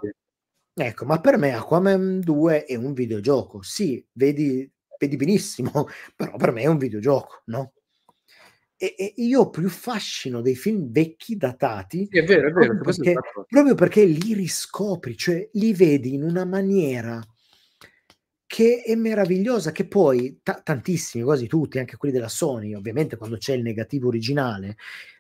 ecco, ma per me Aquaman 2 è un videogioco, sì, vedi, vedi benissimo, però per me è un videogioco, no? E, e io ho più fascino dei film vecchi datati, sì, è vero, è vero, proprio perché, proprio perché li riscopri, cioè li vedi in una maniera che è meravigliosa, che poi t- tantissimi, quasi tutti, anche quelli della Sony, ovviamente quando c'è il negativo originale,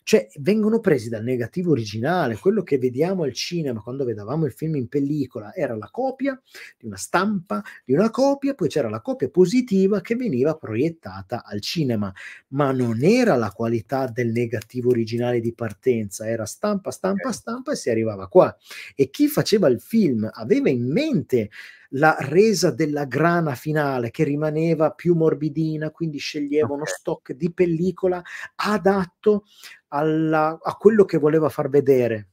cioè vengono presi dal negativo originale, quello che vediamo al cinema quando vedevamo il film in pellicola era la copia di una stampa, di una copia, poi c'era la copia positiva che veniva proiettata al cinema, ma non era la qualità del negativo originale di partenza, era stampa, stampa, eh. stampa e si arrivava qua. E chi faceva il film aveva in mente la resa della grana finale che rimaneva più morbidina, quindi sceglieva okay. uno stock di pellicola adatto alla, a quello che voleva far vedere.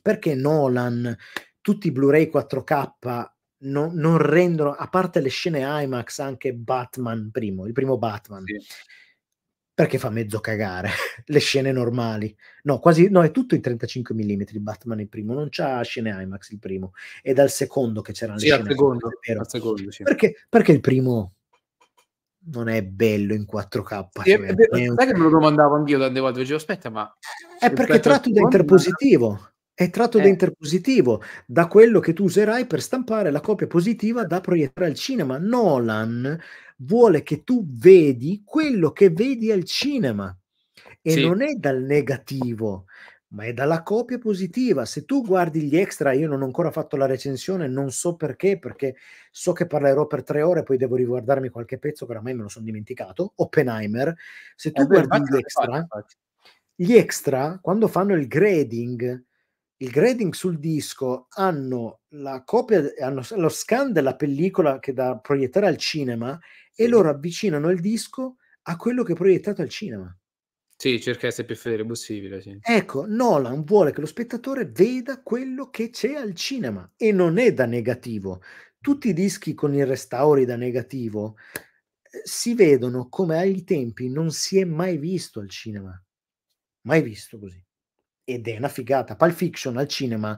Perché Nolan, tutti i Blu-ray 4K no, non rendono, a parte le scene IMAX, anche Batman primo, il primo Batman. Sì. Perché fa mezzo cagare le scene normali. No, quasi, no, è tutto in 35 mm Batman il primo, non c'ha scene IMAX il primo. È dal secondo che c'erano sì, le scene. Secondo, IMAX, secondo, sì. perché, perché il primo non è bello in 4K. Sì, cioè, è bello, è un... Sai che me lo domandavo anch'io tante volte, dicevo aspetta ma... È perché tratto da interpositivo. È tratto eh. da interpositivo, da quello che tu userai per stampare la copia positiva da proiettare al cinema. Nolan vuole che tu vedi quello che vedi al cinema e sì. non è dal negativo ma è dalla copia positiva. Se tu guardi gli extra, io non ho ancora fatto la recensione, non so perché, perché so che parlerò per tre ore, poi devo riguardarmi qualche pezzo che oramai me lo sono dimenticato, Oppenheimer. Se tu eh, guardi gli extra, gli extra, quando fanno il grading, il grading sul disco hanno la copia, hanno lo scan della pellicola che da proiettare al cinema e loro avvicinano il disco a quello che è proiettato al cinema. Sì, cerca di essere più fedele possibile. Sì. Ecco, Nolan vuole che lo spettatore veda quello che c'è al cinema e non è da negativo. Tutti i dischi con i restauri da negativo eh, si vedono come agli tempi non si è mai visto al cinema. Mai visto così. Ed è una figata. Pulp Fiction al cinema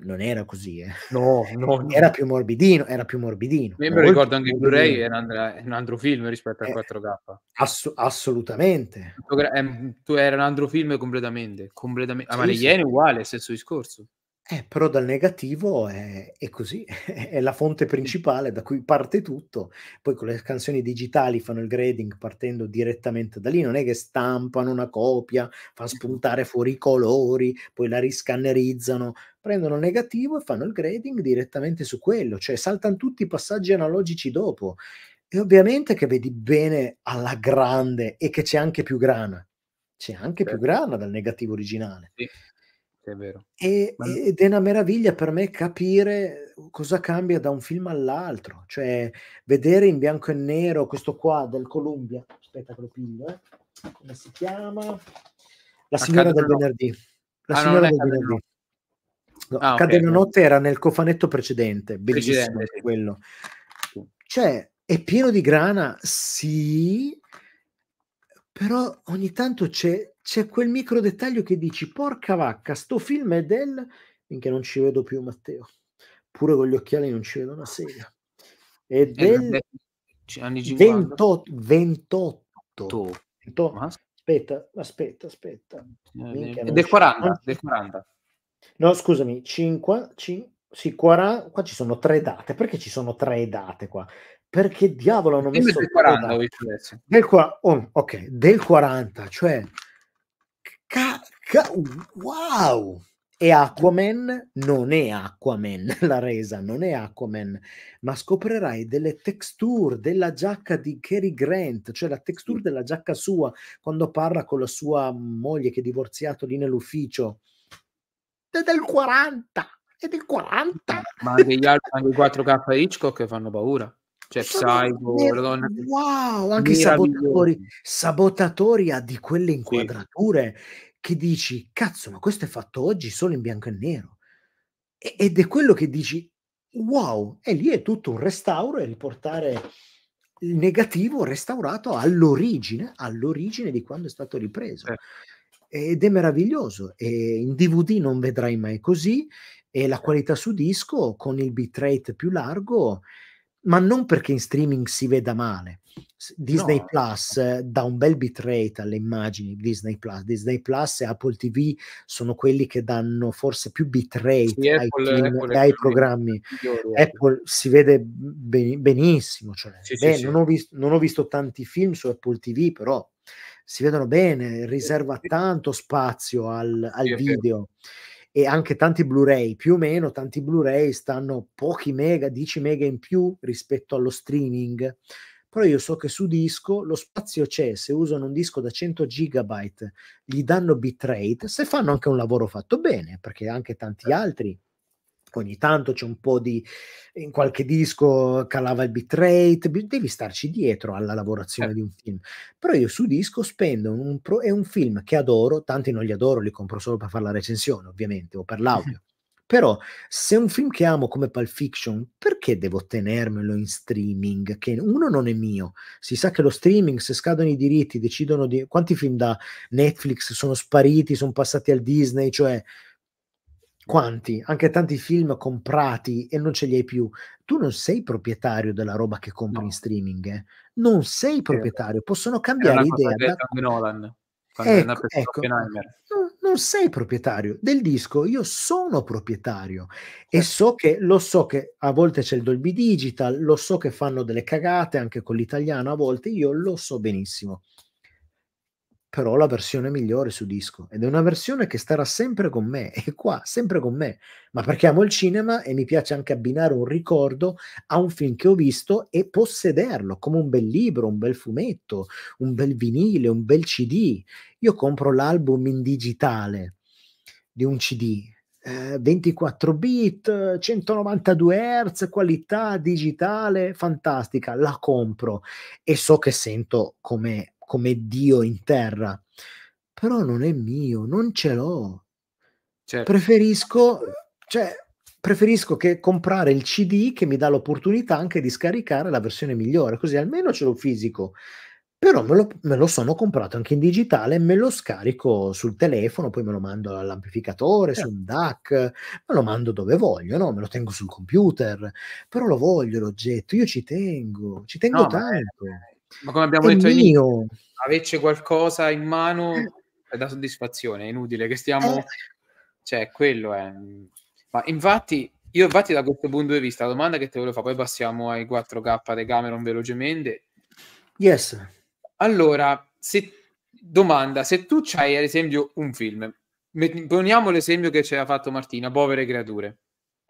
non era così, eh. no, no, era più morbidino, era più morbidino. Io mi ricordo anche Blu-ray era un altro film rispetto al eh, 4K. Ass- assolutamente. Ehm, tu era un altro film completamente, completamente. Sì, ma sì. le Iene uguale, stesso discorso. Eh, però dal negativo è, è così, è la fonte principale da cui parte tutto. Poi con le canzoni digitali fanno il grading partendo direttamente da lì, non è che stampano una copia, fa spuntare fuori i colori, poi la riscannerizzano, prendono il negativo e fanno il grading direttamente su quello, cioè saltano tutti i passaggi analogici dopo. E ovviamente che vedi bene alla grande e che c'è anche più grana, c'è anche certo. più grana dal negativo originale. Sì, è vero. E, Ma... Ed è una meraviglia per me capire cosa cambia da un film all'altro, cioè vedere in bianco e nero questo qua del Columbia, aspetta che lo piglio, eh. come si chiama? La signora Accade del venerdì. La ah, signora del venerdì. No, ah, Cade okay, notte era nel cofanetto precedente, bellissimo precedente. quello. Cioè, è pieno di grana, sì, però ogni tanto c'è, c'è quel micro dettaglio che dici, porca vacca, sto film è del... Finché non ci vedo più Matteo. Pure con gli occhiali non ci vedo una sedia. È del... Anni 28, 28. 28. Aspetta, aspetta, aspetta. Eh, Minchia, del, 40, del 40. No, scusami, 5, 5 sì, 40, qua ci sono tre date. Perché ci sono tre date qua? Perché diavolo hanno messo del 40, del, qua, oh, ok, del 40, cioè Ca- ca- wow! E Aquaman non è Aquaman, la resa non è Aquaman, ma scoprirai delle texture della giacca di Cary Grant, cioè la texture della giacca sua quando parla con la sua moglie che è divorziato lì nell'ufficio. È del 40, è del 40. Ma anche, gli, altri 4K Hitchcock che fanno paura. Cioè, Psycho, ne... donna... Wow, anche sabotatori, sabotatori ha di quelle inquadrature sì. che dici, cazzo, ma questo è fatto oggi solo in bianco e nero. E, ed è quello che dici, wow, e lì è tutto un restauro e riportare il negativo restaurato all'origine, all'origine di quando è stato ripreso. Eh. Ed è meraviglioso. E in DVD non vedrai mai così, e la qualità su disco con il bitrate più largo ma non perché in streaming si veda male. Disney no. Plus eh, dà un bel bitrate alle immagini Disney Plus. Disney Plus e Apple TV sono quelli che danno forse più bitrate sì, ai, Apple, film, Apple ai programmi. Ecco. Apple si vede ben, benissimo. Cioè, sì, beh, sì, non, ho visto, non ho visto tanti film su Apple TV, però si vedono bene, riserva tanto spazio al, al video. Vero e anche tanti Blu-ray, più o meno tanti Blu-ray stanno pochi mega, 10 mega in più rispetto allo streaming. Però io so che su disco lo spazio c'è, se usano un disco da 100 GB gli danno bitrate, se fanno anche un lavoro fatto bene, perché anche tanti certo. altri ogni tanto c'è un po' di in qualche disco calava il bitrate, devi starci dietro alla lavorazione eh. di un film. Però io su disco spendo un pro, è un film che adoro, tanti non li adoro, li compro solo per fare la recensione, ovviamente, o per l'audio. Mm. Però se è un film che amo come Pulp Fiction, perché devo tenermelo in streaming? Che uno non è mio. Si sa che lo streaming, se scadono i diritti, decidono di... Quanti film da Netflix sono spariti, sono passati al Disney, cioè quanti, anche tanti film comprati e non ce li hai più. Tu non sei proprietario della roba che compri no. in streaming, eh. non sei proprietario, possono cambiare idea. Da... Nolan, ecco, ecco. Non, non sei proprietario del disco, io sono proprietario e certo. so che lo so che a volte c'è il Dolby Digital, lo so che fanno delle cagate anche con l'italiano a volte, io lo so benissimo però la versione migliore su disco ed è una versione che starà sempre con me, e qua, sempre con me, ma perché amo il cinema e mi piace anche abbinare un ricordo a un film che ho visto e possederlo come un bel libro, un bel fumetto, un bel vinile, un bel CD. Io compro l'album in digitale di un CD. Eh, 24 bit, 192 hertz qualità digitale fantastica, la compro e so che sento come come Dio in terra, però non è mio, non ce l'ho. Certo. Preferisco, cioè, preferisco che comprare il CD che mi dà l'opportunità anche di scaricare la versione migliore, così almeno ce l'ho fisico. Però me lo, me lo sono comprato anche in digitale, me lo scarico sul telefono, poi me lo mando all'amplificatore, certo. su un DAC, me lo mando dove voglio, no? me lo tengo sul computer, però lo voglio l'oggetto, io ci tengo, ci tengo no, tanto. Ma ma come abbiamo è detto all'inizio, averci qualcosa in mano è da soddisfazione, è inutile che stiamo... È... Eh. Cioè, quello è... Ma infatti, io infatti da questo punto di vista, la domanda che te volevo fare, poi passiamo ai 4K di Cameron velocemente. Yes. Allora, se, domanda, se tu hai ad esempio un film, poniamo l'esempio che ci ha fatto Martina, Povere Creature.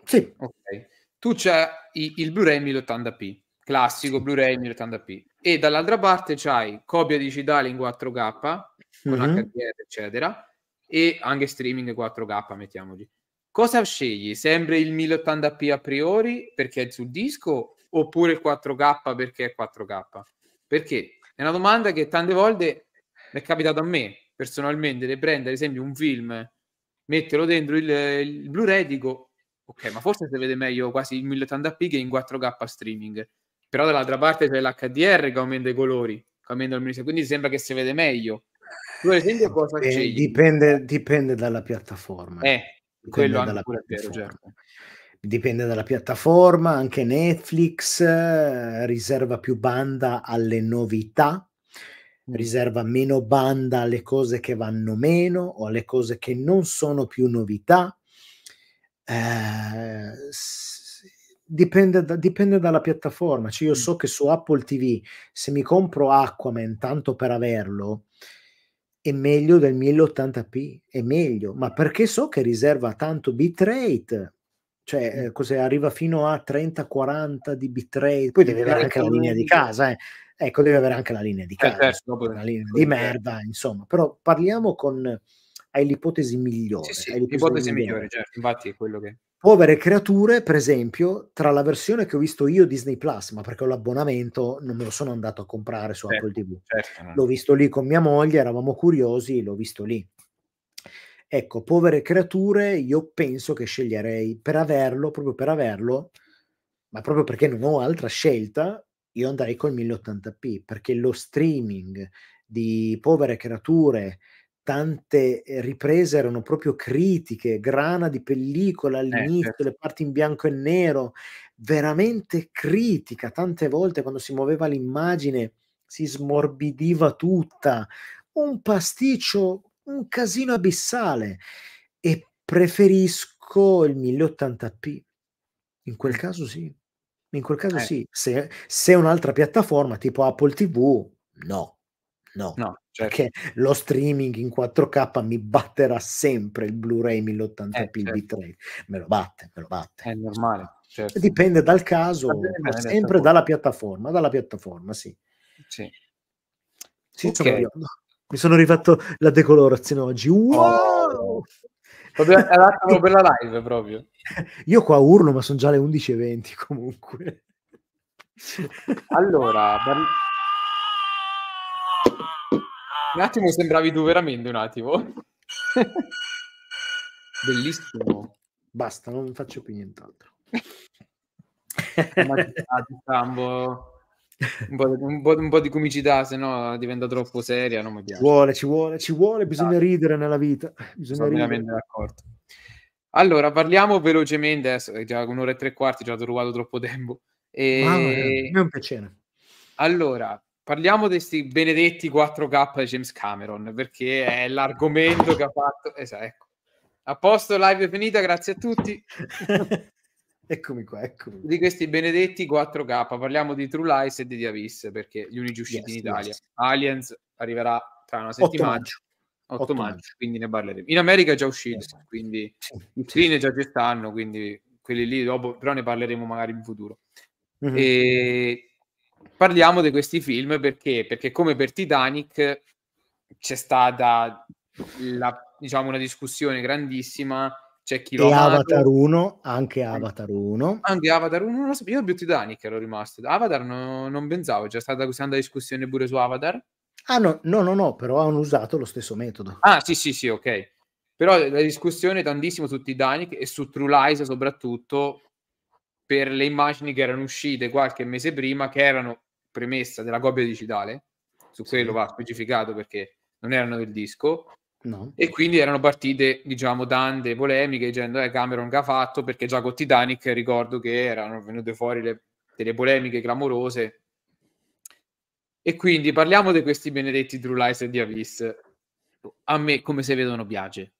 Sì. Ok. Tu c'hai il Blu-ray 1080p, classico Blu-ray 1080p e dall'altra parte c'hai copia digitale in 4K con mm-hmm. HDR eccetera e anche streaming 4K mettiamoci cosa scegli? sempre il 1080p a priori perché è sul disco oppure il 4K perché è 4K perché è una domanda che tante volte mi è capitato a me personalmente di prendere ad esempio un film metterlo dentro il, il Blu-ray dico ok ma forse si vede meglio quasi in 1080p che in 4K streaming però dall'altra parte c'è l'HDR che aumenta i colori, aumenta il ministro, quindi sembra che si vede meglio. Tu ad esempio eh, cosa eh, scegli? Dipende, dipende dalla piattaforma. Eh, dipende dalla piattaforma. Vero, certo. dipende dalla piattaforma, anche Netflix eh, riserva più banda alle novità, mm. riserva meno banda alle cose che vanno meno o alle cose che non sono più novità. Eh, Dipende, da, dipende, dalla piattaforma. Cioè, io so che su Apple TV, se mi compro Aquaman tanto per averlo, è meglio del 1080p, è meglio, ma perché so che riserva tanto bitrate, cioè eh, cos'è, arriva fino a 30-40 di bitrate, poi devi avere anche la linea di casa, eh. ecco, devi avere anche la linea di eh, casa, eh, la linea di merda, insomma, però parliamo con, hai l'ipotesi migliore. Sì, sì, l'ipotesi, l'ipotesi migliore, migliore, certo, infatti è quello che povere creature, per esempio, tra la versione che ho visto io Disney Plus, ma perché ho l'abbonamento, non me lo sono andato a comprare su certo, Apple TV. Certo. L'ho visto lì con mia moglie, eravamo curiosi, l'ho visto lì. Ecco, povere creature, io penso che sceglierei per averlo, proprio per averlo, ma proprio perché non ho altra scelta, io andrei col 1080p, perché lo streaming di povere creature tante eh, riprese erano proprio critiche, grana di pellicola eh, all'inizio, eh, certo. le parti in bianco e nero, veramente critica, tante volte quando si muoveva l'immagine si smorbidiva tutta, un pasticcio, un casino abissale e preferisco il 1080p. In quel mm. caso sì. In quel caso eh. sì, se, se un'altra piattaforma tipo Apple TV, no, No, no certo. perché lo streaming in 4K mi batterà sempre il Blu-ray 1080p, eh, certo. bitrate, me lo batte, me lo batte. È normale. Certo. Dipende dal caso, bene, sempre dalla piattaforma, dalla piattaforma, sì. Sì. sì okay. Mi sono rifatto la decolorazione oggi. Oh! Wow! Oh. Proprio per la live proprio. Io qua urlo, ma sono già le 11.20 comunque. allora, un attimo sembravi tu veramente un attimo. Bellissimo. Basta, non faccio più nient'altro. Diciamo, un po, di, un, po', un po', di comicità, se no diventa troppo seria. Non mi piace. Ci vuole, ci vuole, ci vuole. Bisogna ah, ridere nella vita. Bisogna sono ridere. d'accordo. Allora, parliamo velocemente. Adesso è già un'ora e tre quarti, già ti ho rubato troppo tempo. E... Mamma mia, è un piacere. Allora, Parliamo di questi benedetti 4K di James Cameron, perché è l'argomento che ha fatto. Esatto, ecco. A posto, live è finita, grazie a tutti. eccomi qua, eccomi. Di questi benedetti 4K, parliamo di True Lies e di Diavis, perché gli unici usciti yes, in Italia. Yes. Aliens arriverà tra una settimana. 8 maggio. 8, maggio, quindi ne parleremo. In America è già uscito, yes. Eh, quindi i sì. già quest'anno, quindi quelli lì dopo, però ne parleremo magari in futuro. Mm-hmm. E parliamo di questi film perché, perché come per Titanic c'è stata la, diciamo, una discussione grandissima c'è chi lo e Avatar 1 anche Avatar 1 anche Avatar 1 non lo so, io più Titanic ero rimasto Avatar no, non pensavo c'è stata questa tanta discussione pure su Avatar ah no, no no no però hanno usato lo stesso metodo ah sì sì sì ok però la discussione è tantissimo su Titanic e su True Lies soprattutto per le immagini che erano uscite qualche mese prima che erano premessa della copia digitale, su quello va specificato perché non erano del disco, no. e quindi erano partite, diciamo, tante polemiche dicendo eh, Cameron che ha fatto, perché già con Titanic ricordo che erano venute fuori le, delle polemiche clamorose. E quindi parliamo di questi benedetti True Lies e di Abyss. A me, come se vedono, piace.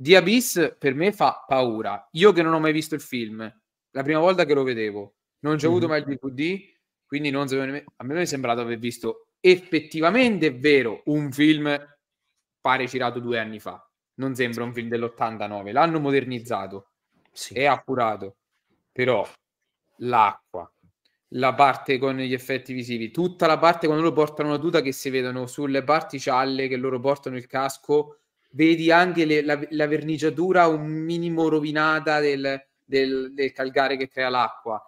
Di Abyss per me fa paura. Io che non ho mai visto il film, la prima volta che lo vedevo, non ci ho mm-hmm. avuto mm. mai il DVD, quindi non, a me mi è sembrato aver visto effettivamente, vero, un film pare girato due anni fa. Non sembra un film dell'89, l'hanno modernizzato, sì. è appurato, però l'acqua, la parte con gli effetti visivi, tutta la parte quando loro portano la tuta che si vedono sulle particelle che loro portano il casco, vedi anche le, la, la, verniciatura un minimo rovinata del, del, del calgare che crea l'acqua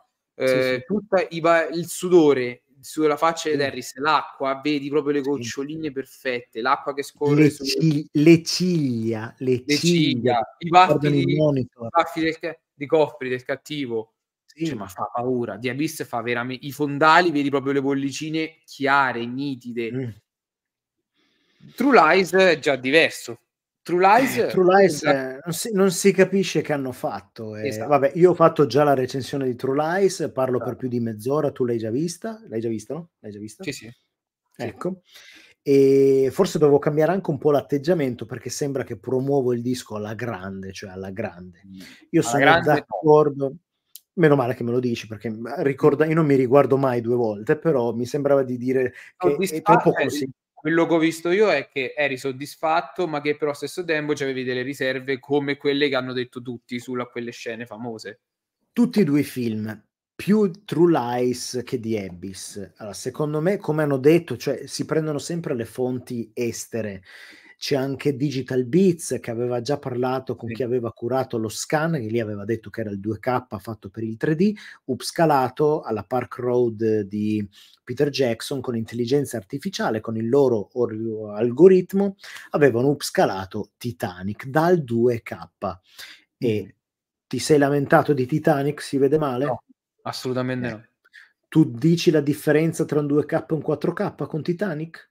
eh, sì, sì. Eh, il sudore sulla faccia sì. di Harris, l'acqua, vedi proprio le goccioline perfette, l'acqua che scorre le, ci- le ciglia, le, le ciglia, ciglia, i baffi, di, di Coffri, del cattivo. Sì. Cioè, ma fa paura. Di Abyss fa veramente... I fondali, vedi proprio le bollicine chiare, nitide. Mm. True Lies è già diverso. True Lies, eh, True Lies esatto. Eh, non, si, non, si, capisce che hanno fatto. Eh, esatto. Vabbè, io ho fatto già la recensione di True Lies, parlo esatto. per più di mezz'ora, tu l'hai già vista? L'hai già vista, no? L'hai già vista? Sì, sì. Ecco. E forse devo cambiare anche un po' l'atteggiamento perché sembra che promuovo il disco alla grande, cioè alla grande. Mm. Io alla sono grande d'accordo. No. Meno male che me lo dici perché eh, ricorda, io non mi riguardo mai due volte, però mi sembrava di dire no, che è troppo consigliato quello che ho visto io è che eri soddisfatto, ma che però allo stesso tempo avevi delle riserve come quelle che hanno detto tutti su quelle scene famose. Tutti e due i film, più True Lies che The Abyss. Allora, secondo me, come hanno detto, cioè, si prendono sempre le fonti estere c'è anche Digital Beats che aveva già parlato con sì. chi aveva curato lo scan, che lì aveva detto che era il 2K fatto per il 3D, upscalato alla Park Road di Peter Jackson con intelligenza artificiale, con il loro or- algoritmo, avevano upscalato Titanic dal 2K. Sì. E mm. ti sei lamentato di Titanic? Si vede male? No, assolutamente eh. no. Tu dici la differenza tra un 2K e un 4K con Titanic?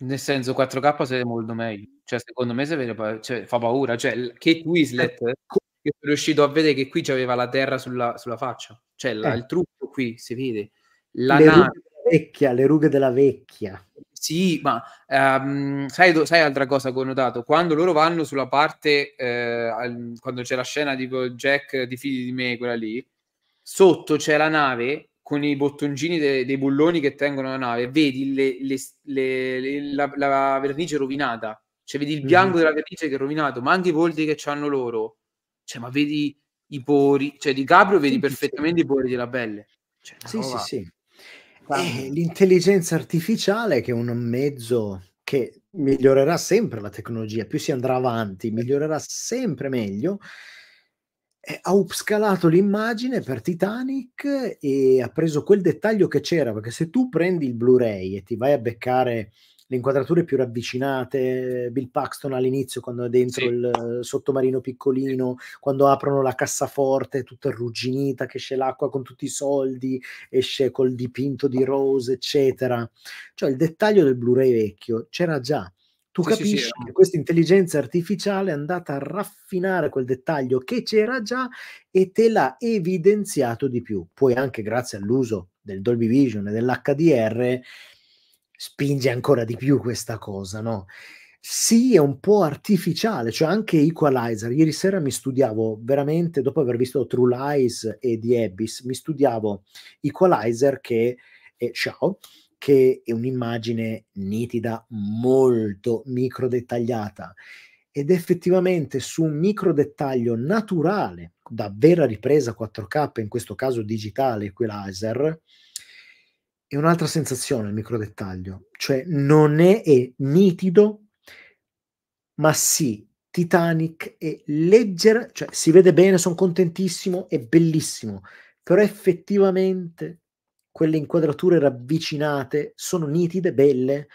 Nel senso 4K sarebbe molto meglio, cioè secondo me vede, cioè, fa paura, cioè Kate Winslet eh, che sono riuscito a vedere che qui c'aveva la terra sulla, sulla faccia, cioè la, eh. il trucco qui si vede, la le nave... vecchia, le rughe della vecchia. Sì, ma um, sai, sai, altra cosa che ho notato? Quando loro vanno sulla parte, eh, al, quando c'è la scena tipo Jack di figli di me, quella lì, sotto c'è la nave con i bottoncini de- dei bulloni che tengono la nave, vedi le, le, le, la, la, vernice rovinata, cioè vedi il mhm. bianco mm-hmm. della vernice che è rovinato, ma anche i volti che hanno loro, cioè ma vedi i pori, cioè di Caprio vedi sì, perfettamente sì. i pori della pelle. Cioè, sì, sì, sì. Eh, l'intelligenza artificiale che è un mezzo che migliorerà sempre la tecnologia, più si andrà avanti, migliorerà sempre meglio eh, ha upscalato l'immagine per Titanic e ha preso quel dettaglio che c'era, perché se tu prendi il Blu-ray e ti vai a beccare le inquadrature più ravvicinate, Bill Paxton all'inizio quando è dentro sì. il sottomarino piccolino, quando aprono la cassaforte tutta arrugginita che esce l'acqua con tutti i soldi, esce col dipinto di Rose, eccetera. Cioè il dettaglio del Blu-ray vecchio c'era già tu sì, capisci sì, sì. Eh. che questa intelligenza artificiale è andata a raffinare quel dettaglio che c'era già e te l'ha evidenziato di più. Poi anche grazie all'uso del Dolby Vision e dell'HDR spinge ancora di più questa cosa, no? Sì, è un po' artificiale, cioè anche Equalizer. Ieri sera mi studiavo veramente, dopo aver visto True Lies e The Abyss, mi studiavo Equalizer che, eh, ciao, che è un'immagine nitida, molto micro dettagliata ed effettivamente su un micro dettaglio naturale da vera ripresa 4K, in questo caso digitale, qui laser, è un'altra sensazione il micro dettaglio, cioè non è, è nitido, ma sì, Titanic è leggera, cioè si vede bene, sono contentissimo, è bellissimo, però effettivamente quelle inquadrature ravvicinate sono nitide, belle,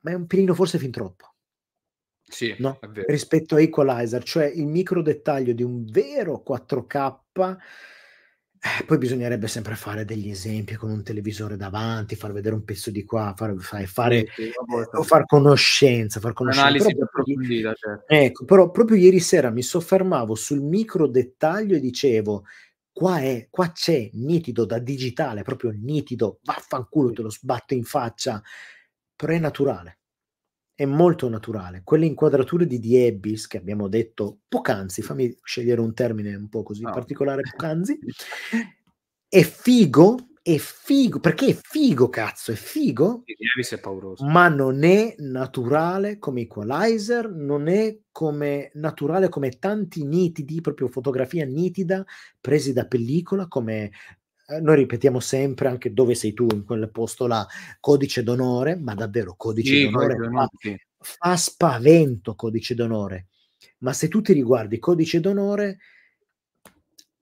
ma è un pelino forse fin troppo. Sì, no? rispetto a Equalizer, cioè il micro dettaglio di un vero 4K. Eh, poi bisognerebbe sempre fare degli esempi con un televisore davanti, far vedere un pezzo di qua, far, fare, fare sì, eh, sì. far conoscenza, far conoscenza. Analisi però, approfondita, certo. Ecco, però proprio ieri sera mi soffermavo sul micro dettaglio e dicevo Qua, è, qua c'è nitido da digitale, proprio nitido, vaffanculo, te lo sbatto in faccia. Però è naturale, è molto naturale. Quelle inquadrature di Diebis che abbiamo detto poc'anzi, fammi scegliere un termine un po' così no. particolare, poc'anzi, è figo è figo, perché è figo, cazzo, è figo. è Ma non è naturale come Equalizer, non è come naturale come tanti nitidi, proprio fotografia nitida, presi da pellicola, come eh, noi ripetiamo sempre anche dove sei tu in quel posto là, codice d'onore, ma davvero codice sì, d'onore fa, fa spavento codice d'onore. Ma se tu ti riguardi codice d'onore,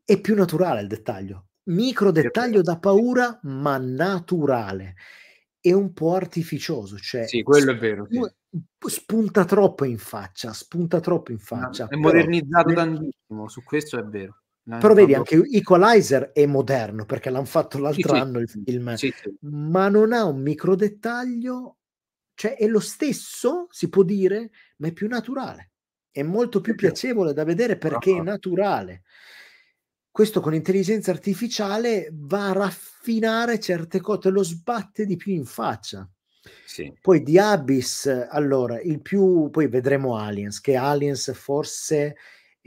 è più naturale il dettaglio micro dettaglio da paura, ma naturale e un po' artificioso. Cioè, sì, quello è vero. Sì. Spunta troppo in faccia, spunta troppo in faccia. No, è modernizzato però, tantissimo, su questo è vero. L'hanno però vedi, anche Equalizer è moderno perché l'hanno fatto l'altro sì, anno il film, sì, ma non ha un micro dettaglio, cioè è lo stesso, si può dire, ma è più naturale. È molto più piacevole da vedere perché è naturale questo con intelligenza artificiale va a raffinare certe cose, te lo sbatte di più in faccia. Sì. Poi di Abyss, allora, il più, poi vedremo Aliens, che Aliens forse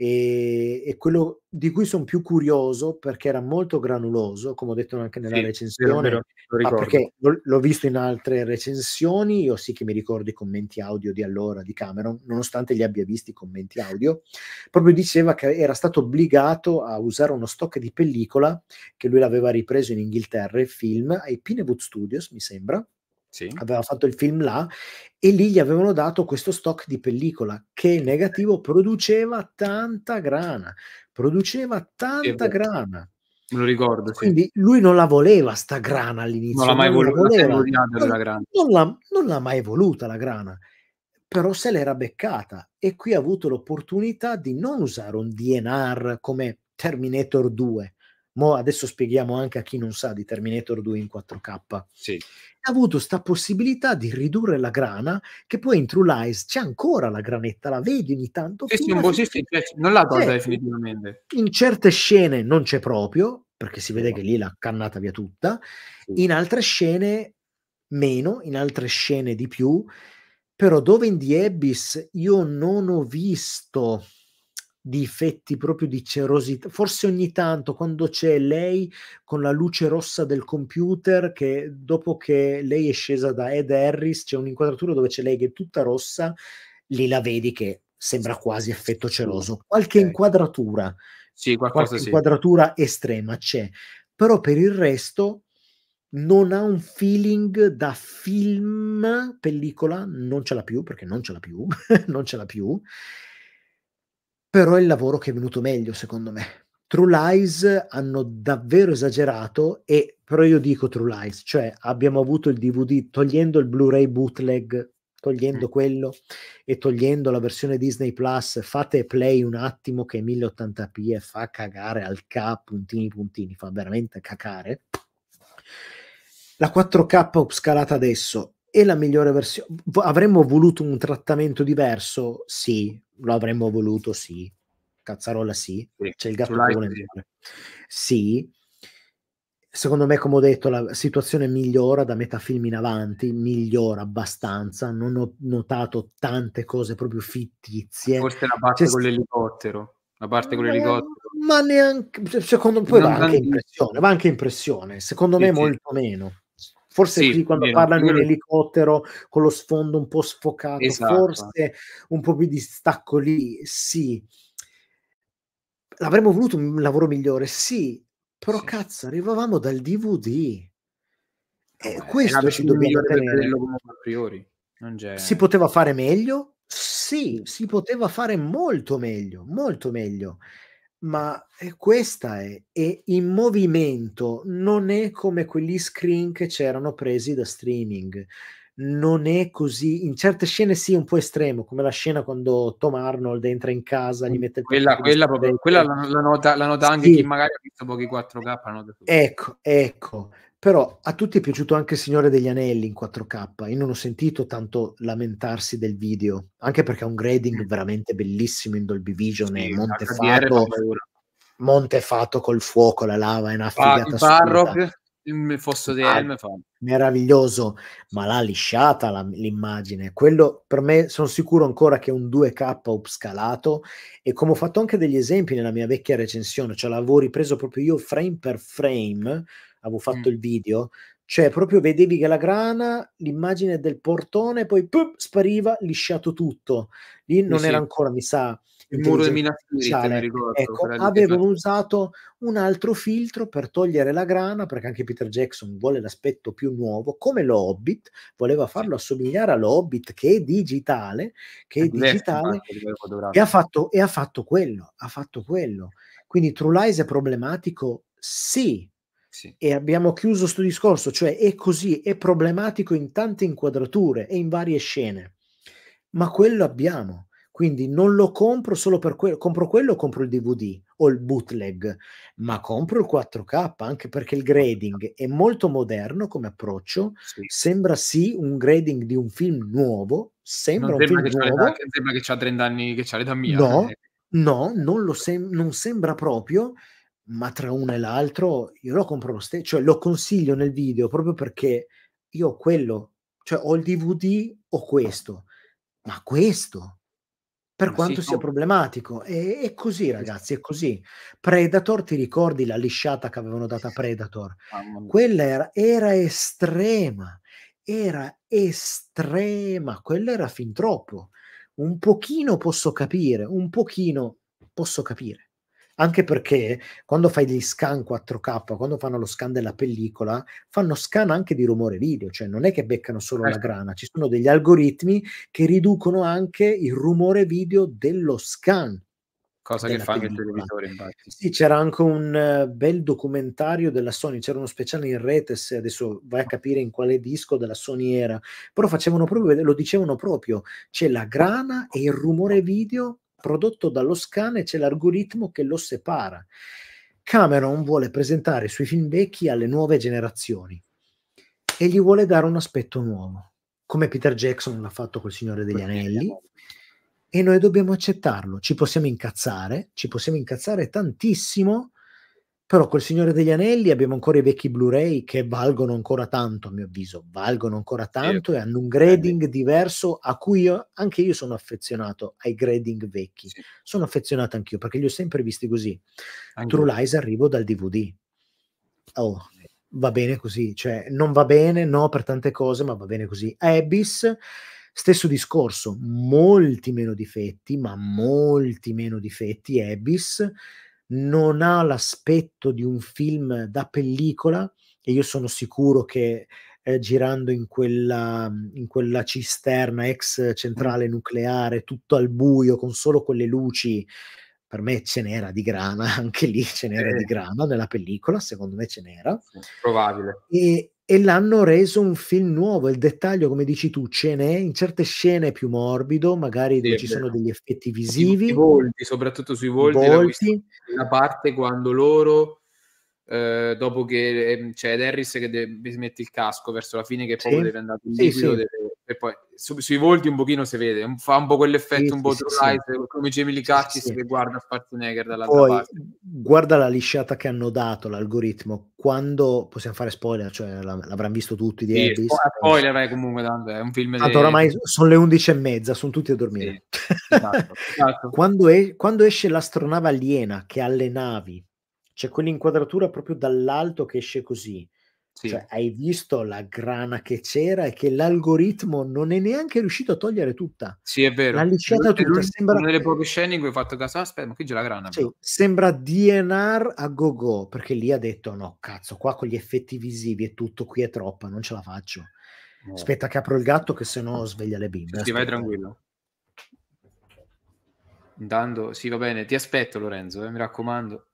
e, e quello di cui sono più curioso perché era molto granuloso, come ho detto anche nella sì, recensione, vero, vero, lo perché l'ho visto in altre recensioni, io sì che mi ricordo i commenti audio di allora di Cameron, nonostante li abbia visti i commenti audio, proprio diceva che era stato obbligato a usare uno stock di pellicola che lui l'aveva ripreso in Inghilterra, il film, ai Pinewood Studios, mi sembra, sì. aveva fatto il film là, e lì gli avevano dato questo stock di pellicola che negativo produceva tanta grana, produceva tanta grana. Me lo ricordo. Quindi lui non la voleva sta grana all'inizio. Non l'ha mai voluta, la non, grana. Non, l'ha, non l'ha mai voluta la grana, però se l'era beccata e qui ha avuto l'opportunità di non usare un DNR come Terminator 2, Mo adesso spieghiamo anche a chi non sa di Terminator 2 in 4K. Sì. Ha avuto questa possibilità di ridurre la grana, che poi in True Lies c'è ancora la granetta, la vedi ogni tanto. Sì, sì, po- sì, cioè, non l'ha tolta definitivamente. In certe scene non c'è proprio, perché si vede che lì l'ha cannata via tutta, in altre scene meno, in altre scene di più, però dove in The Abyss io non ho visto difetti proprio di cerosità. Forse ogni tanto quando c'è lei con la luce rossa del computer, che dopo che lei è scesa da Ed Harris, c'è un'inquadratura dove c'è lei che è tutta rossa, lì la vedi che sembra quasi effetto ceroso. Qualche okay. inquadratura, sì, qualche sì. inquadratura estrema c'è, però per il resto non ha un feeling da film, pellicola, non ce l'ha più perché non ce l'ha più, non ce l'ha più però è il lavoro che è venuto meglio secondo me. True Lies hanno davvero esagerato e però io dico True Lies, cioè abbiamo avuto il DVD togliendo il Blu-ray bootleg, togliendo mm. quello e togliendo la versione Disney Plus, fate play un attimo che 1080p e fa cagare al K puntini puntini, fa veramente cacare. La 4K upscalata adesso è la migliore versione. Avremmo voluto un trattamento diverso? Sì, lo avremmo voluto, sì. Cazzarola sì, sì. c'è il gattone. Sì. Secondo me, come ho detto, la situazione migliora da metà film in avanti, migliora abbastanza, non ho notato tante cose proprio fittizie. Forse la parte c'è con l'elicottero, la parte con mm, l'elicottero. Ma neanche, secondo me, poi va anche, va anche impressione, secondo sì, me molto meno forse sì, qui quando vero, parlano vero. in elicottero con lo sfondo un po' sfocato, esatto. forse un po' più di stacco lì, sì. Avremmo voluto un lavoro migliore, sì, però sì. cazzo, arrivavamo dal DVD. Eh, eh, questo ci dobbiamo tenere. A priori. Si poteva fare meglio? Sì, si poteva fare molto meglio, molto meglio ma eh, questa è, è in movimento, non è come quegli screen che c'erano presi da streaming, non è così, in certe scene sì un po' estremo, come la scena quando Tom Arnold entra in casa, gli mm, mette quella, quella, proprio, quella la, la, nota, la nota anche sì. chi magari ha visto pochi 4K, la nota Ecco, ecco, però a tutti è piaciuto anche Il Signore degli Anelli in 4K. Io non ho sentito tanto lamentarsi del video, anche perché ha un grading mm. veramente bellissimo in Dolby Vision sì, e Montefato, Montefato col fuoco, la lava, è una figata ah, il fosso di Helm ah, meraviglioso ma l'ha lisciata la, l'immagine quello per me sono sicuro ancora che è un 2k upscalato e come ho fatto anche degli esempi nella mia vecchia recensione cioè l'avevo ripreso proprio io frame per frame avevo fatto mm. il video, cioè proprio vedevi che la grana, l'immagine del portone, poi pup, spariva lisciato tutto. Lì non sì, era ancora, mi sa, il muro di cioè, Minas ecco, avevano esatto. usato un altro filtro per togliere la grana, perché anche Peter Jackson vuole l'aspetto più nuovo, come lo Hobbit, voleva farlo assomigliare all'Hobbit che è digitale, che è ecco, digitale, e ha, fatto, e ha fatto quello, ha fatto quello. Quindi True Lies è problematico? Sì, sì. E abbiamo chiuso questo discorso, cioè è così, è problematico in tante inquadrature e in varie scene, ma quello abbiamo. Quindi non lo compro solo per quello, compro quello, compro il DVD o il bootleg, ma compro il 4K anche perché il grading è molto moderno come approccio, sì. sembra sì un grading di un film nuovo, sembra non un film che nuovo. Da, sembra che ha 30 anni, che ha l'età mia. No, eh. no non, sem- non sembra proprio, ma tra uno e l'altro io lo compro lo stesso, cioè lo consiglio nel video proprio perché io ho quello, cioè ho il DVD o questo, ma questo, per ma quanto sì, sia no. problematico, è, è, così ragazzi, è così. Predator, ti ricordi la lisciata che avevano data a Predator? Quella era, era estrema, era estrema, quella era fin troppo. Un pochino posso capire, un pochino posso capire anche perché quando fai gli scan 4K, quando fanno lo scan della pellicola, fanno scan anche di rumore video, cioè non è che beccano solo la certo. grana, ci sono degli algoritmi che riducono anche il rumore video dello scan. Cosa che fa pellicola. il televisore, infatti. Sì, c'era anche un eh, bel documentario della Sony, c'era uno speciale in rete, se adesso vai a capire in quale disco della Sony era, però facevano proprio, lo dicevano proprio, c'è la grana e il rumore video prodotto dallo scan e c'è l'algoritmo che lo separa. Cameron vuole presentare i suoi film vecchi alle nuove generazioni e gli vuole dare un aspetto nuovo, come Peter Jackson l'ha fatto col Signore degli Anelli. E noi dobbiamo accettarlo, ci possiamo incazzare, ci possiamo incazzare tantissimo, però col Signore degli Anelli abbiamo ancora i vecchi Blu-ray che valgono ancora tanto, a mio avviso, valgono ancora tanto sì. e hanno un grading sì. diverso a cui io, anche io sono affezionato ai grading vecchi. Sì. Sono affezionato anch'io perché li ho sempre visti così. Anche True Lies arrivo dal DVD. Oh, va bene così, cioè non va bene, no, per tante cose, ma va bene così. Abyss Stesso discorso, molti meno difetti, ma molti meno difetti. Abyss non ha l'aspetto di un film da pellicola e io sono sicuro che eh, girando in quella, in quella cisterna ex centrale nucleare, tutto al buio, con solo quelle luci, per me ce n'era di grana, anche lì ce n'era eh. di grana nella pellicola, secondo me ce n'era. Probabile. E, e l'hanno reso un film nuovo. Il dettaglio, come dici tu, ce n'è in certe scene è più morbido, magari sì, ci sono degli effetti visivi. I volti, soprattutto sui volti, volti. La, la parte quando loro. Eh, dopo che ehm, c'è cioè, Harris che deve, mette il casco verso la fine, che poi sì. deve andare in sì, liquido, sì. deve e poi su, sui volti un pochino si vede, un, fa un po' quell'effetto sì, un po' sì, true sì. come Jamie Lee Curtis sì, che guarda Schwarzenegger dall'altra poi, parte. Guarda la lisciata che hanno dato l'algoritmo, quando possiamo fare spoiler, cioè l'avranno visto tutti di sì, Elvis. Eh, spoiler, spoiler eh, è comunque tanto, è un film Tanto oramai di... sono le mezza, sono tutti a dormire. Esatto, esatto. quando, è, quando esce l'astronave aliena che ha le navi, c'è quell'inquadratura proprio dall'alto che esce così sì. Cioè, hai visto la grana che c'era e che l'algoritmo non è neanche riuscito a togliere tutta. Sì, è vero. L'ha lisciata tutta. Sembra... Una delle scene in cui ho fatto caso, aspetta, ma qui c'è la grana. Cioè, sembra DNR a go-go, perché lì ha detto, no, cazzo, qua con gli effetti visivi e tutto, qui è troppa, non ce la faccio. No. Aspetta che apro il gatto che se no sveglia le bimbe. Sì, vai tranquillo. Intanto, sì, va bene, ti aspetto Lorenzo, eh, mi raccomando.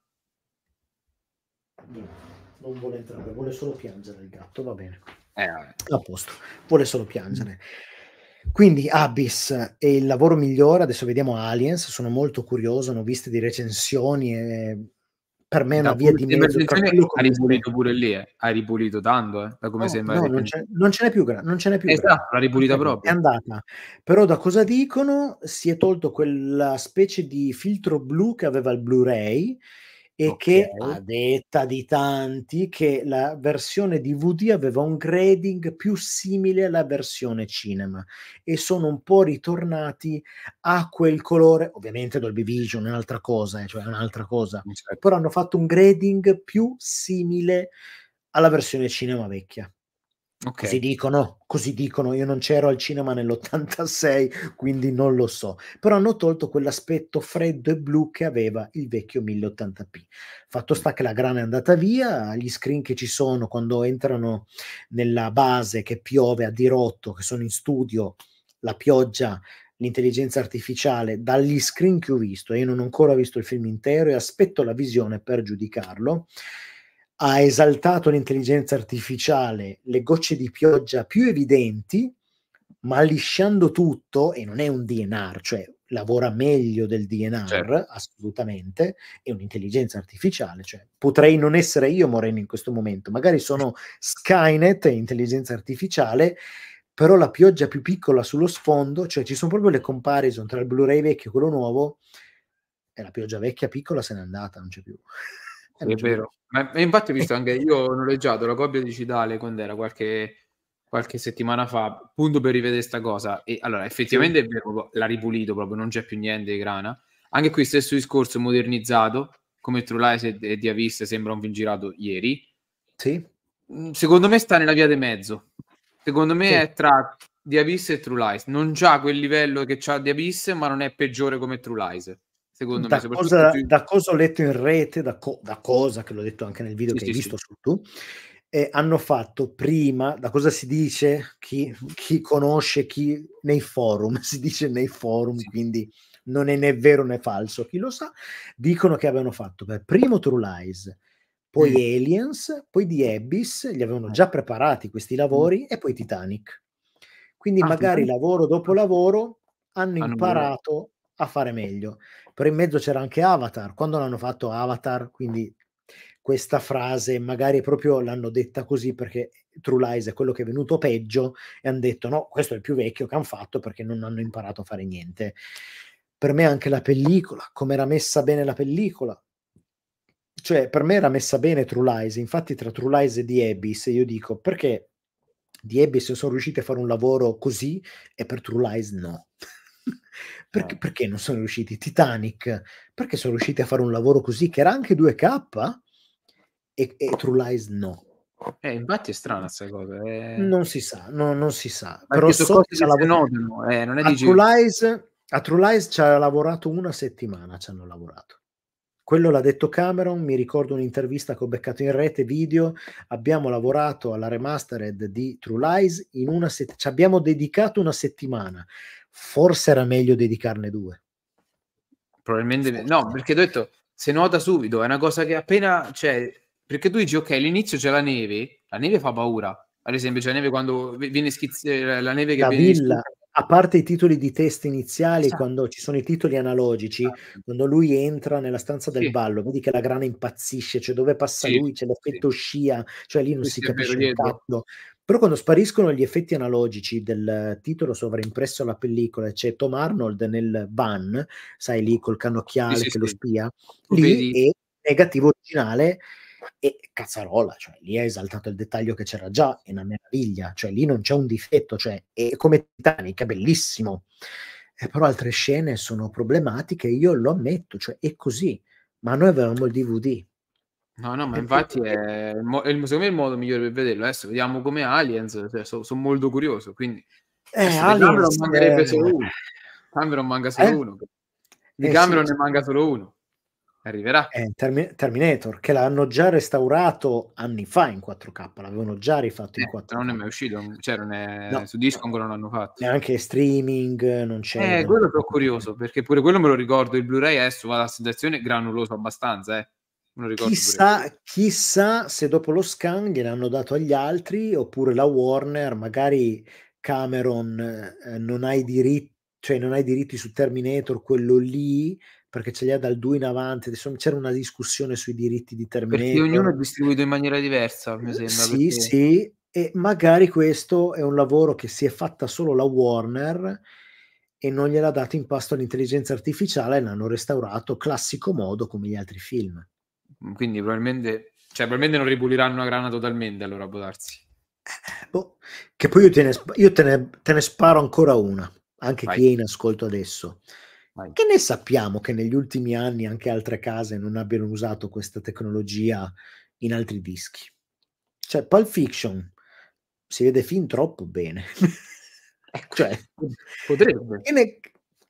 Bene non vuole entrare, vuole solo piangere il gatto, va bene. Eh, a posto, vuole solo piangere. Quindi Abyss è il lavoro migliore, adesso vediamo Aliens, sono molto curioso, ne ho viste di recensioni e per me è una da via di mezzo ha ripulito pure lì, eh. ha ripulito tanto, eh. da come no, sembra. No, non, ce, non ce n'è più, gra- non ce n'è più. Esatto, gra- l'ha ripulita è proprio. È andata. Però da cosa dicono si è tolto quella specie di filtro blu che aveva il Blu-ray e okay. che a detta di tanti che la versione DVD aveva un grading più simile alla versione cinema e sono un po' ritornati a quel colore, ovviamente Dolby Vision è un'altra cosa, eh, cioè un'altra cosa, certo. però hanno fatto un grading più simile alla versione cinema vecchia. Okay. Così dicono, così dicono, io non c'ero al cinema nell'86, quindi non lo so, però hanno tolto quell'aspetto freddo e blu che aveva il vecchio 1080p. Fatto sta che la grana è andata via, gli screen che ci sono quando entrano nella base che piove a dirotto, che sono in studio, la pioggia, l'intelligenza artificiale, dagli screen che ho visto, e io non ho ancora visto il film intero e aspetto la visione per giudicarlo, ha esaltato l'intelligenza artificiale le gocce di pioggia più evidenti, ma lisciando tutto, e non è un DNR, cioè lavora meglio del DNR, certo. assolutamente, è un'intelligenza artificiale, cioè potrei non essere io Moreno in questo momento, magari sono Skynet, e intelligenza artificiale, però la pioggia più piccola sullo sfondo, cioè ci sono proprio le comparison tra il Blu-ray vecchio e quello nuovo, e la pioggia vecchia piccola se n'è andata, non c'è più. Eh, è, vero. Ma infatti ho visto anche io ho noleggiato la coppia digitale quando era qualche, qualche settimana fa, appunto per rivedere questa cosa. E allora, effettivamente sì. è vero, l'ha ripulito proprio, non c'è più niente di grana. Anche qui stesso discorso modernizzato, come True Lies e Diavista sembra un film girato ieri. Sì. Mm, secondo me sta nella via di mezzo. Secondo me sì. è tra Diavista e True Lies. Non già quel livello che ha Diavista, ma non è peggiore come True Lies secondo da me. Cosa, più... Da cosa ho letto in rete, da, co- da, cosa che l'ho detto anche nel video sì, che sì, hai visto sì. su tu, eh, hanno fatto prima, da cosa si dice, chi, chi, conosce, chi nei forum, si dice nei forum, quindi non è né vero né falso, chi lo sa, dicono che avevano fatto per primo True Lies, poi mm. Aliens, poi The Abyss, li avevano eh. già preparati questi mm. lavori, mm. e poi Titanic. Quindi ah, magari Titanic. lavoro dopo lavoro hanno, hanno imparato a fare meglio però in mezzo c'era anche Avatar, quando l'hanno fatto Avatar, quindi questa frase magari proprio l'hanno detta così perché True Lies è quello che è venuto peggio e hanno detto no, questo è il più vecchio che hanno fatto perché non hanno imparato a fare niente. Per me anche la pellicola, come era messa bene la pellicola, cioè per me era messa bene True Lies, infatti tra True Lies e The Abyss io dico perché di Abyss sono riusciti a fare un lavoro così e per True Lies no. Perché, ah. perché, non sono riusciti? Titanic, perché sono riusciti a fare un lavoro così che era anche 2K e, e True Lies no? Eh, infatti è strana questa cosa. Eh... Non si sa, no, non si sa. Ma Però so che lavorato... eh, non è a, True Lies, a True Lies ci ha lavorato una settimana, ci hanno lavorato. Quello l'ha detto Cameron, mi ricordo un'intervista che ho beccato in rete video, abbiamo lavorato alla remastered di True Lies, in una set- ci abbiamo dedicato una settimana forse era meglio dedicarne due. Probabilmente forse. no, perché ho detto se nuota subito, è una cosa che appena cioè, perché tu dici ok, all'inizio c'è la neve, la neve fa paura. Ad esempio, c'è la neve quando viene schizzata eh, la neve che la viene villa, a parte i titoli di test iniziali, esatto. quando ci sono i titoli analogici, esatto. quando lui entra nella stanza del sì. ballo, vedi che la grana impazzisce, cioè dove passa sì. lui, c'è l'effetto sì. scia, cioè lì non Questo si capisce il fatto. Però quando spariscono gli effetti analogici del titolo sovraimpresso alla pellicola, c'è Tom Arnold nel van, sai lì col cannocchiale sì, sì, che lo spia, lì vedi. è negativo originale e cazzarola, cioè lì ha esaltato il dettaglio che c'era già, è una meraviglia, cioè lì non c'è un difetto, cioè è come Titanic, è bellissimo. Eh, però altre scene sono problematiche, io lo ammetto, cioè è così, ma noi avevamo il DVD, No, no, ma e infatti perché... è, è, secondo me è il modo migliore per vederlo. Adesso vediamo come Aliens, cioè, sono, sono molto curioso, quindi... Eh, Aliens... Mancherebbe solo uno. Cameron manca solo eh? uno. Di eh, Cameron sì, ne manca solo uno. Arriverà. Eh, Termin- Terminator, che l'hanno già restaurato anni fa in 4K, l'avevano già rifatto in 4K. Eh, non è mai uscito, mm, cioè non è... No. su disco ancora non l'hanno fatto. Neanche streaming, non c'è. Eh, quello sono curioso, perché pure quello me lo ricordo, il Blu-ray adesso va alla sensazione granuloso abbastanza, eh. Chissà, chissà, se dopo lo scan gliel'hanno dato agli altri oppure la Warner, magari Cameron eh, non, ha diritti, cioè non ha i diritti su Terminator, quello lì, perché ce li ha dal 2 in avanti. Insomma, c'era una discussione sui diritti di Terminator. Perché ognuno è distribuito in maniera diversa, mi eh, sembra. Sì, perché... sì, e magari questo è un lavoro che si è fatta solo la Warner e non gliel'ha dato in pasto all'intelligenza artificiale l'hanno restaurato classico modo come gli altri film. Quindi probabilmente, cioè, probabilmente non ripuliranno una grana totalmente, allora può darsi. Boh, che poi io, te ne, io te, ne, te ne, sparo ancora una, anche Vai. chi è in ascolto adesso. Vai. Che ne sappiamo che negli ultimi anni anche altre case non abbiano usato questa tecnologia in altri dischi? Cioè, Pulp Fiction si vede fin troppo bene. Ecco, cioè, potrebbe. Che ne,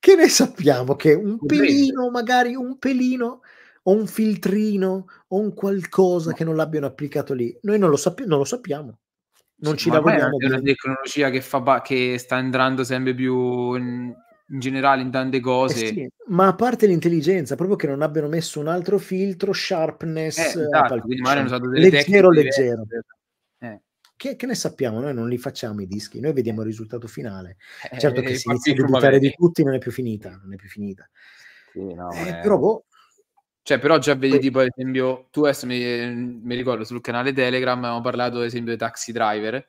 che ne sappiamo che un potrebbe. pelino, magari un pelino o un filtrino o un qualcosa che non l'abbiano applicato lì. Noi non lo, sapp- non lo sappiamo. Non sì, ci lavoriamo. È una tecnologia che, fa ba- che, sta entrando sempre più in, in generale in tante eh cose. Eh sì, ma a parte l'intelligenza, proprio che non abbiano messo un altro filtro, sharpness, eh, eh esatto, leggero, leggero. Eh. Che, che, ne sappiamo? Noi non li facciamo i dischi, noi vediamo il risultato finale. Certo che se inizia a dubitare di tutti non è più finita, non è più finita. Sì, no, eh, però boh, cioè, però già vedi, tipo, ad esempio, tu adesso mi, mi, ricordo sul canale Telegram abbiamo parlato, ad esempio, di taxi driver.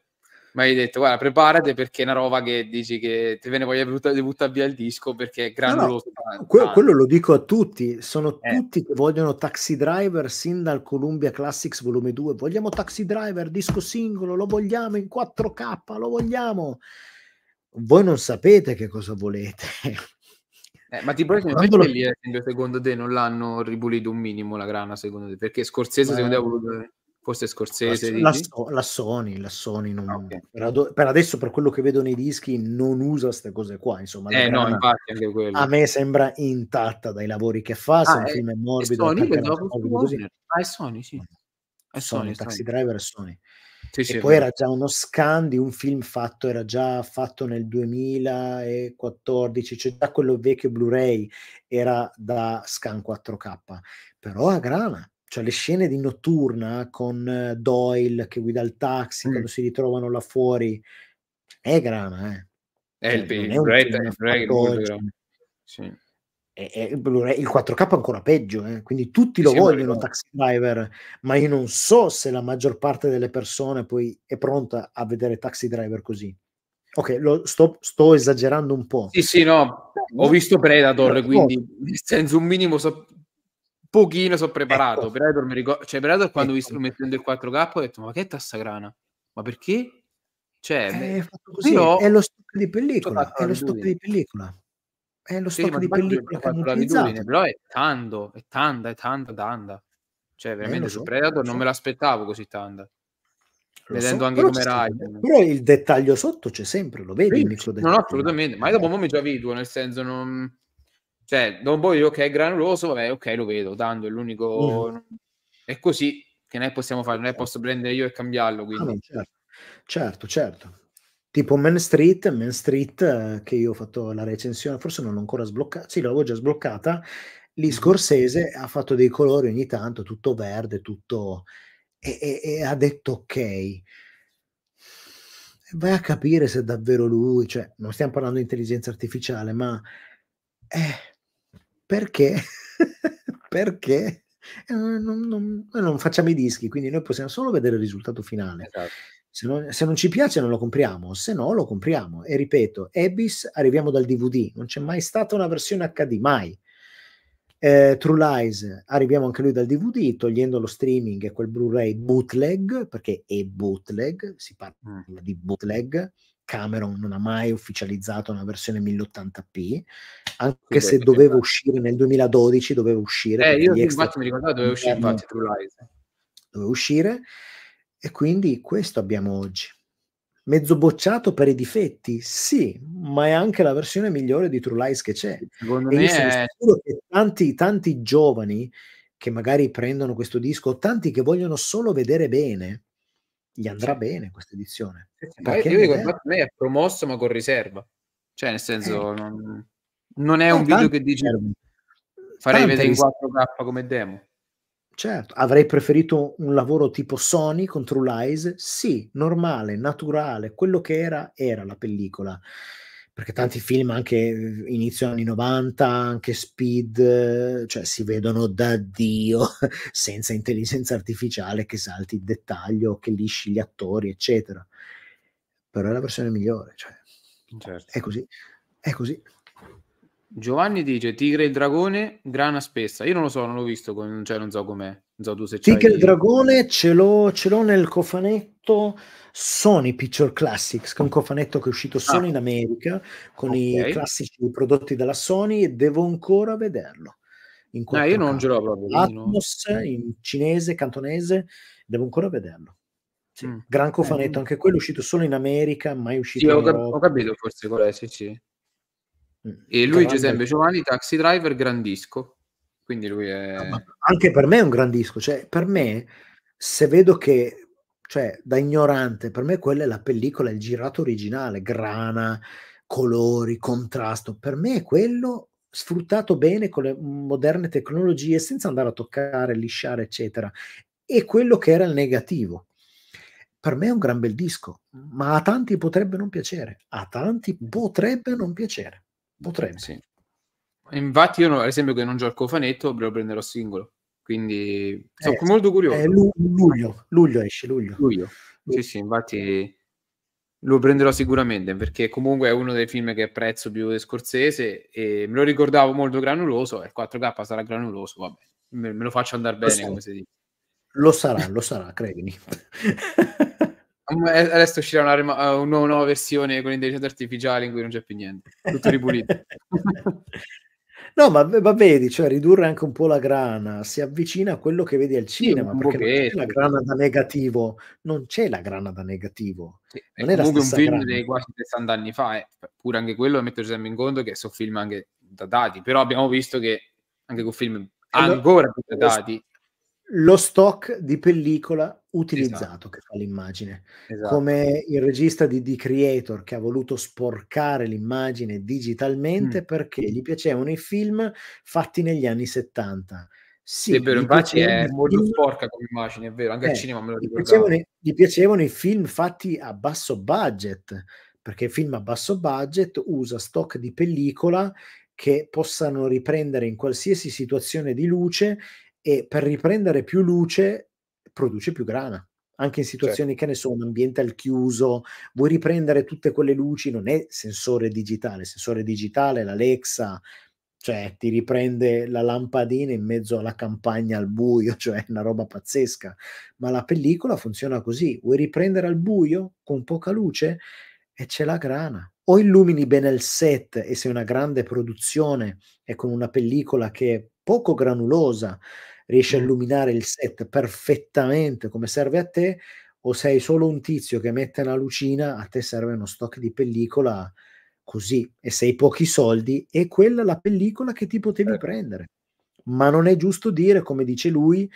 Ma hai detto, guarda, preparate perché è una roba che dici che te ve ne voglia buttare butta via il disco perché è grandioso. No, no. Que- ah. quello lo dico a tutti, sono eh. tutti che vogliono Taxi Driver sin dal Columbia Classics volume 2. Vogliamo Taxi Driver, disco singolo, lo vogliamo in 4K, lo vogliamo. Voi non sapete che cosa volete. Eh, ma ti Bruyne non lo... esempio, eh, secondo te non l'hanno ripulito un minimo la grana, secondo te? Perché Scorsese, eh, secondo te, voluto... Forse Scorsese... La, la, la Sony, la Sony non... Ah, okay. per, ad... per, adesso, per quello che vedo nei dischi, non usa queste cose qua, insomma. Eh, no, infatti, anche quello. A me sembra intatta dai lavori che fa, se ah, il eh, film è morbido... È Sony, è ah, è Sony, sì. È Sony, Sony, Sony. Taxi Driver è Sony. Sì, e poi era già uno scan di un film fatto, era già fatto nel 2014, cioè già quello vecchio Blu-ray era da scan 4K, però a grana. Cioè le scene di notturna con eh, Doyle che guida il taxi mm. quando si ritrovano là fuori è grana, eh. È cioè, il, il, il, il, il 4K è ancora peggio, eh? quindi tutti lo vogliono Taxi Driver, ma io non so se la maggior parte delle persone poi è pronta a vedere Taxi Driver così. Ok, lo, sto, sto, esagerando un po'. Sì, sì, no, ho visto Predator, no, quindi no. nel un minimo so, pochino sono preparato. Ecco. Predator, mi ricordo, cioè Predator quando ecco. ho visto ecco. mettendo il 4K ho detto "Ma che tassa grana? Ma perché?" Cioè, eh, è, beh, così, però, è lo stop di pellicola, è lo stop di pellicola è lo sì, di pellicola che hanno utilizzato. Però è tanto, è tanta, è tanda, tanda. Cioè, eh, veramente eh, su Predator non so. me l'aspettavo così tanda. Lo Vedendo so, anche come Rai. Però il dettaglio sotto c'è sempre, lo vedi? Sì, no, assolutamente. Ma dopo un po' mi già vedo, nel senso non... Cioè, dopo io che è granuloso, vabbè, ok, lo vedo. Dando è l'unico... Mm. È così che noi possiamo fare, non è certo. posso prendere io e cambiarlo, quindi... Ah, certo, certo. certo tipo Main Street, Man Street eh, che io ho fatto la recensione, forse non l'ho ancora sbloccata, sì l'avevo già sbloccata, lì Scorsese ha fatto dei colori ogni tanto, tutto verde, tutto... e, e, e ha detto ok. Vai a capire se è davvero lui, cioè non stiamo parlando di intelligenza artificiale, ma eh, perché? perché? Eh, non, non, non, facciamo i dischi, quindi noi possiamo solo vedere il risultato finale. Esatto se non, se non, ci piace non lo compriamo, se no lo compriamo. E ripeto, Abyss arriviamo dal DVD, non c'è mai stata una versione HD, mai. Eh, True Lies arriviamo anche lui dal DVD, togliendo lo streaming e quel Blu-ray bootleg, perché è bootleg, si parla mm. di bootleg. Cameron non ha mai ufficializzato una versione 1080p, anche se doveva uscire nel 2012, doveva uscire. Eh, io infatti mi ricordavo doveva uscire, infatti, True Lies. Doveva uscire. E quindi questo abbiamo oggi. Mezzo bocciato per i difetti? Sì, ma è anche la versione migliore di True Lies che c'è. Secondo e me sono è... sicuro che tanti, tanti giovani che magari prendono questo disco, tanti che vogliono solo vedere bene, gli andrà bene questa edizione. Perché io dico, infatti, me è promosso ma con riserva. Cioè, nel senso, eh. non, non, è un video che dici farei vedere in 4K come demo. Certo, avrei preferito un lavoro tipo Sony con True Lies? Sì, normale, naturale, quello che era, era la pellicola. Perché tanti film, anche eh, inizio anni 90, anche Speed, cioè si vedono da Dio, senza intelligenza artificiale che salti il dettaglio, che lisci gli attori, eccetera. Però è la versione migliore, cioè. Certo. È così, è così. Giovanni dice Tigre il dragone, grana spessa. Io non lo so, non l'ho visto, con, cioè non so com'è. Non so tu se Tigre il dragone ce l'ho, ce l'ho, nel cofanetto Sony Picture Classics, che è un cofanetto che è uscito solo ah. in America con okay. i classici prodotti della Sony e devo ancora vederlo. In no, eh, io non ce l'ho proprio. Atmos no. Eh. in cinese, cantonese, devo ancora vederlo. Sì. Mm. Gran eh, cofanetto, eh, anche quello è uscito solo in America, mai uscito sì, in ho, cap- ho capito forse qual è, sì, sì. E Luigi Giuseppe Giovanni, Taxi Driver, grandisco. Quindi lui è... Ah, anche per me è un grandisco. Cioè, per me, se vedo che, cioè, da ignorante, per me quella è la pellicola, il girato originale, grana, colori, contrasto. Per me è quello sfruttato bene con le moderne tecnologie, senza andare a toccare, lisciare, eccetera. E quello che era il negativo per me è un gran bel disco, ma a tanti potrebbe non piacere, a tanti mm. potrebbe non piacere. Potrebbe. Sì. Infatti io, ad esempio, che non gioco Fanetto, cofanetto, lo prenderò singolo. Quindi sono eh, molto curioso. È eh, luglio, luglio esce, luglio. luglio. Sì, sì, infatti lo prenderò sicuramente perché comunque è uno dei film che apprezzo più di Scorsese e me lo ricordavo molto granuloso e 4K sarà granuloso, vabbè, me, me lo faccio andare bene, lo sarà, lo sarà, lo sarà, credimi. Eh, adesso uscirà una, rema- eh, una nuova versione con intelligenza artificiale in cui non c'è più niente, tutto ripulito. No, ma, ma, vedi, cioè ridurre anche un po' la grana si avvicina a quello che vedi al cinema, sì, perché non c'è la grana da negativo, non c'è la grana da negativo. Sì, non è comunque un film grana. dei quasi 60 anni fa, eh. pure anche quello metto sempre in conto che sono film anche datati, però abbiamo visto che anche con film allora, eh, ancora più datati. Lo stock di pellicola utilizzato esatto. che fa l'immagine. Esatto. Come il regista di The Creator che ha voluto sporcare l'immagine digitalmente mm. perché gli piacevano i film fatti negli anni 70. Sì, è vero, infatti è molto sporca come immagine, è vero, anche eh, al cinema me lo ricordavo. Gli piacevano, gli piacevano i film fatti a basso budget, perché film a basso budget usa stock di pellicola che possano riprendere in qualsiasi situazione di luce e per riprendere più luce produce più grana. Anche in certo. situazioni certo. che ne so, un ambiente al chiuso, vuoi riprendere tutte quelle luci, non è sensore digitale, sensore digitale, l'Alexa, cioè ti riprende la lampadina in mezzo alla campagna al buio, cioè una roba pazzesca, ma la pellicola funziona così, vuoi riprendere al buio con poca luce e c'è la grana. O illumini bene il set e sei una grande produzione e con una pellicola che è poco granulosa riesci a illuminare il set perfettamente come serve a te, o sei solo un tizio che mette una lucina, a te serve uno stock di pellicola così e sei pochi soldi e quella la pellicola che ti potevi eh. prendere. Ma non è giusto dire, come dice lui,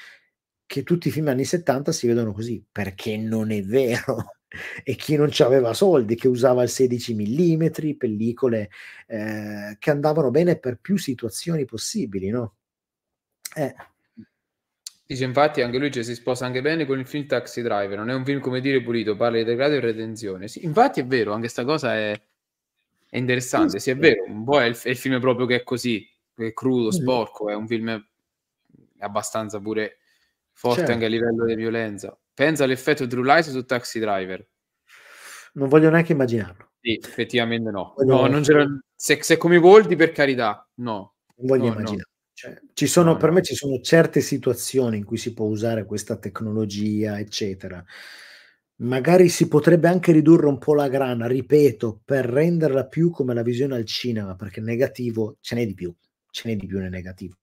che tutti i film anni 70 si vedono così, perché non è vero. e chi non aveva soldi, che usava il 16 mm, pellicole eh, che andavano bene per più situazioni possibili, no? Eh. Dice infatti anche lui cioè, si sposa anche bene con il film Taxi Driver, non è un film come dire pulito, parla di degrado e retenzione. Sì, infatti è vero, anche questa cosa è, è interessante, sì è vero, un po' è il, è il, film proprio che è così, è crudo, mm. sporco, è un film abbastanza pure forte certo. anche a livello di violenza. Pensa all'effetto Drew Lies su Taxi Driver. Non voglio neanche immaginarlo. Sì, effettivamente no. no se, se, come Voldi, per carità, no. Non voglio no, immaginarlo. No. Cioè, sono, per me ci sono certe situazioni in cui si può usare questa tecnologia, eccetera. Magari si potrebbe anche ridurre un po' la grana, ripeto, per renderla più come la visione al cinema, perché negativo ce n'è di più, ce n'è di più nel negativo.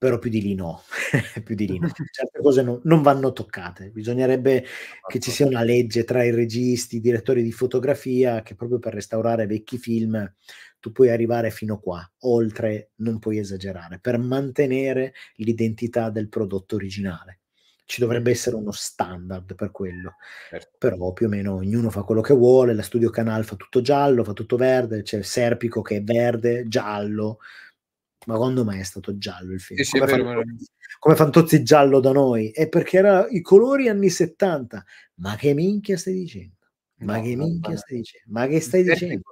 Però più di lì no, più di lì no. Certe cose no, non vanno toccate. Bisognerebbe che ci sia una legge tra i registi, i direttori di fotografia, che proprio per restaurare vecchi film tu puoi arrivare fino qua, oltre non puoi esagerare, per mantenere l'identità del prodotto originale. Ci dovrebbe essere uno standard per quello, certo. però più o meno ognuno fa quello che vuole, la Studio Canal fa tutto giallo, fa tutto verde, c'è il Serpico che è verde, giallo, ma quando mai è stato giallo il film. Sì, come, Fantozzi, come, Fantozzi, giallo da noi, è perché era i colori anni 70. Ma che minchia stai dicendo? Ma no, che minchia stai dicendo? Ma che stai dicendo?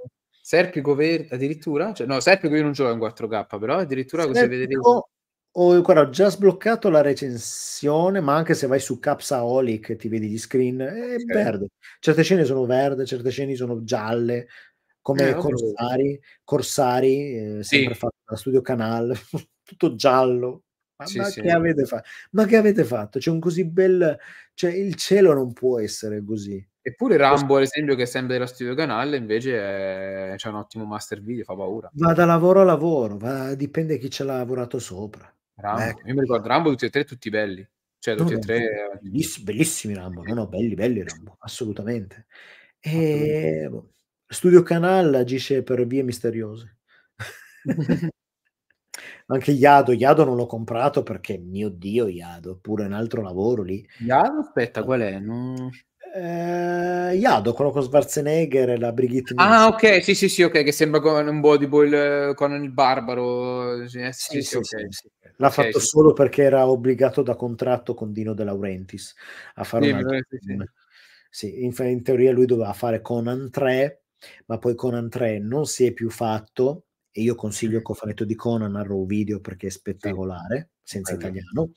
Serpico Verde addirittura? Cioè, no, Serpico io non gioco in 4K, però addirittura Serpico... così vedete... Oh, guarda, ho già sbloccato la recensione, ma anche se vai su Capsaolic ti vedi gli screen, eh, è eh, verde. Certe scene sono verde, certe scene sono gialle, come eh, Corsari, Corsari eh, sempre sì. fatto da Studio Canal, tutto giallo. Ma, sì, ma, sì. Che avete fa- ma che avete fatto? C'è un così bel... Cioè, il cielo non può essere così. Eppure Rambo, ad esempio, che è sempre dello studio canale, invece è... Eh, c'è un ottimo master video, fa paura. Va da lavoro a lavoro, va... dipende chi ce l'ha lavorato sopra. Rambo. Ecco. Io mi ricordo Rambo tutti e tre, tutti belli. Cioè, tutti e tre... Eh, bellissimi, bellissimi Rambo, no, no, belli, belli Rambo, assolutamente. E... Ehm, studio Canal agisce per vie misteriose. Anche Iado, Iado non l'ho comprato perché, mio Dio, Iado, pure un altro lavoro lì. Iado, aspetta, eh. qual è? Non... Eh, Iado, quello con Schwarzenegger e la Brigitte. Ah, ok, sì, sì, sì, ok, che sembra con un body boil con il barbaro. Eh, sì, eh, sì, sì, okay. L'ha okay, fatto solo perché era obbligato da contratto con Dino De Laurentiis a fare sì, un altro eh, sì, in, in, teoria lui doveva fare Conan 3, ma poi Conan 3 non si è più fatto. E io consiglio il cofanetto di Conan a Raw Video perché è spettacolare senza allora. italiano.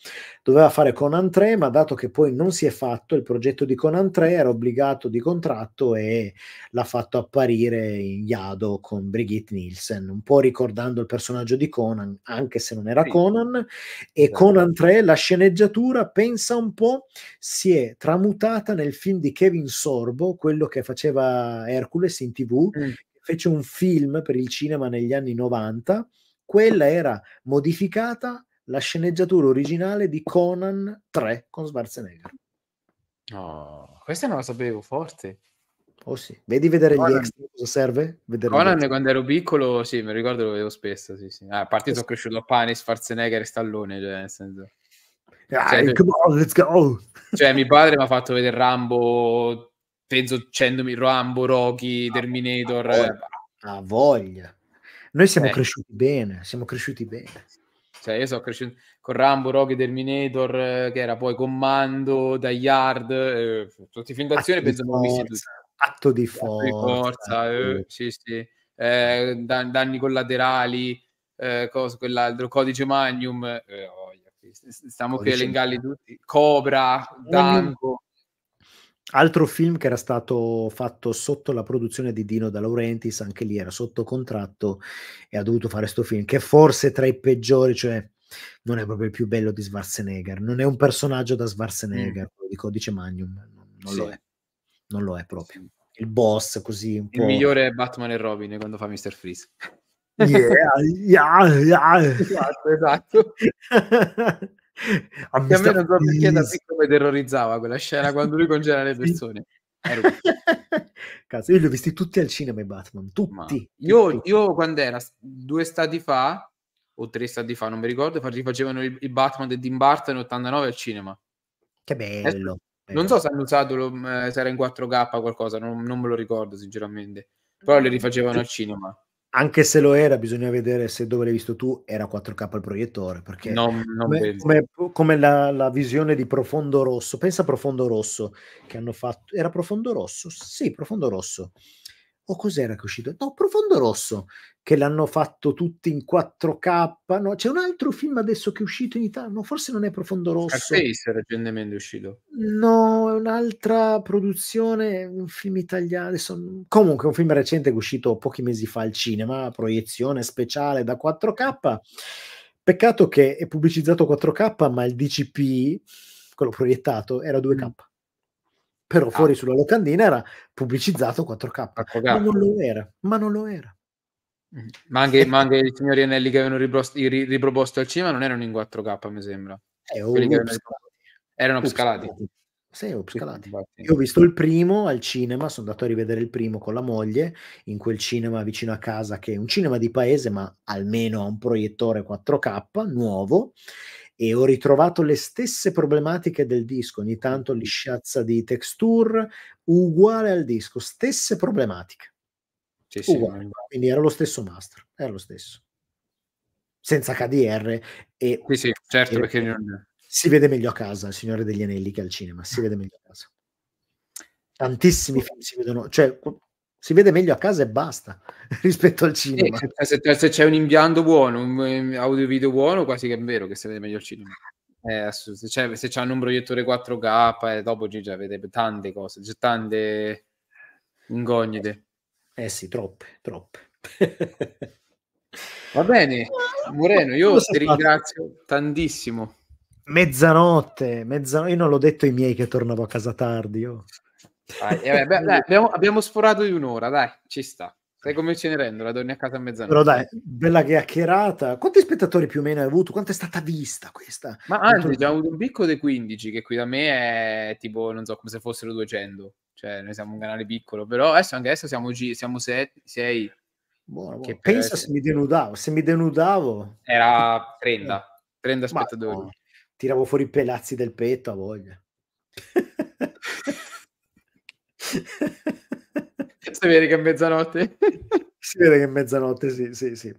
Doveva fare Conan 3, ma dato che poi non si è fatto il progetto di Conan 3, era obbligato di contratto e l'ha fatto apparire in Yado con Brigitte Nielsen, un po' ricordando il personaggio di Conan, anche se non era sì. Conan. E sì. Conan 3, la sceneggiatura, pensa un po', si è tramutata nel film di Kevin Sorbo, quello che faceva Hercules in tv, mm. fece un film per il cinema negli anni 90, quella ah. era modificata la sceneggiatura originale di Conan 3 con Schwarzenegger. Oh, questa non la sapevo, forte. Oh sì, vedi vedere Conan. gli extra cosa serve? Vedere Conan quando ero piccolo, sì, mi ricordo lo vedevo spesso, sì, sì. Ah, a parte esatto. sono cresciuto a pane, Schwarzenegger e Stallone, cioè, nel senso... Ah, cioè, eh, come on, let's go! Cioè, mio padre mi ha fatto vedere Rambo, penso 100.000 Rambo, Rocky, ah, Terminator... Ha voglia. Ha voglia. Noi siamo eh. cresciuti bene, siamo cresciuti bene. Cioè, io sono cresciuto con Rambo, Rocky, Terminator, eh, che era poi Commando, Die Yard, eh, tutti i film d'azione atto penso di forza, Atto di forza. di forza eh, sì, sì. Eh, dan- danni collaterali, eh, cosa, quell'altro, Codice Magnum, eh, oh, stiamo qui a elencarli tutti, Cobra, Dango. Altro film che era stato fatto sotto la produzione di Dino Da Laurentiis, anche lì era sotto contratto e ha dovuto fare questo film, che forse tra i peggiori, cioè non è proprio il più bello di Schwarzenegger, non è un personaggio da Schwarzenegger, mm. di Codice Magnum, non sì. lo è, non lo è proprio. Il boss così un il po'... Il migliore è Batman e Robin quando fa Mr. Freeze. Yeah, yeah, yeah. esatto, esatto. a me, a me non so perché da piccolo terrorizzava quella scena quando lui congela le persone. Cazzo, io li ho visti tutti al cinema i Batman, tutti. Io, tutti. io, quando era due stati fa, o tre stati fa, non mi ricordo, rifacevano il, il Batman di Tim Burton 89 al cinema. Che eh, bello. bello. Non so se hanno usato, lo, se era in 4K qualcosa, non, non me lo ricordo sinceramente. Però li rifacevano al cinema anche se lo era, bisogna vedere se dove l'hai visto tu era 4K il proiettore, perché non, non come, come, come la, la, visione di Profondo Rosso, pensa a Profondo Rosso che hanno fatto, era Profondo Rosso? Sì, Profondo Rosso, o cos'era che è uscito? No, Profondo Rosso, che l'hanno fatto tutti in 4K. No, c'è un altro film adesso che è uscito in Italia, no, forse non è Profondo Rosso. Scarface recentemente uscito. No, è un'altra produzione, un film italiano. Adesso, comunque, un film recente che è uscito pochi mesi fa al cinema, proiezione speciale da 4K. Peccato che è pubblicizzato 4K, ma il DCP, quello proiettato, era 2K. Mm però ah. fuori esatto. sulla locandina era pubblicizzato 4K, 4K. Ma non lo era, ma non lo era. Mm. Ma anche, ma anche i signori anelli che avevano riproposto al cinema non erano in 4K, mi sembra. Eh, oh, erano upscalati. Sì, upscalati. Io ho visto il primo al cinema, sono andato a rivedere il primo con la moglie, in quel cinema vicino a casa, che è un cinema di paese, ma almeno ha un proiettore 4K nuovo, e ho ritrovato le stesse problematiche del disco, ogni tanto lisciazza di texture, uguale al disco, stesse problematiche. Sì, sì, quindi era lo stesso master, era lo stesso. Senza KDR e... Sì, sì, certo, perché... Non... Si vede meglio a casa, il Signore degli Anelli, che al cinema, si vede meglio a casa. Tantissimi film si vedono, cioè si vede meglio a casa e basta rispetto al cinema. Se, se, se c'è un impianto buono, un audio video buono, quasi che è vero che si vede meglio al cinema. Eh, se, c'è, se c'hanno un proiettore 4K, eh, dopo Gigia vede tante cose, c'è tante incognite. Eh sì, troppe, troppe. Va bene, Moreno, io ti ringrazio tantissimo. Mezzanotte, mezzanotte, io non l'ho detto ai miei che tornavo a casa tardi. Io. Vai, eh, vabbè, beh, dai, abbiamo, abbiamo, sforato di un'ora, dai, ci sta. Sai come ce ne rendo? La torni a casa a mezzanotte. Però dai, bella chiacchierata. Quanti spettatori più o meno hai avuto? Quanto è stata vista questa? Ma anzi, abbiamo avuto un picco dei 15, che qui da me è tipo, non so, come se fossero 200. Cioè, noi siamo un canale piccolo, però adesso anche adesso siamo, G, siamo 6. Buono, buono. Pensa se mi denudavo, se mi denudavo... Era 30, 30 spettatori. Ma, no, tiravo fuori i pelazzi del petto a voglia. si vede che è mezzanotte. si vede che è mezzanotte, sì, sì, sì.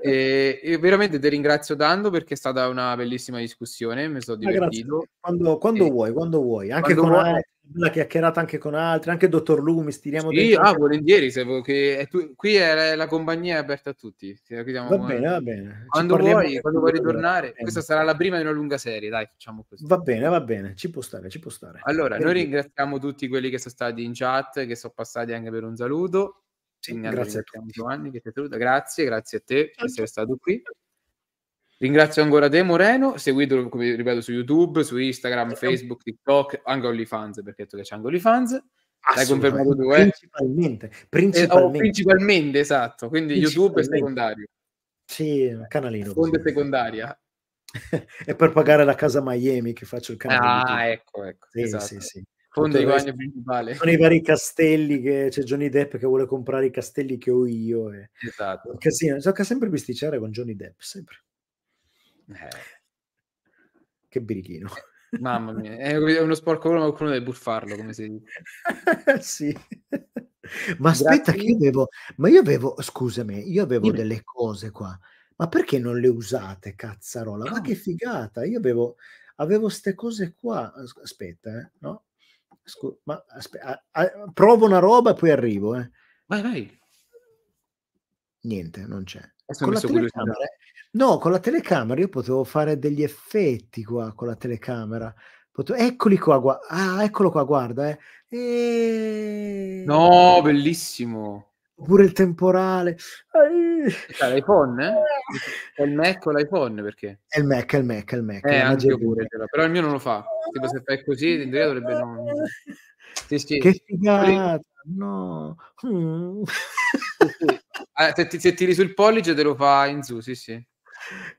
E, veramente ti ringrazio Dando perché è stata una bellissima discussione, mi sono ah, divertito. Quando, quando e, vuoi, quando vuoi, anche quando con vuoi una chiacchierata anche con altri, anche dottor Lumi, stiriamo sì, dentro. Ah, volentieri, se vuoi, che è tu, qui è la, la, compagnia aperta a tutti. va bene, va bene. Quando vuoi, quando vuoi ritornare, questa sarà la prima di una lunga serie, dai, facciamo così. Va bene, va bene, ci può stare, ci può stare. Allora, Quindi. noi ringraziamo tutti quelli che sono stati in chat, che sono passati anche per un saluto. Sì, grazie a te. Giovanni, che ti saluta. Grazie, grazie a te per essere stato qui. Ringrazio ancora te Moreno, seguitelo come ripeto su YouTube, su Instagram, Facebook, TikTok, anche OnlyFans perché tu che c'è anche OnlyFans. Hai confermato tu, eh? Principalmente, principalmente. Eh, oh, principalmente esatto, quindi principalmente. YouTube è secondario. Sì, canalino. Fonte secondaria. è per pagare la casa Miami che faccio il canale. Ah, ecco, ecco. Sì, esatto. sì, sì. Fondo di guadagno principale. Sono i vari castelli che c'è Johnny Depp che vuole comprare i castelli che ho io. E... Eh. Esatto. Casino, gioca sempre bisticciare con Johnny Depp, sempre. Eh. Che birichino. Mamma mia, è uno sporco ma qualcuno deve buffarlo, come si dice. sì. Ma aspetta, Grazie. che io avevo, ma io avevo, scusami, io avevo Dimmi. delle cose qua, ma perché non le usate, cazzarola? No. Ma che figata, io avevo, avevo ste cose qua, aspetta, eh, no? Scu- ma aspe- a- a- provo una roba e poi arrivo, eh. Vai, vai niente, non c'è. Con la telecamera, no, con la telecamera io potevo fare degli effetti qua con la telecamera. Eccoli qua, gu... ah, eccolo qua, guarda. Eh. E... No, bellissimo. Pure il temporale. C'è l'iPhone? Eh? È il Mac o l'iPhone? Perché? È il Mac, è il Mac, è il Mac. Eh, anche pure, però il mio non lo fa. Tipo se fai così, in dovrebbe non... Sì, sì. Che figata, no. Mm. Ah, se, ti, se, tiri sul pollice te lo fa in su, sì, sì.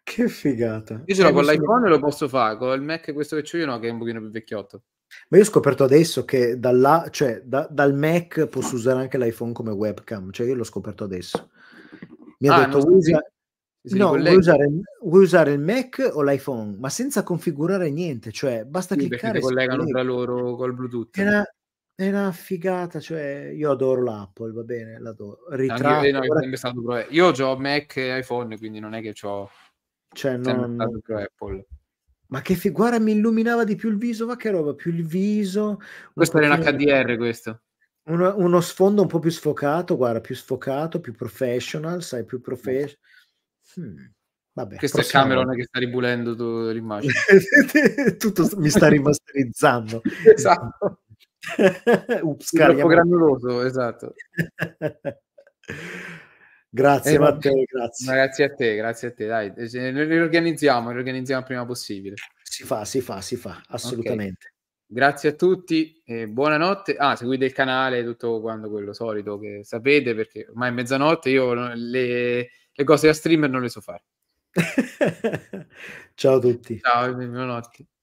Che figata. Io ce l'ho eh, con l'iPhone e lo posso fare, con il Mac questo che ho io no, che è un pochino più vecchiotto. Ma io ho scoperto adesso che dalla, cioè, da, dal Mac posso usare anche l'iPhone come webcam, cioè io l'ho scoperto adesso. Mi ha ah, detto, vuoi, usa... no, vuoi, usare, vuoi, usare, il Mac o l'iPhone? Ma senza configurare niente, cioè basta sì, cliccare. Perché collegano tra loro col Bluetooth. Era, è una figata, cioè io adoro l'Apple, va bene, l'adoro. Ritratto, io, no, ora... stato pro... io ho Mac e iPhone, quindi non è che ho... Cioè, non... stato pro Apple. Ma che figata, guarda, mi illuminava di più il viso, ma che roba, più il viso. Questo era un HDR, questo. Uno, uno, sfondo un po' più sfocato, guarda, più sfocato, più professional, sai, più professional. Hmm. Vabbè, Questo prossimo. è Cameron che sta ribulendo l'immagine. Tutto mi sta rimasterizzando. esatto. Ups, troppo granuloso, esatto. grazie eh, Matteo, grazie. Grazie a te, grazie a te, dai. Noi eh, riorganizziamo, riorganizziamo prima possibile. Si fa, si fa, si fa, assolutamente. Okay. Grazie a tutti e buonanotte. Ah, seguite il canale, tutto quando quello solito che sapete, perché ormai è mezzanotte, io le, le cose da streamer non le so fare. Ciao a tutti. Ciao, buonanotte.